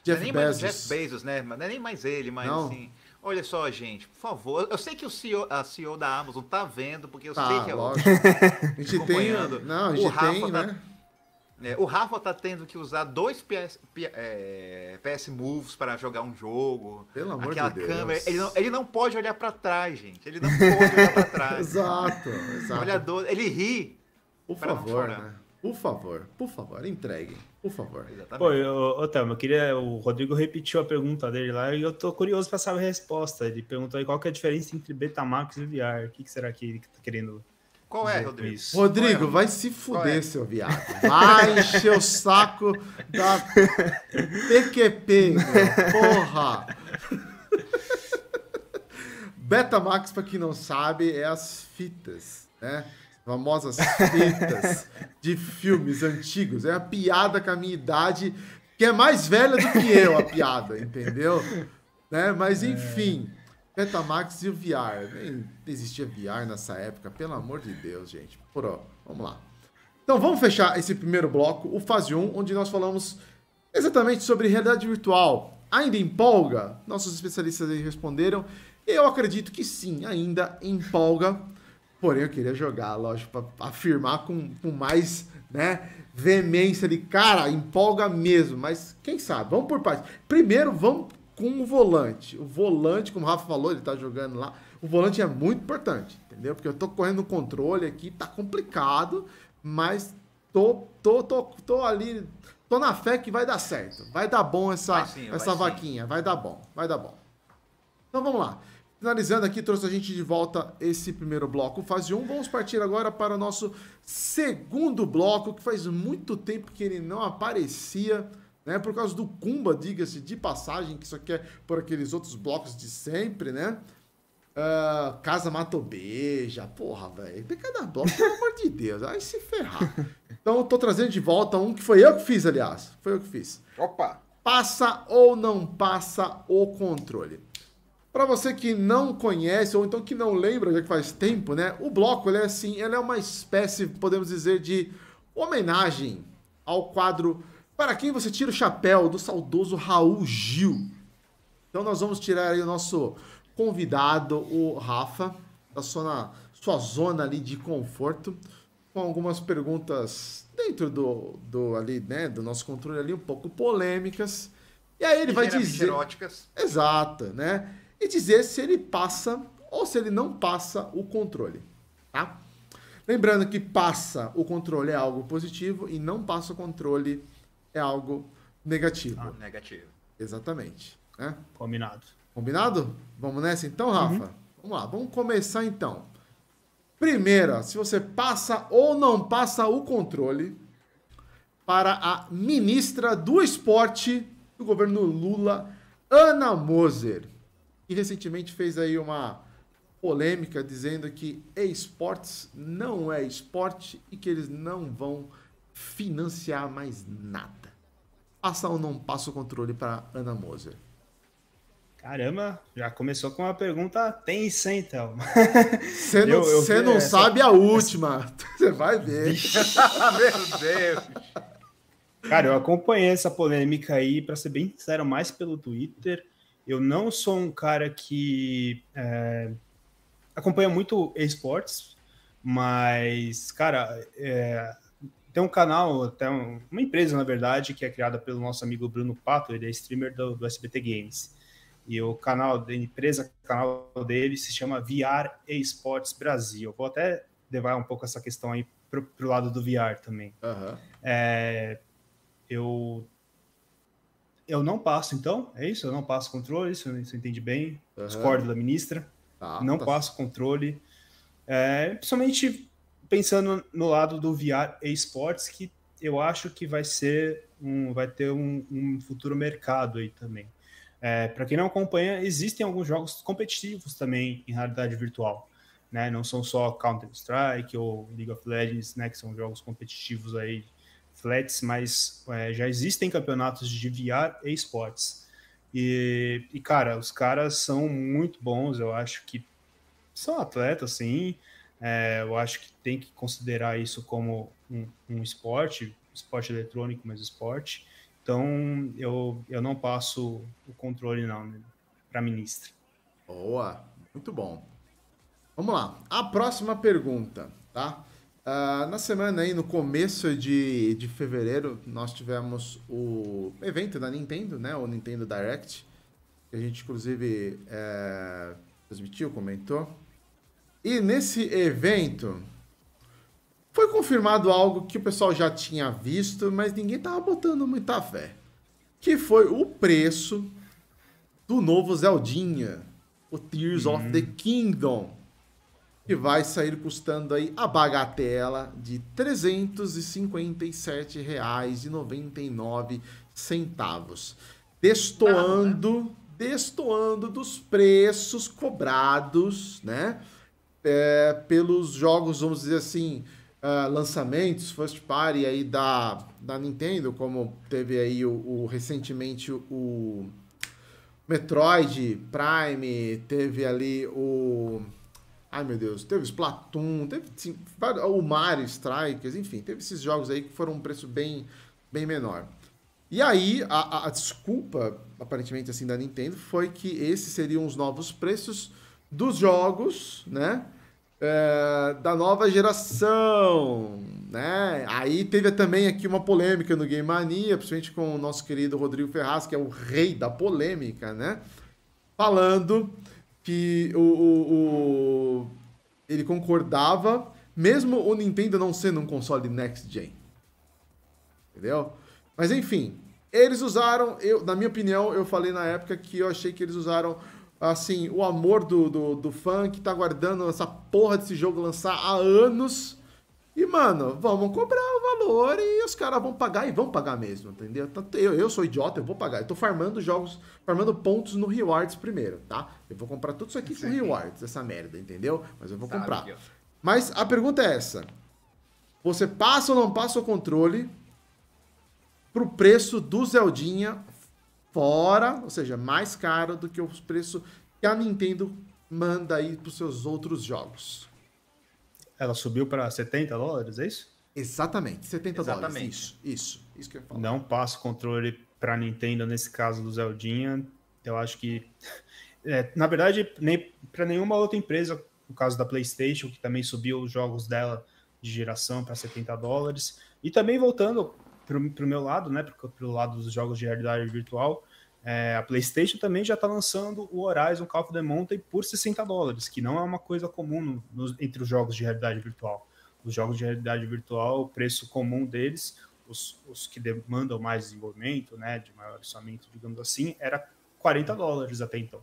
Jeff é nem Bezos. Mais Jeff Bezos, né? Não é nem mais ele, mas Não. assim. Olha só, gente, por favor. Eu sei que o CEO, a CEO da Amazon tá vendo, porque eu tá, sei que é lógico. a gente tem. Não, a gente o Rafa tem, tá né? É, o Rafa tá tendo que usar dois PS, é, PS Moves para jogar um jogo. Pelo amor Aquela de Deus. ele, não, ele não pode olhar para trás, gente. Ele não pode olhar para trás. exato, exato. ele ri. Por favor, né? Por favor, por favor, entreguem. Por favor. Exatamente. Pô, eu, Thelma, eu queria. O Rodrigo repetiu a pergunta dele lá e eu tô curioso para saber a resposta. Ele perguntou aí qual que é a diferença entre Betamax e VR. O que, que será que ele tá querendo é, Qual é, Rodrigo? Isso. Rodrigo, é, vai se fuder, é? seu viado. Vai encher o saco da PQP, porra. porra! Betamax, para quem não sabe, é as fitas, né? Famosas fitas de filmes antigos. É a piada com a minha idade, que é mais velha do que eu, a piada, entendeu? Né? Mas é. enfim. É. Betamax e o VR. Nem existia VR nessa época, pelo amor de Deus, gente. Poró, vamos lá. Então vamos fechar esse primeiro bloco, o fase 1, onde nós falamos exatamente sobre realidade virtual. Ainda empolga? Nossos especialistas aí responderam. Eu acredito que sim, ainda empolga. Porém, eu queria jogar, lógico, para afirmar com, com mais né, veemência de cara, empolga mesmo. Mas quem sabe? Vamos por partes. Primeiro, vamos com o volante. O volante, como o Rafa falou, ele tá jogando lá. O volante é muito importante, entendeu? Porque eu tô correndo no controle aqui, tá complicado, mas tô, tô, tô, tô ali. Tô na fé que vai dar certo. Vai dar bom essa, vai sim, essa vai vaquinha. Sim. Vai dar bom, vai dar bom. Então vamos lá. Finalizando aqui, trouxe a gente de volta esse primeiro bloco, fase 1. Vamos partir agora para o nosso segundo bloco, que faz muito tempo que ele não aparecia né? Por causa do Kumba, diga-se de passagem, que isso aqui é por aqueles outros blocos de sempre, né? Uh, Casa Matobeja, porra, velho. Tem cada bloco, pelo amor de Deus. Aí se ferrar. Então eu tô trazendo de volta um que foi eu que fiz, aliás. Foi eu que fiz. Opa! Passa ou não passa o controle. Para você que não conhece ou então que não lembra, já que faz tempo, né? O bloco, ele é assim, ele é uma espécie, podemos dizer, de homenagem ao quadro para quem você tira o chapéu do saudoso Raul Gil? Então nós vamos tirar aí o nosso convidado, o Rafa, da sua, sua zona ali de conforto, com algumas perguntas dentro do, do ali, né, do nosso controle ali, um pouco polêmicas. E aí ele vai dizer. Eróticas. Exato, né? E dizer se ele passa ou se ele não passa o controle, tá? Lembrando que passa o controle é algo positivo e não passa o controle é algo negativo. Ah, negativo. Exatamente. Né? Combinado. Combinado? Vamos nessa então, Rafa? Uhum. Vamos lá, vamos começar então. Primeira, se você passa ou não passa o controle para a ministra do esporte do governo Lula, Ana Moser, que recentemente fez aí uma polêmica dizendo que esportes não é esporte e que eles não vão financiar mais nada passa ou não passa o controle para Ana Moser? Caramba, já começou com uma pergunta tensa, então. Você não, eu, eu não sabe a última. Você vai ver. Meu Deus. Cara, eu acompanhei essa polêmica aí, para ser bem sincero, mais pelo Twitter. Eu não sou um cara que é, acompanha muito esportes, mas, cara, é, tem um canal, tem um, uma empresa, na verdade, que é criada pelo nosso amigo Bruno Pato, ele é streamer do, do SBT Games. E o canal da empresa, canal dele se chama VR Esportes Brasil. Vou até levar um pouco essa questão aí pro, pro lado do VR também. Uhum. É, eu eu não passo, então, é isso? Eu não passo controle, isso eu, se eu entendi bem. Uhum. Discordo da ministra. Ah, não tá... passo controle. É, principalmente pensando no lado do VR e esportes, que eu acho que vai ser um, vai ter um, um futuro mercado aí também. É, Para quem não acompanha, existem alguns jogos competitivos também em realidade virtual. Né? Não são só Counter-Strike ou League of Legends, né? que são jogos competitivos aí, flats, mas é, já existem campeonatos de VR e esportes. E, e, cara, os caras são muito bons, eu acho que são atletas, sim, é, eu acho que tem que considerar isso como um, um esporte, esporte eletrônico, mas esporte. Então, eu, eu não passo o controle, não, né, para a ministra. Boa, muito bom. Vamos lá, a próxima pergunta, tá? Uh, na semana aí, no começo de, de fevereiro, nós tivemos o evento da Nintendo, né? O Nintendo Direct, que a gente, inclusive, é, transmitiu, comentou. E nesse evento foi confirmado algo que o pessoal já tinha visto, mas ninguém estava botando muita fé. Que foi o preço do novo Zeldinha, o Tears uhum. of the Kingdom, que vai sair custando aí a bagatela de R$ 357,99, destoando, destoando dos preços cobrados, né? é, pelos jogos, vamos dizer assim, uh, lançamentos, first party aí da, da Nintendo, como teve aí o, o recentemente o Metroid Prime, teve ali o. Ai meu Deus, teve Splatoon, teve sim, o Mario Strikers, enfim, teve esses jogos aí que foram um preço bem, bem menor. E aí, a, a, a desculpa, aparentemente assim, da Nintendo foi que esses seriam os novos preços dos jogos, né? é, da nova geração, né? Aí teve também aqui uma polêmica no Game Mania, principalmente com o nosso querido Rodrigo Ferraz, que é o rei da polêmica, né? Falando que o, o, o ele concordava, mesmo o Nintendo não sendo um console next gen. Entendeu? Mas enfim, eles usaram, eu, na minha opinião, eu falei na época que eu achei que eles usaram assim, o amor do, do, do fã que tá guardando essa porra desse jogo lançar há anos. E, mano, vamos cobrar o valor e os caras vão pagar e vão pagar mesmo, entendeu? Eu, eu sou idiota, eu vou pagar. Eu tô farmando jogos, farmando pontos no Rewards primeiro, tá? Eu vou comprar tudo isso aqui com Rewards, essa merda, entendeu? Mas eu vou Sabe comprar. Eu... Mas a pergunta é essa. Você passa ou não passa o controle pro preço do Zeldinha fora, ou seja, mais caro do que o preço que a Nintendo manda aí para os seus outros jogos. Ela subiu para 70 dólares, é isso? Exatamente, 70 Exatamente. dólares. Isso, isso, isso que eu falo. Não passa controle para Nintendo nesse caso do Zeldinha. Eu acho que é, na verdade, nem para nenhuma outra empresa, no caso da PlayStation, que também subiu os jogos dela de geração para 70 dólares. E também voltando para o meu lado, né? Para lado dos jogos de realidade virtual, é, a PlayStation também já está lançando o Horizon Call of the Mountain por 60 dólares, que não é uma coisa comum no, no, entre os jogos de realidade virtual. Os jogos de realidade virtual, o preço comum deles, os, os que demandam mais desenvolvimento, né, de maior orçamento, digamos assim, era 40 dólares até então.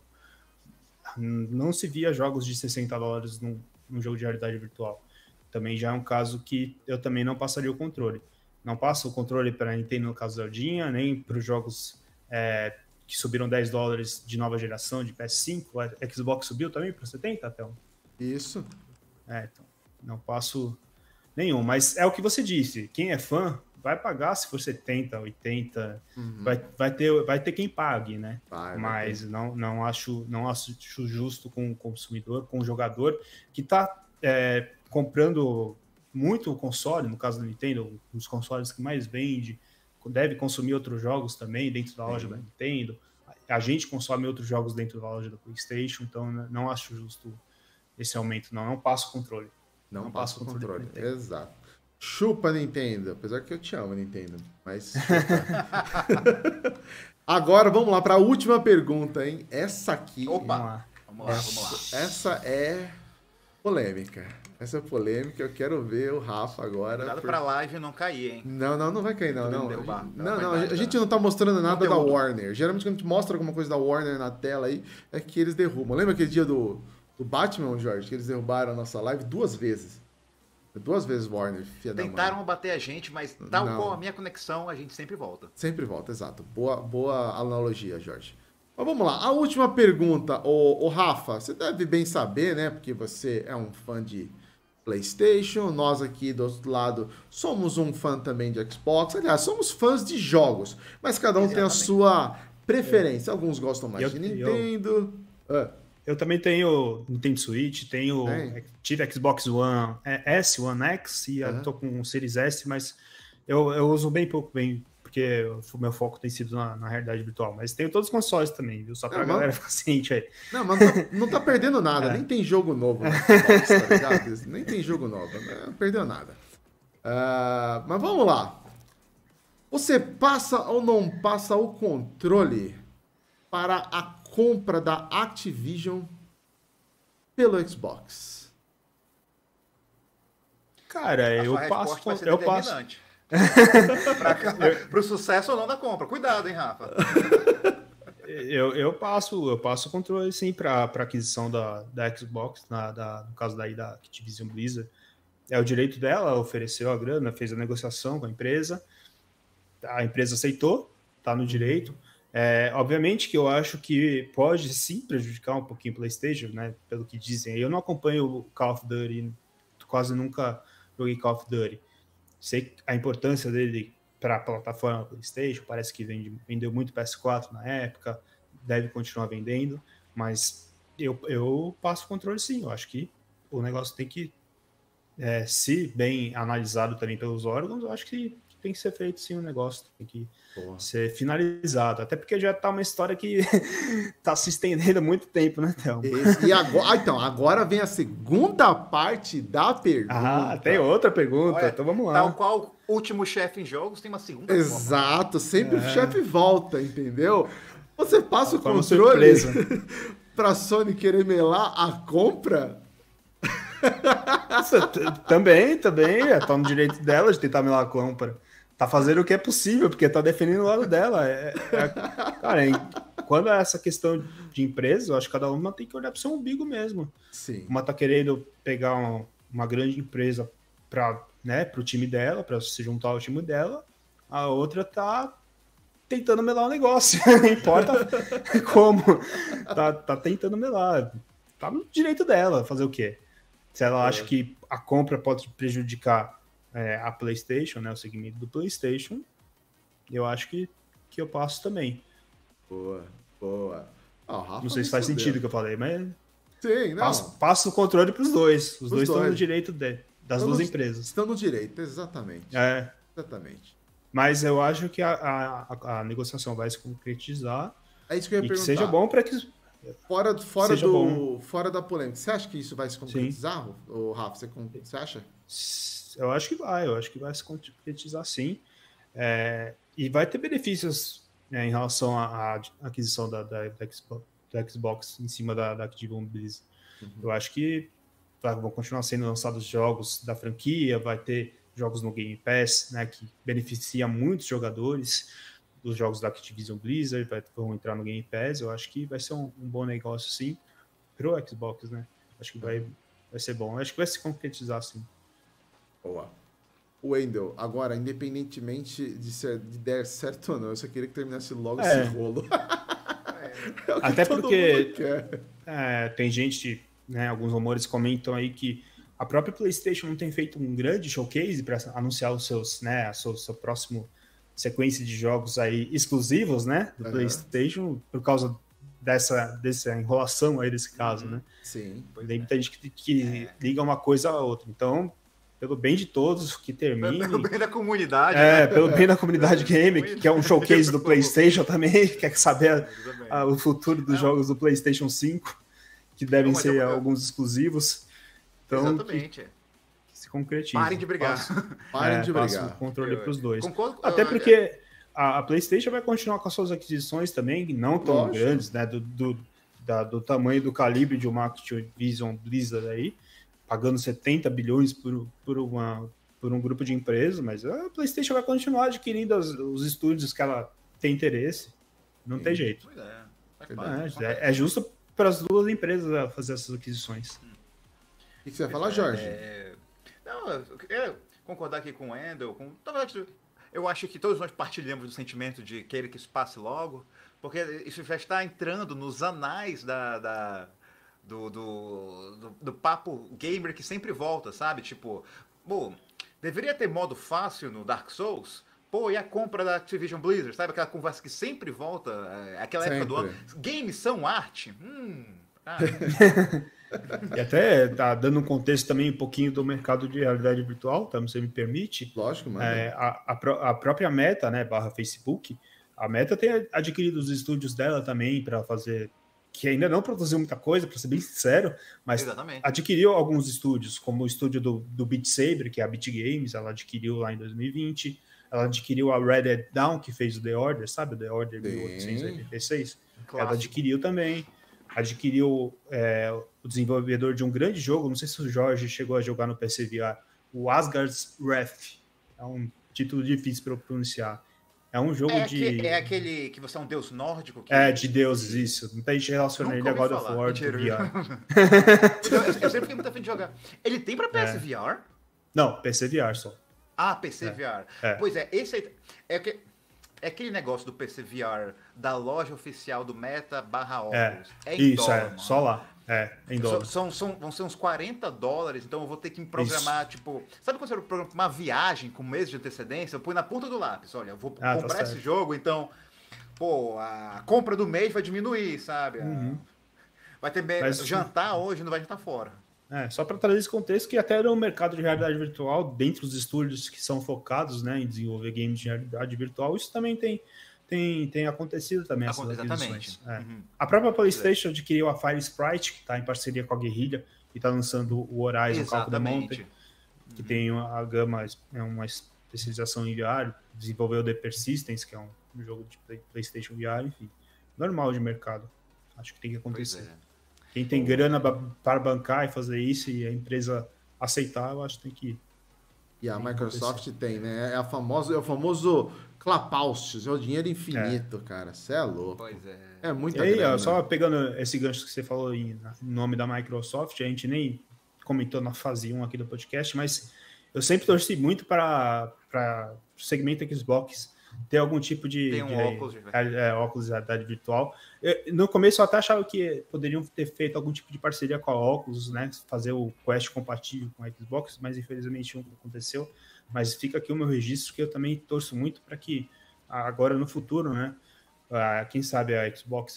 Não se via jogos de 60 dólares num, num jogo de realidade virtual. Também já é um caso que eu também não passaria o controle não passa o controle para a Nintendo no caso da Aldinha, nem para os jogos é, que subiram 10 dólares de nova geração, de PS5. A é, Xbox subiu também para 70, Théo? Isso. É, então, não passo nenhum. Mas é o que você disse, quem é fã vai pagar se for 70, 80, uhum. vai, vai, ter, vai ter quem pague, né? Vai, Mas não, não, acho, não acho justo com o consumidor, com o jogador que está é, comprando muito o console, no caso do Nintendo, um dos consoles que mais vende, deve consumir outros jogos também dentro da loja da Nintendo. A gente consome outros jogos dentro da loja da PlayStation, então né, não acho justo esse aumento, não. Não é passo controle. Não, não é passo controle. controle. Exato. Chupa, Nintendo. Apesar que eu te amo, Nintendo. Mas. Agora vamos lá para a última pergunta, hein? Essa aqui. Opa! Vamos lá, vamos lá. Vamos lá. Essa é polêmica essa polêmica. Eu quero ver o Rafa agora. Cuidado por... pra live não cair, hein? Não, não, não vai cair, não. Não, derrubar, não, não, a gente não tá mostrando nada da Warner. Geralmente quando a gente mostra alguma coisa da Warner na tela aí, é que eles derrubam. Lembra aquele dia do, do Batman, Jorge? Que eles derrubaram a nossa live duas vezes. Duas vezes Warner, filha Tentaram bater a gente, mas tal qual a minha conexão, a gente sempre volta. Sempre volta, exato. Boa, boa analogia, Jorge. Mas vamos lá, a última pergunta, o, Rafa, você deve bem saber, né? Porque você é um fã de, PlayStation, nós aqui do outro lado somos um fã também de Xbox. Aliás, somos fãs de jogos, mas cada um Exatamente. tem a sua preferência. Alguns gostam mais eu, de Nintendo. Eu, ah. eu, também tenho Nintendo Switch, tenho é. tive Xbox One é, S, One X e uhum. eu tô com o Series S, mas eu, eu uso bem pouco bem porque o meu foco tem sido na, na realidade virtual. Mas tenho todos os consoles também, viu? Só pra não, galera ficar ciente aí. Não, mas não, não tá perdendo nada, é. nem tem jogo novo. Xbox, tá ligado? Nem tem jogo novo, né? não perdeu nada. Uh, mas vamos lá. Você passa ou não passa o controle para a compra da Activision pelo Xbox? Cara, eu passo, eu passo, Para o sucesso ou não da compra. Cuidado, hein, Rafa? eu, eu passo eu passo o controle, sim, para aquisição da, da Xbox, na, da, no caso daí da Activision Blizzard. É o direito dela, ofereceu a grana, fez a negociação com a empresa. A empresa aceitou, tá no direito. É, obviamente que eu acho que pode sim prejudicar um pouquinho o PlayStation, né? Pelo que dizem. Eu não acompanho o Call of Duty, quase nunca joguei Call of Duty. Sei a importância dele para a plataforma PlayStation, parece que vende, vendeu muito PS4 na época, deve continuar vendendo, mas eu, eu passo o controle sim. Eu acho que o negócio tem que, é, se bem analisado também pelos órgãos, eu acho que tem que ser feito sim o um negócio, tem que Porra. ser finalizado. Até porque já tá uma história que tá se estendendo há muito tempo, né, Thelma? e agora, ah, então, agora vem a segunda parte da pergunta. Ah, tem outra pergunta, Olha, então vamos lá. Tal qual último chefe em jogos tem uma segunda Exato, forma. sempre é. o chefe volta, entendeu? Você passa o controle para Sony querer melar a compra? também, também. É, tá no direito dela de tentar melar a compra tá fazendo o que é possível, porque tá defendendo o lado dela. É, é, é cara, é, quando é essa questão de empresa, eu acho que cada uma tem que olhar pro seu umbigo mesmo. Sim. Uma tá querendo pegar uma, uma grande empresa para né, pro time dela, para se juntar ao time dela, a outra tá tentando melar o negócio, não importa como, tá, tá tentando melar, tá no direito dela fazer o quê? Se ela é. acha que a compra pode prejudicar é, a PlayStation, né, o segmento do PlayStation, eu acho que, que eu passo também. Boa, boa. Ah, não sei se faz sentido o que eu falei, mas. Sim, passo, passo, o controle para os dois. Os, dois, dois, estão no direito de, das estão duas no, empresas. Estão no direito, exatamente. É. Exatamente. Mas eu acho que a, a, a negociação vai se concretizar. É isso que eu ia e perguntar. Que seja bom para que. Fora, fora, do, fora da polêmica, você acha que isso vai se concretizar, o Rafa? Você, você acha? Sim eu acho que vai, eu acho que vai se concretizar sim. É, e vai ter benefícios né, em relação à, à aquisição da, da, da, Xbox, da, Xbox, em cima da, da Activision Blizzard. Uhum. Eu acho que vão continuar sendo lançados jogos da franquia, vai ter jogos no Game Pass, né, que beneficia muitos jogadores dos jogos da Activision Blizzard, vai, vão entrar no Game Pass, eu acho que vai ser um, um bom negócio, sim, pro Xbox, né? Acho que vai, vai ser bom, eu acho que vai se concretizar, sim. Boa. Wendel, agora, independentemente de, ser, de der certo ou não, eu só queria que terminasse logo é. esse rolo. é, é Até porque é, tem gente, né, alguns rumores comentam aí que a própria PlayStation não tem feito um grande showcase para anunciar os seus, né, a seu, próximo sequência de jogos aí exclusivos, né, do uhum. PlayStation, por causa dessa, dessa enrolação aí desse caso, uhum. né? Sim. Tem muita gente que, que liga uma coisa a outra. Então, pelo bem de todos que termine. Pelo bem da comunidade. É, né? pelo bem da comunidade game, que, é um showcase do PlayStation também, quer saber a, o futuro dos é jogos do PlayStation 5, que devem Não, é ser eu... alguns exclusivos. Então, Exatamente. Que, se concretize. Parem de brigar. Passo, parem é, de brigar. o controle para os dois. Concordo, Até porque a, a, PlayStation vai continuar com as suas aquisições também, não tão Lógico. grandes, né? Do, do, da, do tamanho do calibre de uma Activision Blizzard aí pagando 70 bilhões por, por, uma, por um grupo de empresas, mas a PlayStation vai continuar adquirindo os, os estúdios que ela tem interesse. Não Sim. tem jeito. É. É, é, é, justo para as duas empresas fazer essas aquisições. Hum. O que você vai falar, é, Jorge? É, não, eu queria concordar aqui com o Endel. Com... Eu acho que todos nós partilhamos do sentimento de querer que isso passe logo, porque isso já está entrando nos anais da, da do, do, do, do papo gamer que sempre volta, sabe? Tipo, pô, deveria ter modo fácil no Dark Souls? Pô, e a compra da Activision Blizzard? Sabe aquela conversa que sempre volta, é, é aquela sempre. época do ano? Games são arte? Hum. Ah. e até tá dando um contexto também um pouquinho do mercado de realidade virtual, tá? Você me permite? Lógico, mano. É, a, a, a, própria Meta, né, barra Facebook, a Meta tem adquirido os estúdios dela também para fazer que ainda não produziu muita coisa, para ser bem sincero, mas Exatamente. adquiriu alguns estúdios, como o estúdio do, do Beat Saber, que é a Beat Games, ela adquiriu lá em 2020, ela adquiriu a Red Dead Down, que fez o The Order, sabe? O The Order Sim. 1886. Claro. Ela adquiriu também, adquiriu é, o desenvolvedor de um grande jogo, não sei se o Jorge chegou a jogar no PC VR, o Asgard's Wrath, é um título difícil para pronunciar é um jogo é de. é aquele que você é um deus nórdico? Que... É, de deuses, isso. tem gente relaciona ele a God of War VR. eu, eu, sempre fiquei muito afim de jogar. Ele tem pra PS é. VR? Não, PC VR só. Ah, PC é. VR. É. Pois é, esse aí. É, que, é aquele negócio do PC VR da loja oficial do Meta barra óculos. É. é, isso, é, só lá. É, em dólar. São, são, vão ser uns 40 dólares, então eu vou ter que me programar, Isso. tipo. Sabe quando você programa uma viagem com um mês de antecedência? Eu ponho na ponta do lápis, olha, eu vou ah, tá comprar tá esse jogo, então, pô, a compra do mês vai diminuir, sabe? Uhum. Vai ter Mas, jantar hoje, não vai jantar fora. É, só para trazer esse contexto que até no mercado de realidade virtual, dentro dos estúdios que são focados né, em desenvolver games de realidade virtual, isso também tem tem, tem acontecido também Aconte Exatamente. É. Uhum. A própria PlayStation adquiriu a Fire Sprite, que está em parceria com a Guerrilha, e está lançando o Horizon Calco da Mountain, uhum. que tem a gama, é uma especialização em VR, desenvolveu o The Persistence, que é um, um jogo de play, PlayStation VR, enfim. Normal de mercado. Acho que tem que acontecer. É. Quem tem grana para bancar e fazer isso e a empresa aceitar, eu acho que tem que. E a Microsoft tem, né? É a famosa, é o famoso Clapaustes, é o dinheiro é. infinito, é. cara. Você é louco. Pois é. É muito E aí, grana. Ó, só pegando esse gancho que você falou em, nome da Microsoft, a gente nem comentou na fase 1 aqui do podcast, mas eu sempre torci muito para o segmento Xbox ter algum tipo de, Tem um de, óculos, de né? é, é, óculos de realidade virtual. Eu, no começo eu até achava que poderiam ter feito algum tipo de parceria com a óculos, né? Fazer o Quest compatível com a Xbox, mas infelizmente não aconteceu. Mas fica aqui o meu registro que eu também torço muito para que agora no futuro, né? Quem sabe a Xbox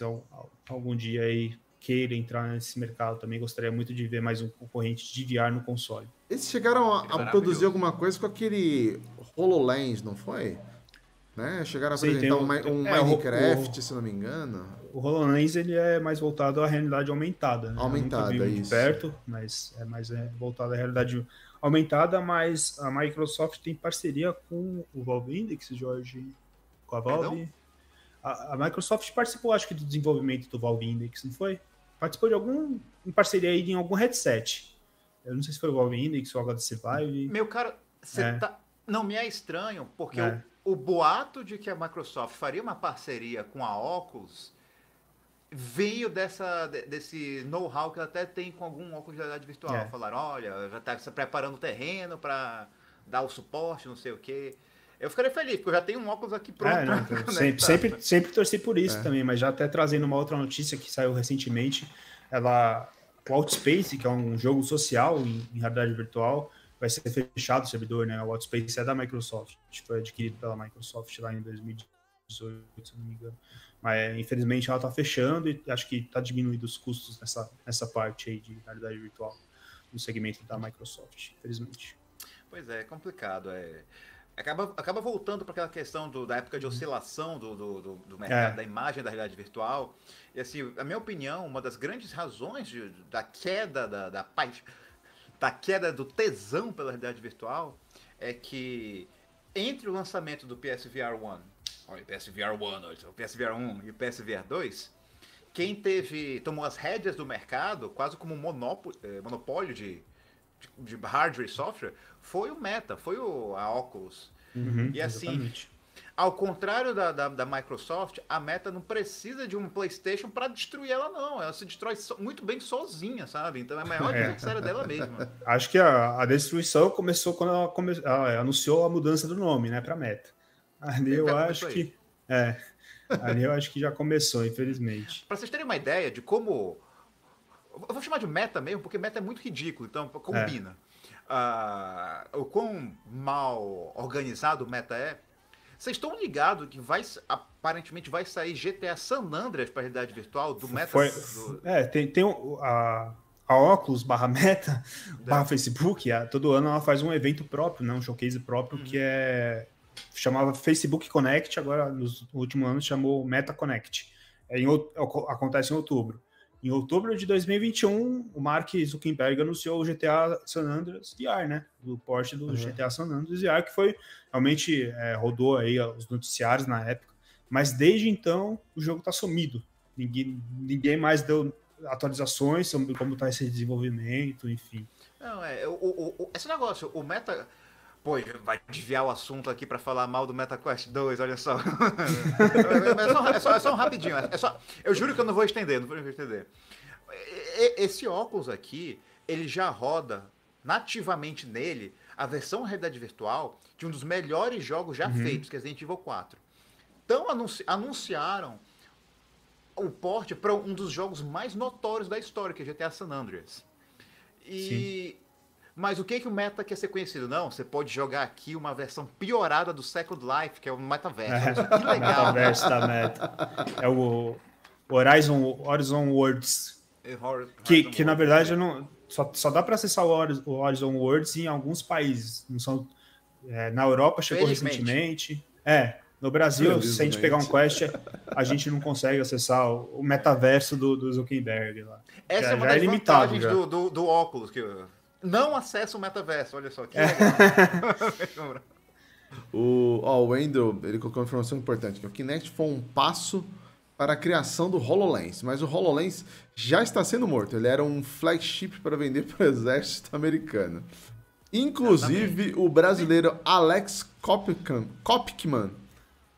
algum dia aí queira entrar nesse mercado também. Gostaria muito de ver mais um concorrente de VR no console. Eles chegaram a, a produzir alguma coisa com aquele HoloLens, não foi? Né? Chegaram a Sei, apresentar um, um, um é, Minecraft, o, se não me engano. O HoloLens ele é mais voltado à realidade aumentada. Né? Aumentada, um isso. perto, mas é mais é, voltado à realidade aumentada, mas a Microsoft tem parceria com o Valve Index, Jorge, com a Valve. A, a, Microsoft participou, acho que, do desenvolvimento do Valve Index, não foi? Participou de algum em parceria aí em algum headset. Eu não sei se foi o Valve Index ou algo desse live. Meu cara, você é. tá. Não me é estranho, porque é. O, o boato de que a Microsoft faria uma parceria com a Oculus veio dessa, desse know-how que ela até tem com algum óculos de realidade virtual. É. Falaram, olha, já está preparando o terreno para dar o suporte, não sei o quê. Eu ficaria feliz, porque eu já tenho um óculos aqui pronto. É, não, então, né? sempre, tá. sempre, sempre torci por isso é. também, mas já até trazendo uma outra notícia que saiu recentemente, ela, o Space, que é um jogo social em, em realidade virtual, vai ser fechado o servidor, né? O Outspace é da Microsoft, foi adquirido pela Microsoft lá em 2018, se não me engano. Mas, infelizmente, ela está fechando e acho que está diminuindo os custos nessa, nessa parte aí de realidade virtual no segmento da Microsoft, infelizmente. Pois é, é complicado. É... Acaba, acaba voltando para aquela questão do, da época de uhum. oscilação do, do, do, do mercado, é. da imagem da realidade virtual. E, assim, a minha opinião, uma das grandes razões de, da queda da, da da queda do tesão pela realidade virtual é que entre o lançamento do PSVR 1 Olha, o PSVR 1, o PSVR 1 e o PSVR 2, quem teve tomou as rédeas do mercado, quase como um é, monopólio de, de, de, hardware e software, foi o Meta, foi o, a Oculus. Uhum, e assim, exatamente. ao contrário da, da, da, Microsoft, a Meta não precisa de um PlayStation para destruir ela, não. Ela se destrói so, muito bem sozinha, sabe? Então é a maior adversária é. dela mesma. Acho que a, a, destruição começou quando ela, come, ela anunciou a mudança do nome, né, para Meta. Ali eu, eu acho que. É. Ali eu acho que já começou, infelizmente. Para vocês terem uma ideia de como. Eu vou chamar de meta mesmo, porque meta é muito ridículo, então é. combina. É. Uh, o quão mal organizado o meta é. Vocês estão ligados que vai aparentemente vai sair GTA San Andreas para realidade virtual do Meta? Foi... Do... É, tem, tem a, a Oculus barra Meta, barra Facebook, a, todo ano ela faz um evento próprio, né, um showcase próprio, uhum. que é chamava Facebook Connect, agora nos últimos anos chamou Meta Connect. É em, acontece em outubro. Em outubro de 2021, o Mark Zuckerberg anunciou o GTA San Andreas VR, né? O porte do uhum. GTA San Andreas VR, que foi realmente é, rodou aí os noticiários na época. Mas desde então o jogo está sumido. Ninguém, ninguém mais deu atualizações sobre como está esse desenvolvimento, enfim. Não, é. O, o, o, esse negócio, o Meta. Pô, vai desviar o assunto aqui para falar mal do MetaQuest 2, olha só. é, só, é, só, é, só, um rapidinho. É só, eu juro que eu não vou estender, não vou estender. Esse óculos aqui, ele já roda nativamente nele a versão realidade virtual de um dos melhores jogos já uhum. feitos, que é Resident Evil 4. Então anunci anunciaram o porte para um dos jogos mais notórios da história, que é GTA San Andreas. E Sim. Mas o que, é que o meta quer ser conhecido? Não, você pode jogar aqui uma versão piorada do Second Life, que é o metaverso. É. Que legal. metaverso da meta. É o Horizon, Horizon Worlds. É, Horizon que, World, que na verdade é. não, só, só dá para acessar o Horizon Worlds em alguns países. Não são, é, na Europa chegou recentemente. É, no Brasil, se a gente pegar um quest, a gente não consegue acessar o metaverso do, do Zuckerberg lá. Essa já, é uma das é limitado, vantagens do, do, do, óculos, que não acessa o metaverso, olha só. Que é. legal. o, ó, o Andrew, ele colocou uma informação importante, que o Kinect foi um passo para a criação do HoloLens, mas o HoloLens já está sendo morto. Ele era um flagship para vender para o exército americano. Inclusive, o brasileiro Alex Kopkman, Kopkman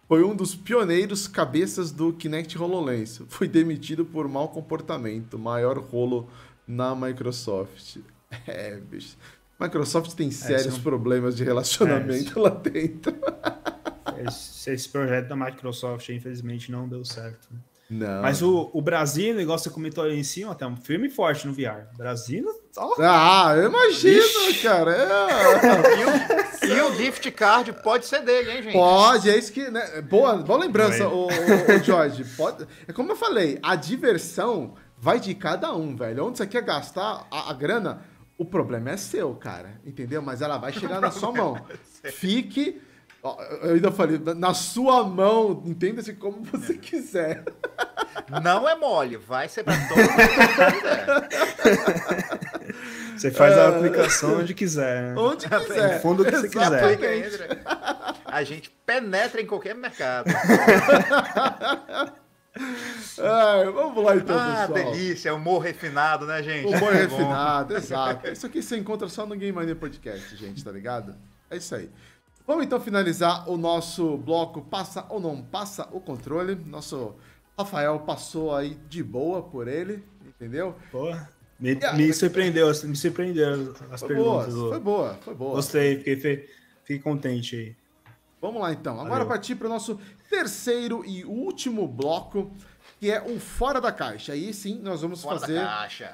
foi um dos pioneiros cabeças do Kinect HoloLens. Foi demitido por mau comportamento, maior rolo na Microsoft. É, bicho. Microsoft tem é, sérios é, são... problemas de é, relacionamento é, lá dentro. esse, esse, projeto da Microsoft, infelizmente, não deu certo. Né? Não. Mas o, o Brasil, igual você comentou ali em cima, até um firme e forte no VR. Brasil, ó. Ah, eu imagino, Ixi. cara. É... e, o, gift card pode ser dele, hein, gente? Pode, é isso que. Né? É boa, boa lembrança, o, o, o Jorge. Pode... É como eu falei, a diversão vai de cada um, velho. Onde você quer gastar a, a grana o problema é seu, cara, entendeu? Mas ela vai chegar na sua mão. É Fique. Eu ainda falei, na sua mão, entenda-se como você é. quiser. Não é mole, vai ser pra todo mundo. Você faz a ah. aplicação onde quiser. Onde quiser. No fundo que você Exatamente. quiser. A gente penetra em qualquer mercado. Ai, vamos lá então, ah, pessoal. Ah, delícia, humor refinado, né, gente? Humor é refinado, exato. Isso aqui você encontra só no Game Mania Podcast, gente, tá ligado? É isso aí. Vamos então finalizar o nosso bloco Passa ou Não Passa o Controle. Nosso Rafael passou aí de boa por ele, entendeu? Boa. Me, me, surpreendeu, me surpreendeu as foi perguntas. Boa, foi boa, foi boa. Gostei, fiquei, fiquei contente aí. Vamos lá então. Agora Valeu. partir para o nosso terceiro e último bloco, que é o Fora da Caixa. Aí sim nós vamos Fora fazer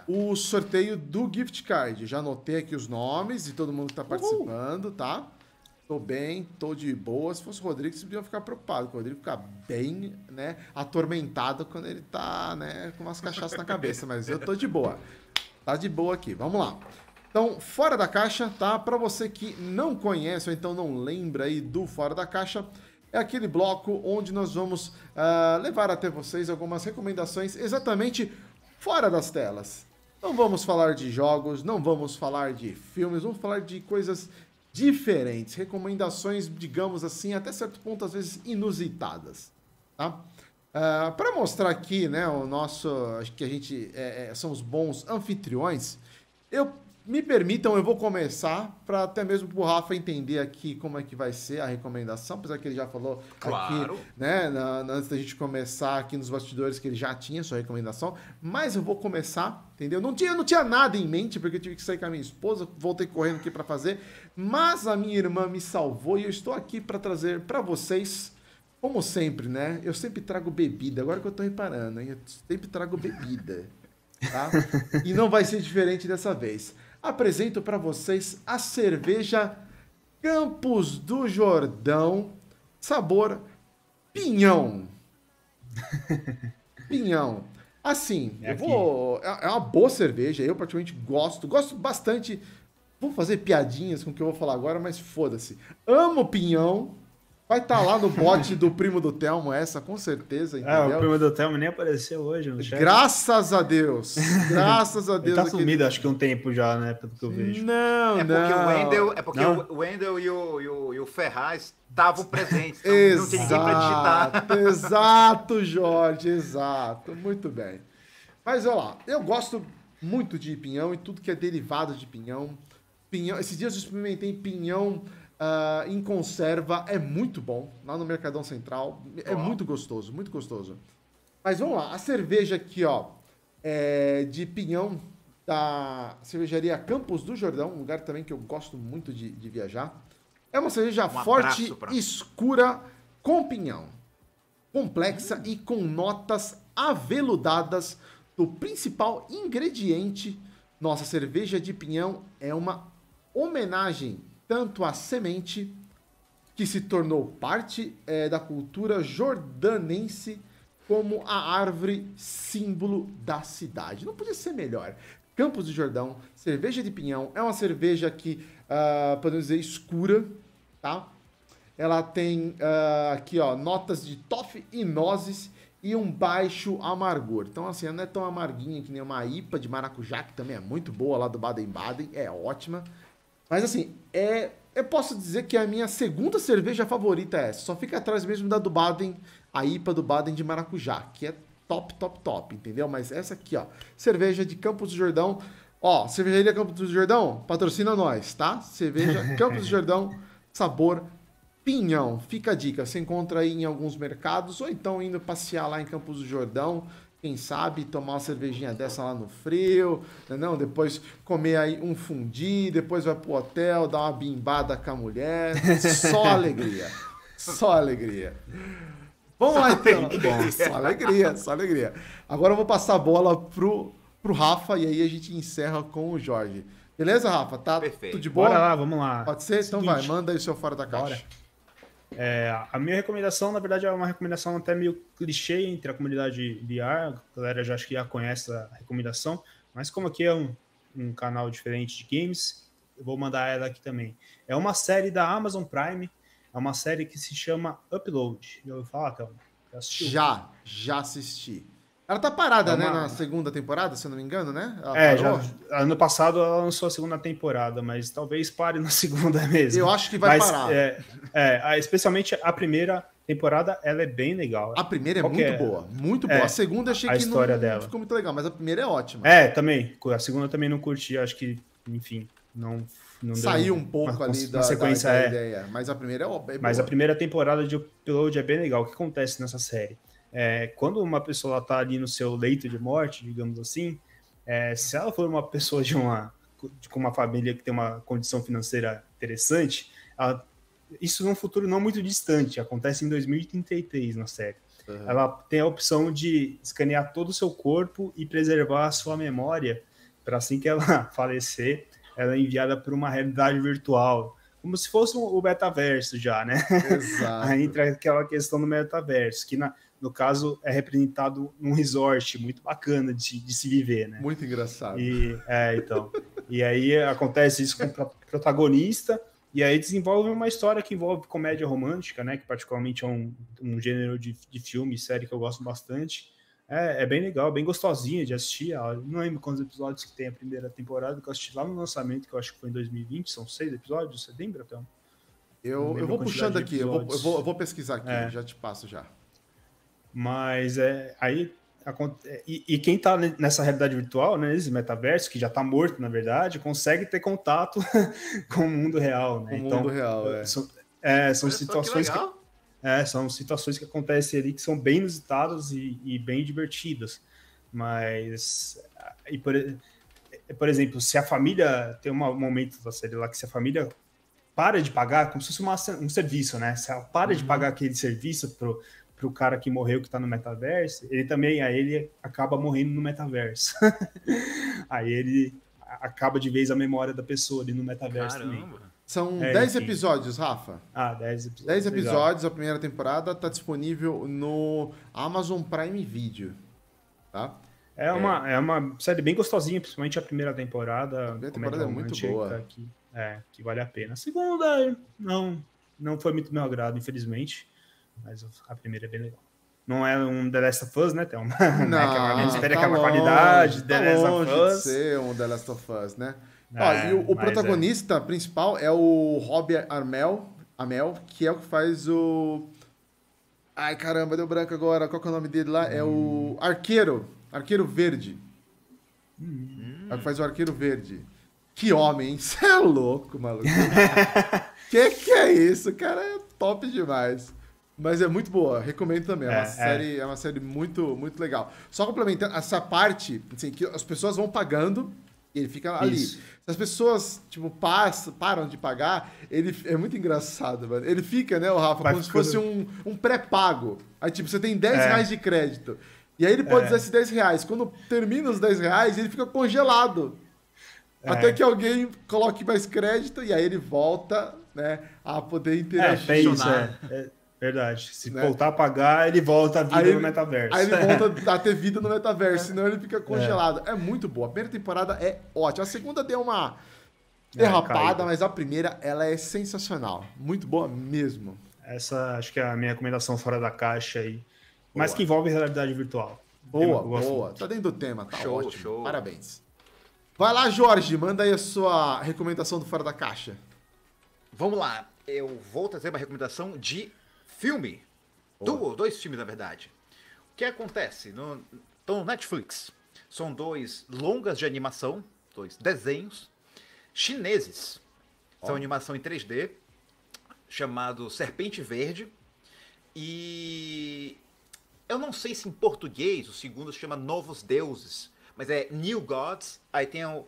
o sorteio do gift card. Já anotei aqui os nomes e todo mundo que tá participando, tá? Tô bem, tô de boa. Se fosse o Rodrigo, vocês podiam ficar preocupado. O Rodrigo fica bem, né, atormentado quando ele tá, né, com umas cachaças na cabeça. Mas eu tô de boa. Tá de boa aqui. Vamos lá. Então, Fora da Caixa, tá? Para você que não conhece ou então não lembra aí do Fora da Caixa, é aquele bloco onde nós vamos uh, levar até vocês algumas recomendações exatamente fora das telas. Não vamos falar de jogos, não vamos falar de filmes, vamos falar de coisas diferentes, recomendações, digamos assim, até certo ponto às vezes inusitadas, tá? Uh, ah, para mostrar aqui, né, o nosso, acho que a gente é, é, somos bons anfitriões, eu me permitam, eu vou começar para até mesmo para o Rafa entender aqui como é que vai ser a recomendação, apesar que ele já falou claro. aqui, né, na, na, antes da gente começar aqui nos bastidores que ele já tinha sua recomendação, mas eu vou começar, entendeu? Não tinha, não tinha nada em mente porque eu tive que sair com a minha esposa, voltei correndo aqui para fazer, mas a minha irmã me salvou e eu estou aqui para trazer para vocês como sempre, né? Eu sempre trago bebida, agora que eu estou reparando, hein? Eu sempre trago bebida. Tá? e não vai ser diferente dessa vez apresento para vocês a cerveja Campos do Jordão, sabor pinhão. pinhão. Assim, é eu vou. É, é uma boa cerveja, eu particularmente gosto, gosto bastante. Vou fazer piadinhas com o que eu vou falar agora, mas foda-se. Amo pinhão, Vai estar tá lá no bote do primo do Telmo, essa, com certeza. Entendeu? Ah, o primo do Telmo nem apareceu hoje Graças a Deus! Graças a Deus. Ele tá é sumido, acho que um tempo já, né? Pelo que eu vejo. Não, é não. Porque o é porque não. o Wendel e o, e o, e o Ferraz estavam presentes. Então exato, não tem ninguém para digitar. exato, Jorge, exato. Muito bem. Mas olha lá, eu gosto muito de pinhão e tudo que é derivado de pinhão. pinhão esses dias eu experimentei pinhão uh, em conserva é muito bom, lá no Mercadão Central. É oh. muito gostoso, muito gostoso. Mas vamos lá, a cerveja aqui, ó, é de pinhão da cervejaria Campos do Jordão, um lugar também que eu gosto muito de, de viajar. É uma cerveja um forte, pra... escura, com pinhão. Complexa e com notas aveludadas do principal ingrediente. Nossa cerveja de pinhão é uma homenagem tanto a semente, que se tornou parte é, da cultura jordanense, como a árvore símbolo da cidade. Não podia ser melhor. Campos do Jordão, cerveja de pinhão, é uma cerveja que, uh, podemos dizer, escura, tá? Ela tem uh, aqui, ó, notas de toffee e nozes e um baixo amargor. Então, assim, ela não é tão amarguinha que nem uma IPA de maracujá, que também é muito boa lá do Baden-Baden, é ótima. Mas assim, é, eu posso dizer que a minha segunda cerveja favorita é essa. Só fica atrás mesmo da do Baden, a IPA do Baden de maracujá, que é top, top, top, entendeu? Mas essa aqui, ó, cerveja de Campos do Jordão. Ó, cervejaria Campos do Jordão, patrocina nós, tá? Cerveja Campos do Jordão, sabor pinhão. Fica a dica, você encontra aí em alguns mercados ou então indo passear lá em Campos do Jordão quem sabe tomar uma cervejinha dessa lá no frio, né, não, depois comer aí um fundi, depois vai pro hotel, dar uma bimbada com a mulher, só alegria, só alegria. Vamos lá então. Bom, só alegria, só alegria. Agora eu vou passar a bola pro, pro Rafa e aí a gente encerra com o Jorge. Beleza, Rafa? Tá Perfeito. tudo de boa? Bora lá, vamos lá. Pode ser? Seguinte. Então vai, manda aí o seu fora da caixa. Bora. É, a minha recomendação, na verdade, é uma recomendação até meio clichê entre a comunidade de ar. A galera já acho que já conhece a recomendação, mas como aqui é um, um canal diferente de games, eu vou mandar ela aqui também. É uma série da Amazon Prime, é uma série que se chama Upload. Já ouviu falar, Thelma? Já, já assisti. Ela tá parada, é né, uma... né? Na segunda temporada, se eu não me engano, né? Ela é, parou. já, ano passado ela lançou a segunda temporada, mas talvez pare na segunda mesmo. Eu acho que vai mas, parar. É, é, especialmente a primeira temporada, ela é bem legal. A primeira é Qual muito é? boa, muito é, boa. É, a segunda achei a que história não, dela. ficou muito legal, mas a primeira é ótima. É, também. A segunda também não curti, acho que, enfim, não não saiu um pouco uma, ali uma da, sequência, da, da é. ideia. Mas a primeira é, é Mas a primeira temporada de Upload é bem legal. O que acontece nessa série? É, quando uma pessoa está ali no seu leito de morte, digamos assim, é, se ela for uma pessoa de uma, com uma família que tem uma condição financeira interessante, ela, isso num futuro não muito distante, acontece em 2033 na série. Uhum. Ela tem a opção de escanear todo o seu corpo e preservar a sua memória para assim que ela falecer, ela é enviada para uma realidade virtual, como se fosse o metaverso já, né? Exato. Entra aquela questão do metaverso, que na, no caso, é representado num resort muito bacana de, de se viver, né? Muito engraçado. E, é, então. e aí acontece isso com o protagonista, e aí desenvolve uma história que envolve comédia romântica, né? Que particularmente é um, um gênero de, de filme série que eu gosto bastante. É, é, bem legal, bem gostosinha de assistir. Ah, não lembro quantos episódios que tem a primeira temporada, que eu assisti lá no lançamento, que eu acho que foi em 2020, são seis episódios, você lembra, então? Eu, eu vou puxando aqui, eu vou, eu vou, eu vou pesquisar aqui, é. já te passo já. Mas é, aí. É, e, e quem está nessa realidade virtual, né, nesse metaverso, que já está morto, na verdade, consegue ter contato com o mundo real. Né? então, mundo real, é. São, é, são situações que, que é, são situações que acontecem ali que são bem inusitadas e, e bem divertidas. Mas, e por, por, exemplo, se a família tem um momento da série lá que se a família para de pagar, como se fosse uma, um serviço, né? Se ela para uhum. de pagar aquele serviço para o cara que morreu que está no metaverso, ele também, aí ele acaba morrendo no metaverso. aí ele acaba de vez a memória da pessoa ali no metaverso Caramba. também. São 10 é, episódios, Rafa. Ah, 10 episódios. 10 episódios, a primeira temporada está disponível no Amazon Prime Video. Tá? É uma, é. uma série bem gostosinha, principalmente a primeira temporada. A primeira é temporada é, é muito boa. Que tá é, que vale a pena. A segunda, não, não foi muito meu agrado, infelizmente. Mas a primeira é bem legal. Não é um The Last of Us, né, Thelma? Não, né? Que a gente espera tá aquela longe, qualidade, tá The Last of Us. De ser um The Last of Us, né? É, Ó, e o, o é. protagonista é. principal é o Rob Armel, Amel, que é o que faz o. Ai, caramba, deu branco agora. Qual que é o nome dele lá? Hum. É o hum. Arqueiro. Arqueiro Verde. Hum. É o que faz o Arqueiro Verde. Que homem, Você é louco, maluco. que que é isso? O cara é top demais. Mas é muito boa, recomendo também. É uma, é, é, série, é. uma série muito, muito legal. Só complementando, essa parte, assim, que as pessoas vão pagando e ele fica ali. Isso. Se as pessoas, tipo, passam, param de pagar, ele é muito engraçado, mano. Ele fica, né, o Rafa, Vai como ficando... se fosse um, um pré-pago. Aí, tipo, você tem 10 é. reais de crédito. E aí ele pode é. usar esses 10 reais. Quando termina os 10 reais, ele fica congelado. É. Até que alguém coloque mais crédito e aí ele volta, né, a poder interagir. É, é isso, é. Verdade. Se né? voltar a pagar, ele volta a vida aí, no metaverso. Aí ele volta a ter vida no metaverso, é. senão ele fica é. congelado. É. é muito boa. A primeira temporada é ótima. A segunda deu uma é, derrapada, é, mas a primeira ela é sensacional. Muito boa mesmo. Essa acho que é a minha recomendação fora da caixa aí. Mas que envolve realidade virtual. Boa, boa. Muito. Tá dentro do tema, tá show, ótimo. Show. Parabéns. Vai lá, Jorge, manda aí a sua recomendação do Fora da Caixa. Vamos lá. Eu vou trazer uma recomendação de filme. dois filmes, na verdade. O que acontece? No, estão no Netflix. São dois longas de animação, dois desenhos chineses. Oh. São animação em 3D, chamado Serpente Verde. E eu não sei se em português o segundo se chama Novos Deuses, mas é New Gods. Aí tem o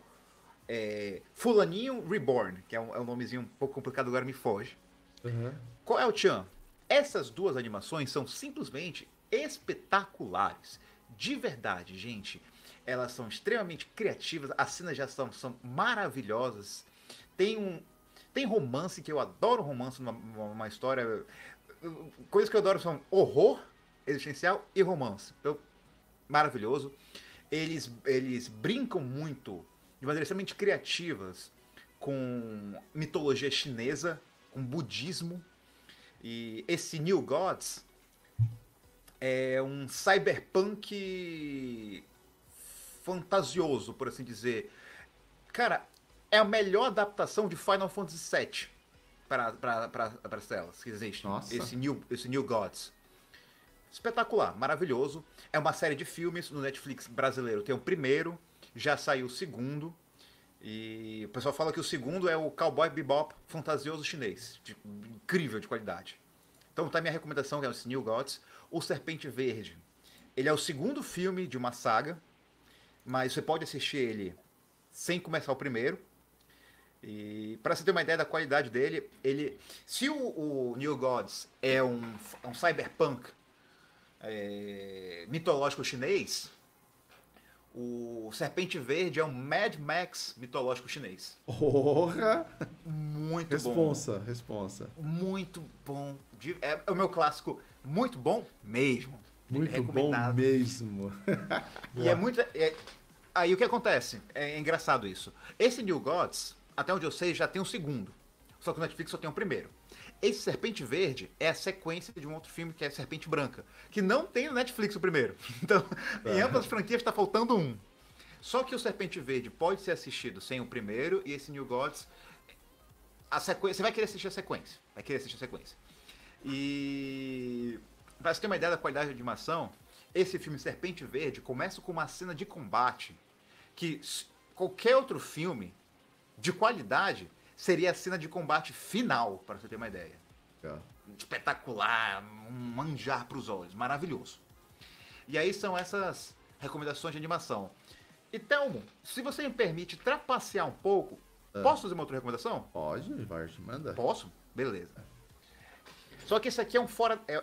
é, Fulaninho Reborn, que é um, é um nomezinho um pouco complicado, agora me foge. Uhum. Qual é o Tian? Essas duas animações são simplesmente espetaculares. De verdade, gente. Elas são extremamente criativas, as cenas já são são maravilhosas. Tem um tem romance que eu adoro romance numa, numa história. Coisas que eu adoro são horror existencial e romance. Então, maravilhoso. Eles eles brincam muito de maneira extremamente criativas com mitologia chinesa, com budismo e esse New Gods é um cyberpunk fantasioso, por assim dizer. Cara, é a melhor adaptação de Final Fantasy VII para as telas que existe. Nossa. Esse New, esse New Gods. Espetacular, maravilhoso. É uma série de filmes no Netflix brasileiro. Tem o primeiro, já saiu o segundo. E o pessoal fala que o segundo é o Cowboy Bebop Fantasioso Chinês. De, incrível de qualidade. Então tá minha recomendação, que é o New Gods, O Serpente Verde. Ele é o segundo filme de uma saga, mas você pode assistir ele sem começar o primeiro. E para você ter uma ideia da qualidade dele, ele se o, o New Gods é um, é um cyberpunk é, mitológico chinês, o Serpente Verde é um Mad Max mitológico chinês. Porra! Muito responsa, bom. Responsa, responsa. Muito bom. É, é o meu clássico muito bom mesmo. Muito bom mesmo. e é muito... É... Aí o que acontece? É engraçado isso. Esse New Gods, até onde eu sei, já tem um segundo. Só que o Netflix só tem o um primeiro. Esse Serpente Verde é a sequência de um outro filme que é Serpente Branca, que não tem no Netflix o primeiro. Então, ah. em é. ambas as franquias está faltando um. Só que o Serpente Verde pode ser assistido sem o primeiro e esse New Gods a sequência, você vai querer assistir a sequência, vai querer assistir a sequência. E para você ter uma ideia da qualidade de animação, esse filme Serpente Verde começa com uma cena de combate que qualquer outro filme de qualidade seria a cena de combate final, para você ter uma ideia. É. Espetacular, um manjar para os olhos, maravilhoso. E aí são essas recomendações de animação. Então, se você me permite trapacear um pouco, é. posso fazer uma outra recomendação? Pode, vai, manda. Posso? Beleza. Só que esse aqui é um fora. É, é,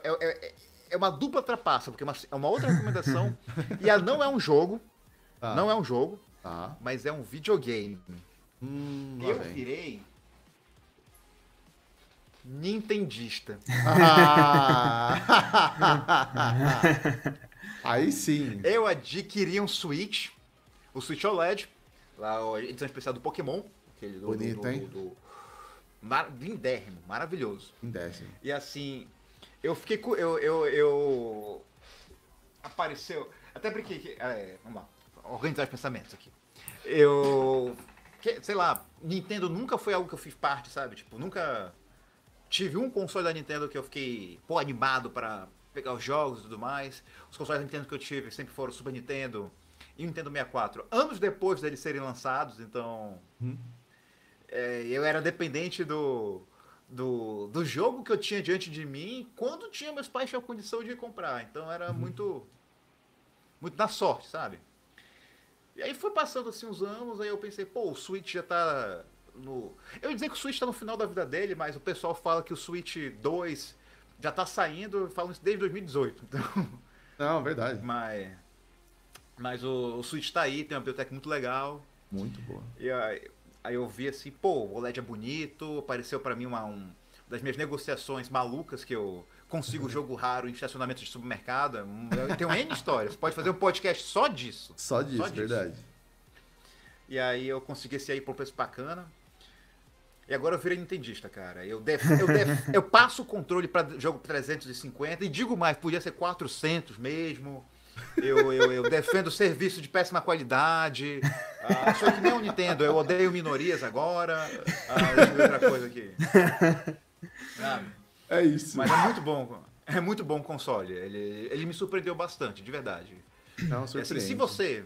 é, é uma dupla trapaça, porque é uma, é uma outra recomendação. e ela não é um jogo. Ah. Não é um jogo. Ah. Mas é um videogame. Hum, eu vem. virei nintendista. Ah. Aí sim. Eu adquiri um Switch, o Switch OLED, lá a edição especial do Pokémon, aquele Bonito, do, hein? Do, mar, lindérrimo, maravilhoso. Lindérrimo. E assim, eu fiquei com eu, eu, eu apareceu, até porque é, vamos lá, organizar os pensamentos aqui. Eu que, sei lá, Nintendo nunca foi algo que eu fiz parte, sabe? Tipo, nunca tive um console da Nintendo que eu fiquei, pô, animado para pegar os jogos e tudo mais. Os consoles da Nintendo que eu tive sempre foram Super Nintendo e Nintendo 64. Anos depois deles serem lançados, então. Hum. É, eu era dependente do, do, do jogo que eu tinha diante de mim quando tinha meus pais tinham condição de comprar. Então era uhum. muito. Muito na sorte, sabe? E aí foi passando assim uns anos, aí eu pensei, pô, o Switch já tá no. Eu ia dizer que o Switch tá no final da vida dele, mas o pessoal fala que o Switch 2 já tá saindo, falam isso desde 2018. Então. Não, verdade. Mas. Mas o, o Switch tá aí, tem uma biblioteca muito legal. Muito boa. E aí, aí eu vi assim, pô, o OLED é bonito, apareceu para mim uma, um, das minhas negociações malucas que eu consigo jogo raro em estacionamento de supermercado. Tem é um N histórias. Pode fazer um podcast só disso. Só disso, só disso. verdade. E aí eu consegui esse aí por um preço bacana. E agora eu virei nintendista, cara. Eu, def, eu, def, eu passo o controle para jogo 350 e digo mais, podia ser 400 mesmo. Eu, eu, eu defendo serviço de péssima qualidade. Ah, só que nem o Nintendo, eu odeio minorias agora. Ah, outra coisa aqui. sabe? É isso. Mas é muito bom. É muito bom o console. Ele, ele me surpreendeu bastante, de verdade. Não, é assim, se você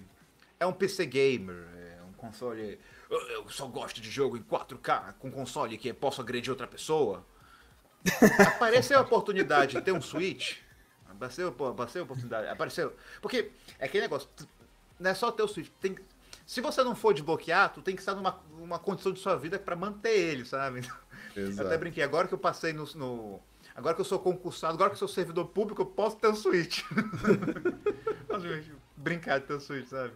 é um PC gamer, é um console. Eu, só gosto de jogo em 4K com console que posso agredir outra pessoa. Apareceu a oportunidade de ter um Switch. Apareceu, apareceu a oportunidade. Apareceu. Porque é aquele negócio. Não é só ter o Switch. Tem, se você não for desbloquear, tu tem que estar numa uma condição de sua vida para manter ele, sabe? Exato. Eu até brinquei, agora que eu passei no, no, Agora que eu sou concursado, agora que eu sou servidor público, eu posso ter um Switch. Brincar de ter um Switch, sabe?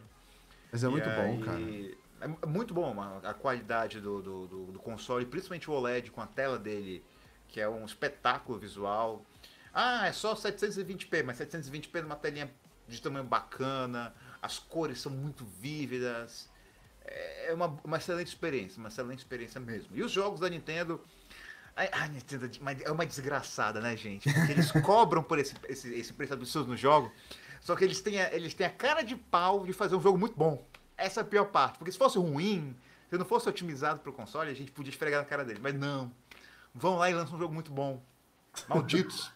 Mas é muito e bom, cara. É, é muito bom a qualidade do, do, do, do console, principalmente o OLED com a tela dele, que é um espetáculo visual. Ah, é só 720p, mas 720p numa telinha de tamanho bacana, as cores são muito vívidas. É, é uma, uma excelente experiência, uma excelente experiência mesmo. E os jogos da Nintendo. A, a Nintendo é uma desgraçada, né, gente? Porque eles cobram por esse, esse, esse preço absurdo no jogo. Só que eles têm, a, eles têm a cara de pau de fazer um jogo muito bom. Essa é a pior parte. Porque se fosse ruim, se não fosse otimizado para o console, a gente podia esfregar na cara deles. Mas não. Vão lá e lançam um jogo muito bom. Malditos.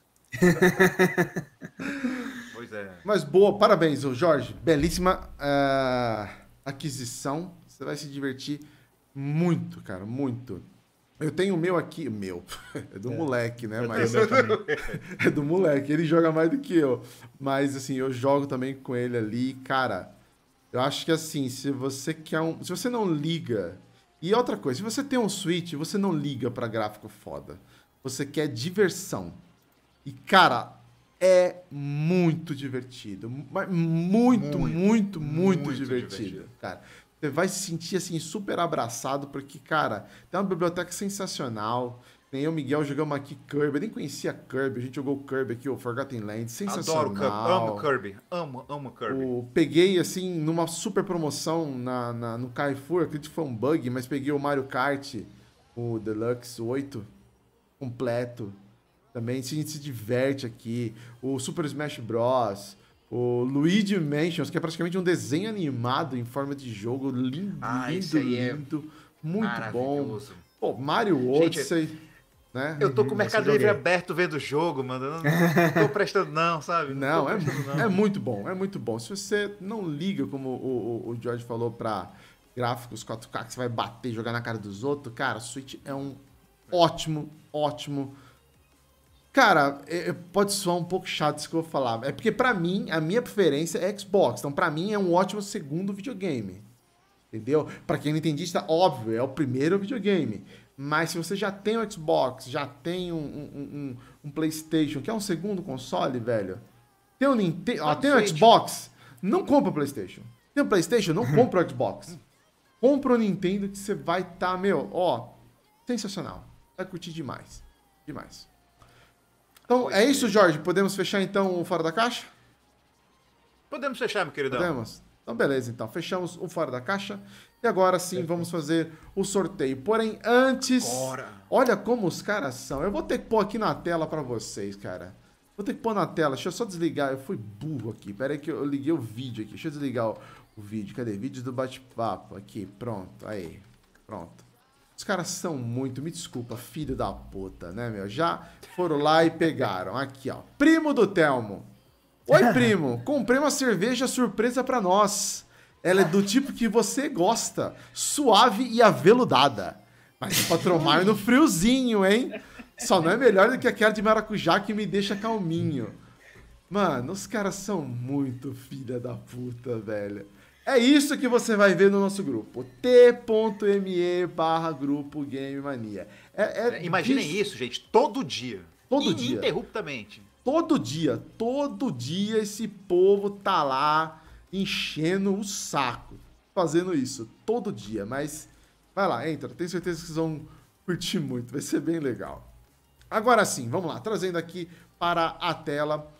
pois é. Mas boa, parabéns, Jorge. Belíssima. Uh aquisição. Você vai se divertir muito, cara, muito. Eu tenho o meu aqui, meu, é do é. moleque, né? mas é do moleque, ele joga mais do que eu. Mas assim, eu jogo também com ele ali, cara. Eu acho que assim, se você quer um, se você não liga. E outra coisa, se você tem um Switch, você não liga para gráfico foda. Você quer diversão. E cara, é muito divertido. Muito, muito, muito, muito, muito divertido, divertido, cara. Você vai se sentir assim super abraçado porque, cara, tem uma biblioteca sensacional. Nem eu, Miguel, jogamos aqui Kirby. Eu nem conhecia Kirby. A gente jogou Kirby aqui, o Forgotten Land. Sensacional. Adoro Kirby. Amo Kirby. Amo, amo Kirby. O, peguei, assim, numa super promoção na, na, no Carrefour. Acredito que foi um bug, mas peguei o Mario Kart, o Deluxe 8, completo também. Se a gente se diverte aqui. O Super Smash Bros. O Luigi Mansions, que é praticamente um desenho animado em forma de jogo. Lindo, ah, lindo, é lindo. É muito bom. Pô, Mario Odyssey. Gente, né? Eu tô com o Mercado Livre aberto vendo o jogo, mano. Eu não, não tô prestando, não, sabe? Não, não, é, não, é, muito bom, é muito bom. Se você não liga, como o, o, o George falou, pra gráficos 4K que você vai bater e jogar na cara dos outros, cara, Switch é um ótimo, ótimo Cara, é, é, pode soar um pouco chato isso que eu vou falar. É porque, para mim, a minha preferência é Xbox. Então, para mim, é um ótimo segundo videogame. Entendeu? Para quem é não tá óbvio, é o primeiro videogame. Mas se você já tem o Xbox, já tem um, um, um, um PlayStation, que é um segundo console, velho. Tem o Nintendo. Ah, tem o Xbox? Não compra o PlayStation. Tem o PlayStation? Não compra o Xbox. Compra o Nintendo que você vai estar, tá, meu, ó, sensacional. Vai curtir demais. Demais. Então é, é isso, Jorge. Podemos fechar então o Fora da Caixa? Podemos fechar, meu queridão. Podemos. Então, beleza, então. Fechamos o Fora da Caixa. E agora sim Perfeito. vamos fazer o sorteio. Porém, antes. Bora. Olha como os caras são. Eu vou ter que pôr aqui na tela para vocês, cara. Vou ter que pôr na tela. Deixa eu só desligar. Eu fui burro aqui. Pera aí que eu liguei o vídeo aqui. Deixa eu desligar o, o vídeo. Cadê? vídeo do bate-papo. Aqui, pronto. Aí. Pronto. Os caras são muito, me desculpa, filho da puta, né, meu? Já foram lá e pegaram. Aqui, ó. Primo do Telmo. Oi, primo. Comprei uma cerveja surpresa para nós. Ela é do tipo que você gosta, suave e aveludada. Mas é pra tomar no friozinho, hein? Só não é melhor do que aquela de maracujá que me deixa calminho. Mano, os caras são muito filha da puta, velho. É isso que você vai ver no nosso grupo, t.me barra grupo Game Mania. É, é, é Imaginem isso... isso, gente, todo dia. Todo dia. Ininterruptamente. Todo dia, todo dia esse povo tá lá enchendo o saco, fazendo isso, todo dia. Mas vai lá, entra, tenho certeza que vocês vão curtir muito, vai ser bem legal. Agora sim, vamos lá, trazendo aqui para a tela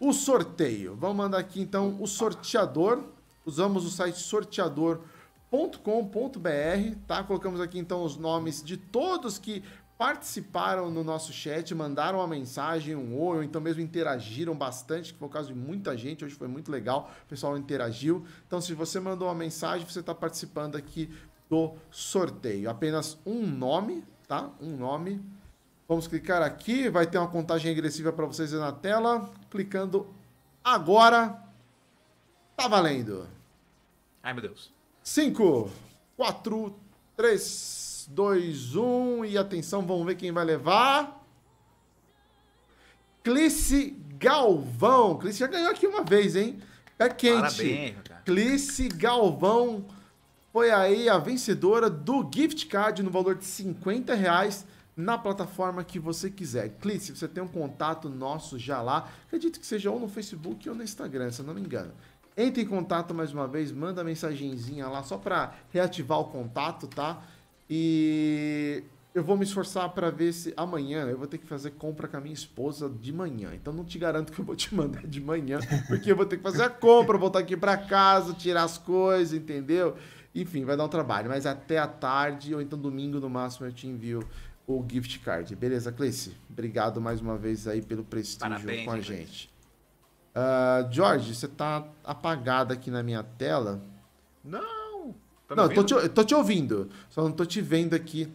o sorteio. Vamos mandar aqui então o sorteador usamos o site sorteador.com.br, tá? Colocamos aqui então os nomes de todos que participaram no nosso chat, mandaram uma mensagem, um oi, ou então mesmo interagiram bastante, que foi o caso de muita gente, hoje foi muito legal, o pessoal interagiu. Então, se você mandou uma mensagem, você está participando aqui do sorteio. Apenas um nome, tá? Um nome. Vamos clicar aqui, vai ter uma contagem regressiva para vocês na tela. Clicando agora. Tá valendo. Ai, meu Deus. 5, 4, 3, 2, 1. E atenção, vamos ver quem vai levar. Clice Galvão. Clice já ganhou aqui uma vez, hein? Pé quente. Parabéns, Clice Galvão foi aí a vencedora do gift card no valor de 50 reais na plataforma que você quiser. Clice, você tem um contato nosso já lá. Acredito que seja ou no Facebook ou no Instagram, se eu não me engano. Entre em contato mais uma vez, manda mensagenzinha lá só para reativar o contato, tá? E eu vou me esforçar para ver se amanhã eu vou ter que fazer compra com a minha esposa de manhã. Então não te garanto que eu vou te mandar de manhã, porque eu vou ter que fazer a compra, voltar aqui para casa, tirar as coisas, entendeu? Enfim, vai dar um trabalho, mas até a tarde ou então domingo no máximo eu te envio o gift card. Beleza, Cleice? Obrigado mais uma vez aí pelo prestígio Parabéns, com a gente. Uh, ah, George, você tá apagado aqui na minha tela. Não! Tá não, tô te, tô te, ouvindo. Só não tô te vendo aqui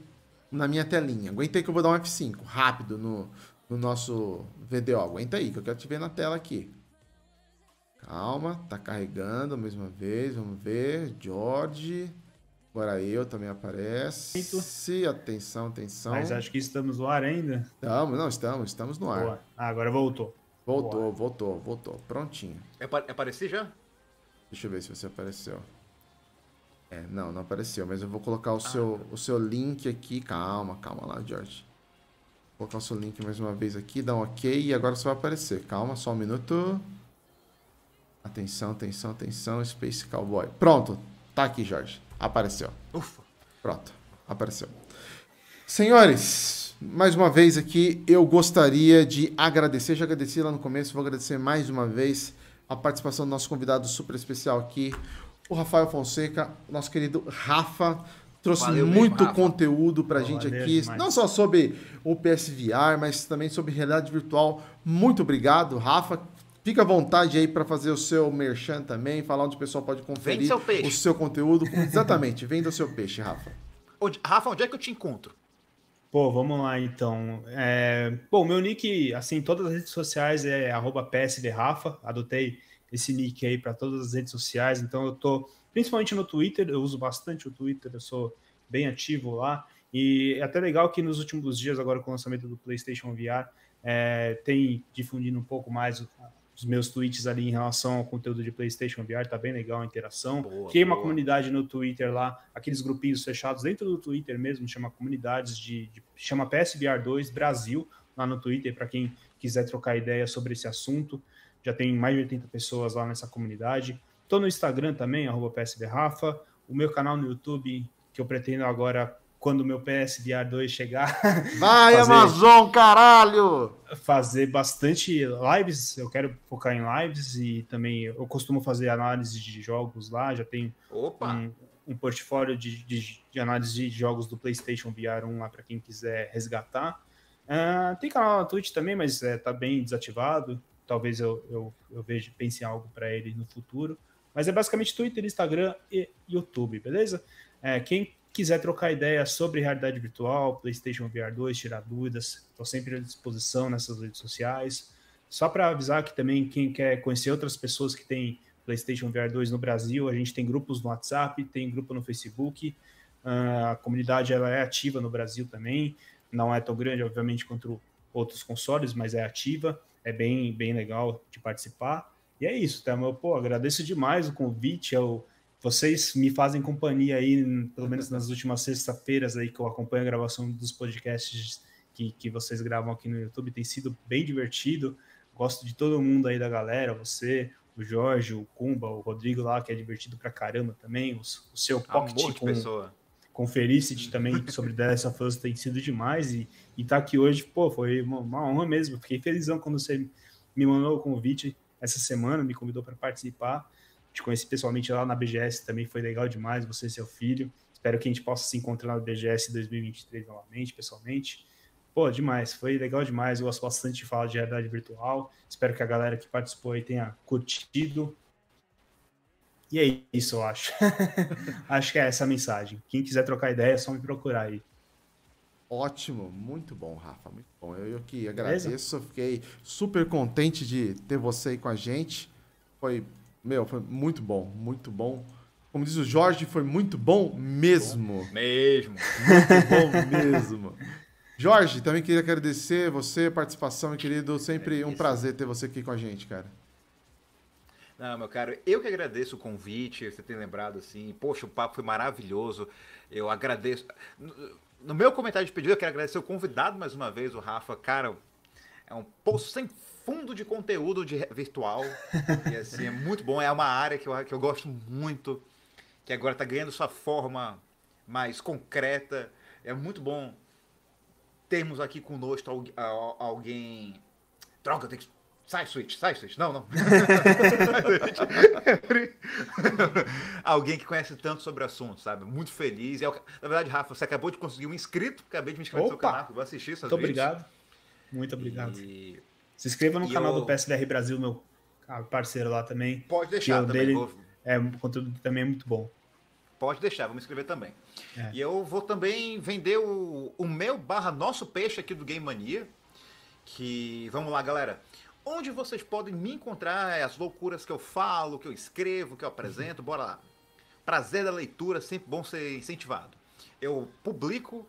na minha telinha. Aguentei que eu vou dar um F5 rápido no, no nosso VDO. Aguenta aí, que eu quero te ver na tela aqui. Calma, tá carregando mais uma vez. Vamos ver. George. Agora eu também aparece. Eito. Atenção, atenção. Mas acho que estamos no ar ainda. Estamos, não, estamos, estamos no ar. Boa. Ah, agora voltou. Voltou, Boa. voltou, voltou. Prontinho. É aparecer é já? Deixa eu ver se você apareceu. É, não, não apareceu, mas eu vou colocar o, ah, seu, tá. o seu link aqui. Calma, calma lá, George. Vou colocar o seu link mais uma vez aqui, dá um ok e agora você vai aparecer. Calma, só um minuto. Atenção, atenção, atenção, Space Cowboy. Pronto, tá aqui, George. Apareceu. Ufa. Pronto, apareceu. Senhores, mais uma vez aqui, eu gostaria de agradecer, já agradeci lá no começo, vou agradecer mais uma vez a participação do nosso convidado super especial aqui, o Rafael Fonseca, nosso querido Rafa, trouxe Valeu muito mesmo, conteúdo para a gente aqui, demais. não só sobre o PSVR, mas também sobre realidade virtual. Muito obrigado, Rafa. Fica à vontade aí para fazer o seu merchan também, falar onde o pessoal pode conferir seu o seu conteúdo. Exatamente, venda o seu peixe, Rafa. Onde, Rafa, onde é que eu te encontro? Pô, vamos lá então. É... Bom, meu nick, assim, todas as redes sociais é PSDRafa. Adotei esse nick aí para todas as redes sociais. Então eu tô, principalmente no Twitter, eu uso bastante o Twitter, eu sou bem ativo lá. E é até legal que nos últimos dias, agora com o lançamento do PlayStation VR, é, tem difundindo um pouco mais os meus tweets ali em relação ao conteúdo de PlayStation VR, tá bem legal a interação. Boa, Criei boa. uma comunidade no Twitter lá, aqueles grupinhos fechados dentro do Twitter mesmo, chama comunidades de, de chama PSVR2 Brasil lá no Twitter para quem quiser trocar ideia sobre esse assunto. Já tem mais de 80 pessoas lá nessa comunidade. Tô no Instagram também, arroba PSBRafa. O meu canal no YouTube, que eu pretendo agora quando meu PSVR 2 chegar. Vai, fazer, Amazon, caralho! Fazer bastante lives, eu quero focar em lives e também eu costumo fazer análise de jogos lá, já tenho um, um, portfólio de, de, de, análise de jogos do PlayStation VR 1 lá para quem quiser resgatar. Uh, tem canal na Twitch também, mas é, tá bem desativado. Talvez eu, eu, eu veja, pense em algo para ele no futuro. Mas é basicamente Twitter, Instagram e YouTube, beleza? É, quem quiser trocar ideias sobre realidade virtual, PlayStation VR 2, tirar dúvidas, estou sempre à disposição nessas redes sociais. Só para avisar que também quem quer conhecer outras pessoas que têm PlayStation VR 2 no Brasil, a gente tem grupos no WhatsApp, tem grupo no Facebook. Ah, a comunidade ela é ativa no Brasil também, não é tão grande, obviamente, quanto outros consoles, mas é ativa, é bem, bem legal de participar. E é isso, tá? Meu, pô, agradeço demais o convite, eu vocês me fazem companhia aí, pelo menos nas últimas sexta-feiras aí que eu acompanho a gravação dos podcasts que, que vocês gravam aqui no YouTube. Tem sido bem divertido. Gosto de todo mundo aí da galera, você, o Jorge, o Cumba, o Rodrigo lá, que é divertido pra caramba também, o, o seu ah, pocket Amor com, pessoa. com Felicity também sobre dessa fãs tem sido demais e, e tá aqui hoje, pô, foi uma, uma honra mesmo, fiquei felizão quando você me mandou o convite essa semana, me convidou para participar te conheci pessoalmente lá na BGS, também foi legal demais, você e seu filho. Espero que a gente possa se encontrar na BGS 2023 novamente, pessoalmente. Pô, demais, foi legal demais. Eu gosto bastante de falar de realidade virtual. Espero que a galera que participou aí tenha curtido. E é isso, eu acho. acho que é essa a mensagem. Quem quiser trocar ideia, é só me procurar aí. Ótimo, muito bom, Rafa, muito bom. Eu, eu que agradeço, Beleza? fiquei super contente de ter você aí com a gente. Foi meu, foi muito bom, muito bom. Como diz o Jorge, foi muito bom mesmo. Bom mesmo. Muito bom mesmo. Jorge, também queria agradecer você, participação, meu querido. Sempre um prazer ter você aqui com a gente, cara. Não, meu caro, eu que agradeço o convite, você tem lembrado assim. Poxa, o papo foi maravilhoso. Eu agradeço. No meu comentário de pedido, eu quero agradecer o convidado mais uma vez, o Rafa. Cara, é um poço sem fundo de conteúdo de virtual. e assim, é muito bom. É uma área que eu, que eu gosto muito, que agora está ganhando sua forma mais concreta. É muito bom termos aqui conosco alguém. Droga, eu tenho que Sai, Switch, sai, Switch. Não, não. Alguém que conhece tanto sobre o assunto, sabe? Muito feliz. É na verdade, Rafa, você acabou de conseguir um inscrito. Acabei de me inscrever Opa! no seu canal. Vou assistir essas Muito vídeos. obrigado. Muito obrigado. E se inscreva no e canal eu... do PSVR Brasil, meu parceiro lá também. Pode é deixar também. Dele vou... É, um conteúdo também é muito bom. Pode deixar, vou me inscrever também. É. E eu vou também vender o, o meu barra nosso peixe aqui do Game Mania. Que, vamos lá, galera. Onde vocês podem me encontrar, é as loucuras que eu falo, que eu escrevo, que eu apresento, uhum. bora lá. Prazer da leitura, sempre bom ser incentivado. Eu publico,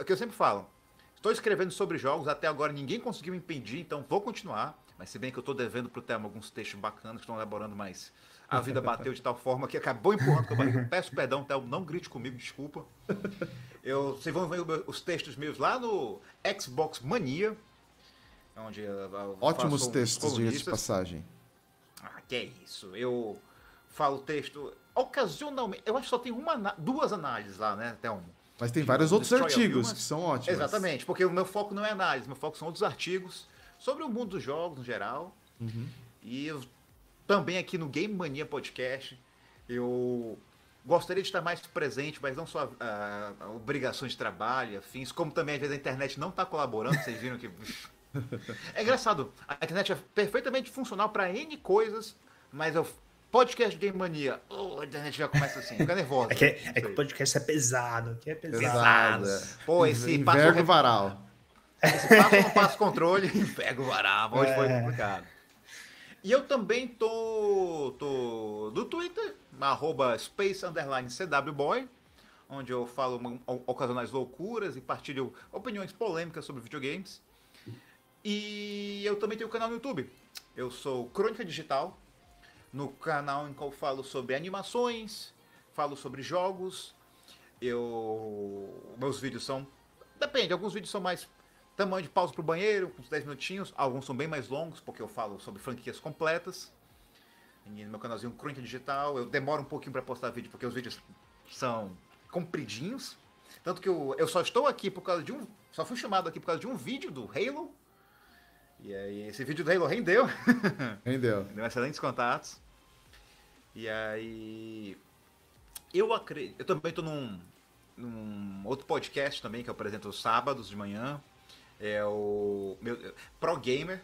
é que eu sempre falo, Estou escrevendo sobre jogos, até agora ninguém conseguiu me impedir, então vou continuar. Mas se bem que eu estou devendo para o tema alguns textos bacanas que estão elaborando, mas a vida bateu de tal forma que acabou empurrando com a barriga. Peço perdão, Théo, não grite comigo, desculpa. Eu, vocês vão ver os textos meus lá no Xbox Mania, onde ah, ah, Ótimos textos, de passagem. Ah, que é isso. Eu falo texto ocasionalmente. Eu acho que só tem uma, duas análises lá, né, Thelmo? Mas tem vários outros artigos que são ótimos. Exatamente, porque o meu foco não é análise, meu foco são outros artigos sobre o mundo dos jogos no geral. Uhum. E eu, também aqui no Game Mania Podcast, eu gostaria de estar mais presente, mas não só a, ah, a, obrigações de trabalho, afins, como também às vezes a internet não está colaborando, vocês viram que. É engraçado, a internet é perfeitamente funcional para N coisas, mas eu Podcast Game Mania. Oh, a internet já começa assim, fica nervosa. É que, é, que o podcast é pesado. que é pesado. pesado. É. Pô, esse passo. Re... varal. Esse passo controle, pega o varal. Hoje é. foi complicado. E eu também tô, tô no Twitter, arroba space underline cwboy, onde eu falo uma, ocasionais loucuras e partilho opiniões polêmicas sobre videogames. E eu também tenho um canal no YouTube. Eu sou Crônica Digital, no canal em que eu falo sobre animações, falo sobre jogos. Eu meus vídeos são depende, alguns vídeos são mais tamanho de pausa pro banheiro, uns 10 minutinhos, alguns são bem mais longos porque eu falo sobre franquias completas. E no meu canalzinho Crônica Digital, eu demoro um pouquinho para postar vídeo porque os vídeos são compridinhos. Tanto que eu, eu só estou aqui por causa de um. Só fui chamado aqui por causa de um vídeo do Halo, e aí, esse vídeo do Halo rendeu. Rendeu. Deu excelentes contatos. E aí. Eu acredito. Eu também estou num, num outro podcast também que eu apresento sábados de manhã. É o. Meu, Pro Gamer.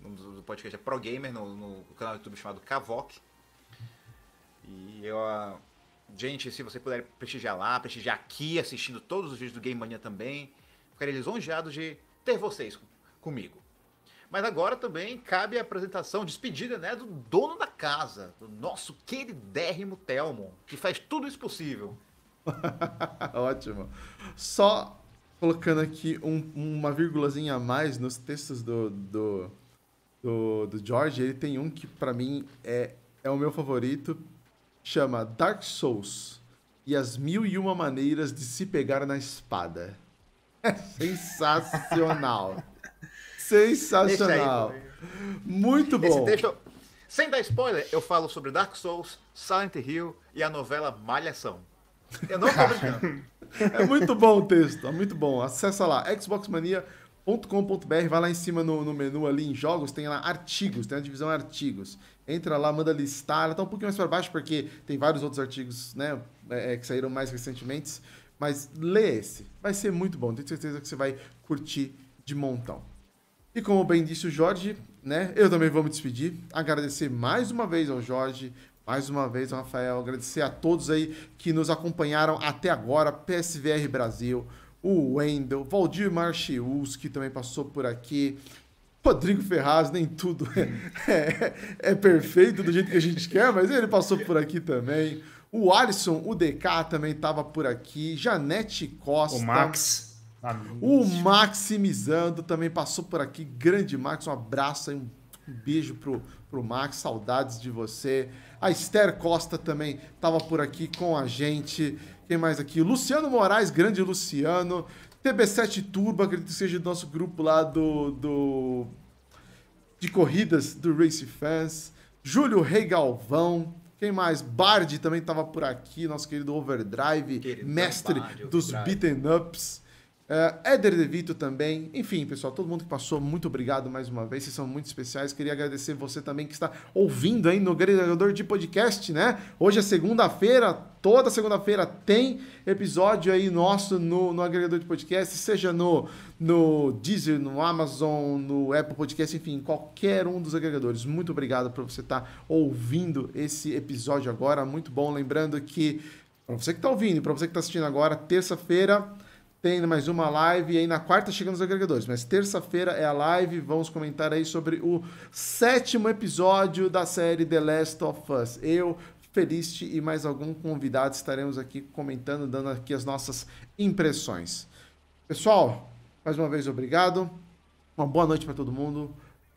O nome do podcast é Pro Gamer no, no canal do YouTube chamado Kavok. E eu. Ah, gente, se você puder prestigiar lá, prestigiar aqui, assistindo todos os vídeos do Game Mania também, ficaria lisonjeado de ter vocês comigo. Mas agora também cabe a apresentação, despedida, né, do dono da casa, do nosso queridérrimo Telmo, que faz tudo isso possível. Ótimo. Só colocando aqui um, uma vírgulazinha a mais nos textos do, do, do, do George, ele tem um que para mim é, é o meu favorito, chama Dark Souls e as mil e uma maneiras de se pegar na espada. É sensacional. Sensacional. Muito bom. Sem dar spoiler, eu falo sobre Dark Souls, Silent Hill e a novela Malhação. Eu não tô brincando. é muito bom o texto, é muito bom. Acessa lá, xboxmania.com.br, vai lá em cima no, no, menu ali em jogos, tem lá artigos, tem a divisão artigos. Entra lá, manda listar, tá um pouquinho mais para baixo porque tem vários outros artigos, né, é, é, que saíram mais recentemente, mas lê esse, vai ser muito bom, tenho certeza que você vai curtir de montão. E como bem disse o Jorge, né? Eu também vou me despedir. Agradecer mais uma vez ao Jorge, mais uma vez ao Rafael, agradecer a todos aí que nos acompanharam até agora, PSVR Brasil, o Wendel, Valdir Marchius, que também passou por aqui. Rodrigo Ferraz, nem tudo é, é, é perfeito do jeito que a gente quer, mas ele passou por aqui também. O Alisson, o DK também estava por aqui. Janete Costa. O Max. O Maximizando também passou por aqui. Grande Max, um abraço e um beijo pro, pro Max, saudades de você. A Esther Costa também estava por aqui com a gente. Quem mais aqui? Luciano Moraes, grande Luciano. TB7 Turbo, acredito que seja do nosso grupo lá do, do de corridas do Race Fans. Júlio Rei Galvão. Quem mais? Bard também estava por aqui, nosso querido Overdrive, querido mestre Bard, dos Overdrive. beaten ups. Uh, Éder De Vito também. Enfim, pessoal, todo mundo que passou, muito obrigado mais uma vez. Vocês são muito especiais. Queria agradecer você também que está ouvindo aí no agregador de podcast, né? Hoje é segunda-feira, toda segunda-feira tem episódio aí nosso no, no agregador de podcast, seja no, no Deezer, no Amazon, no Apple Podcast, enfim, qualquer um dos agregadores. Muito obrigado por você estar tá ouvindo esse episódio agora. Muito bom. Lembrando que, para você que está ouvindo, para você que está assistindo agora, terça-feira tem mais uma live e aí na quarta chegamos aos agregadores, mas terça-feira é a live, vamos comentar aí sobre o sétimo episódio da série The Last of Us. Eu, Feliste e mais algum convidado estaremos aqui comentando, dando aqui as nossas impressões. Pessoal, mais uma vez obrigado. Uma boa noite para todo mundo.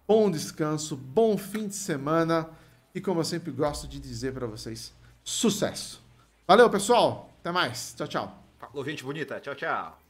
Bom descanso, bom fim de semana e como eu sempre gosto de dizer para vocês, sucesso. Valeu, pessoal. Até mais. Tchau, tchau. Alô, bonita. Tchau, tchau.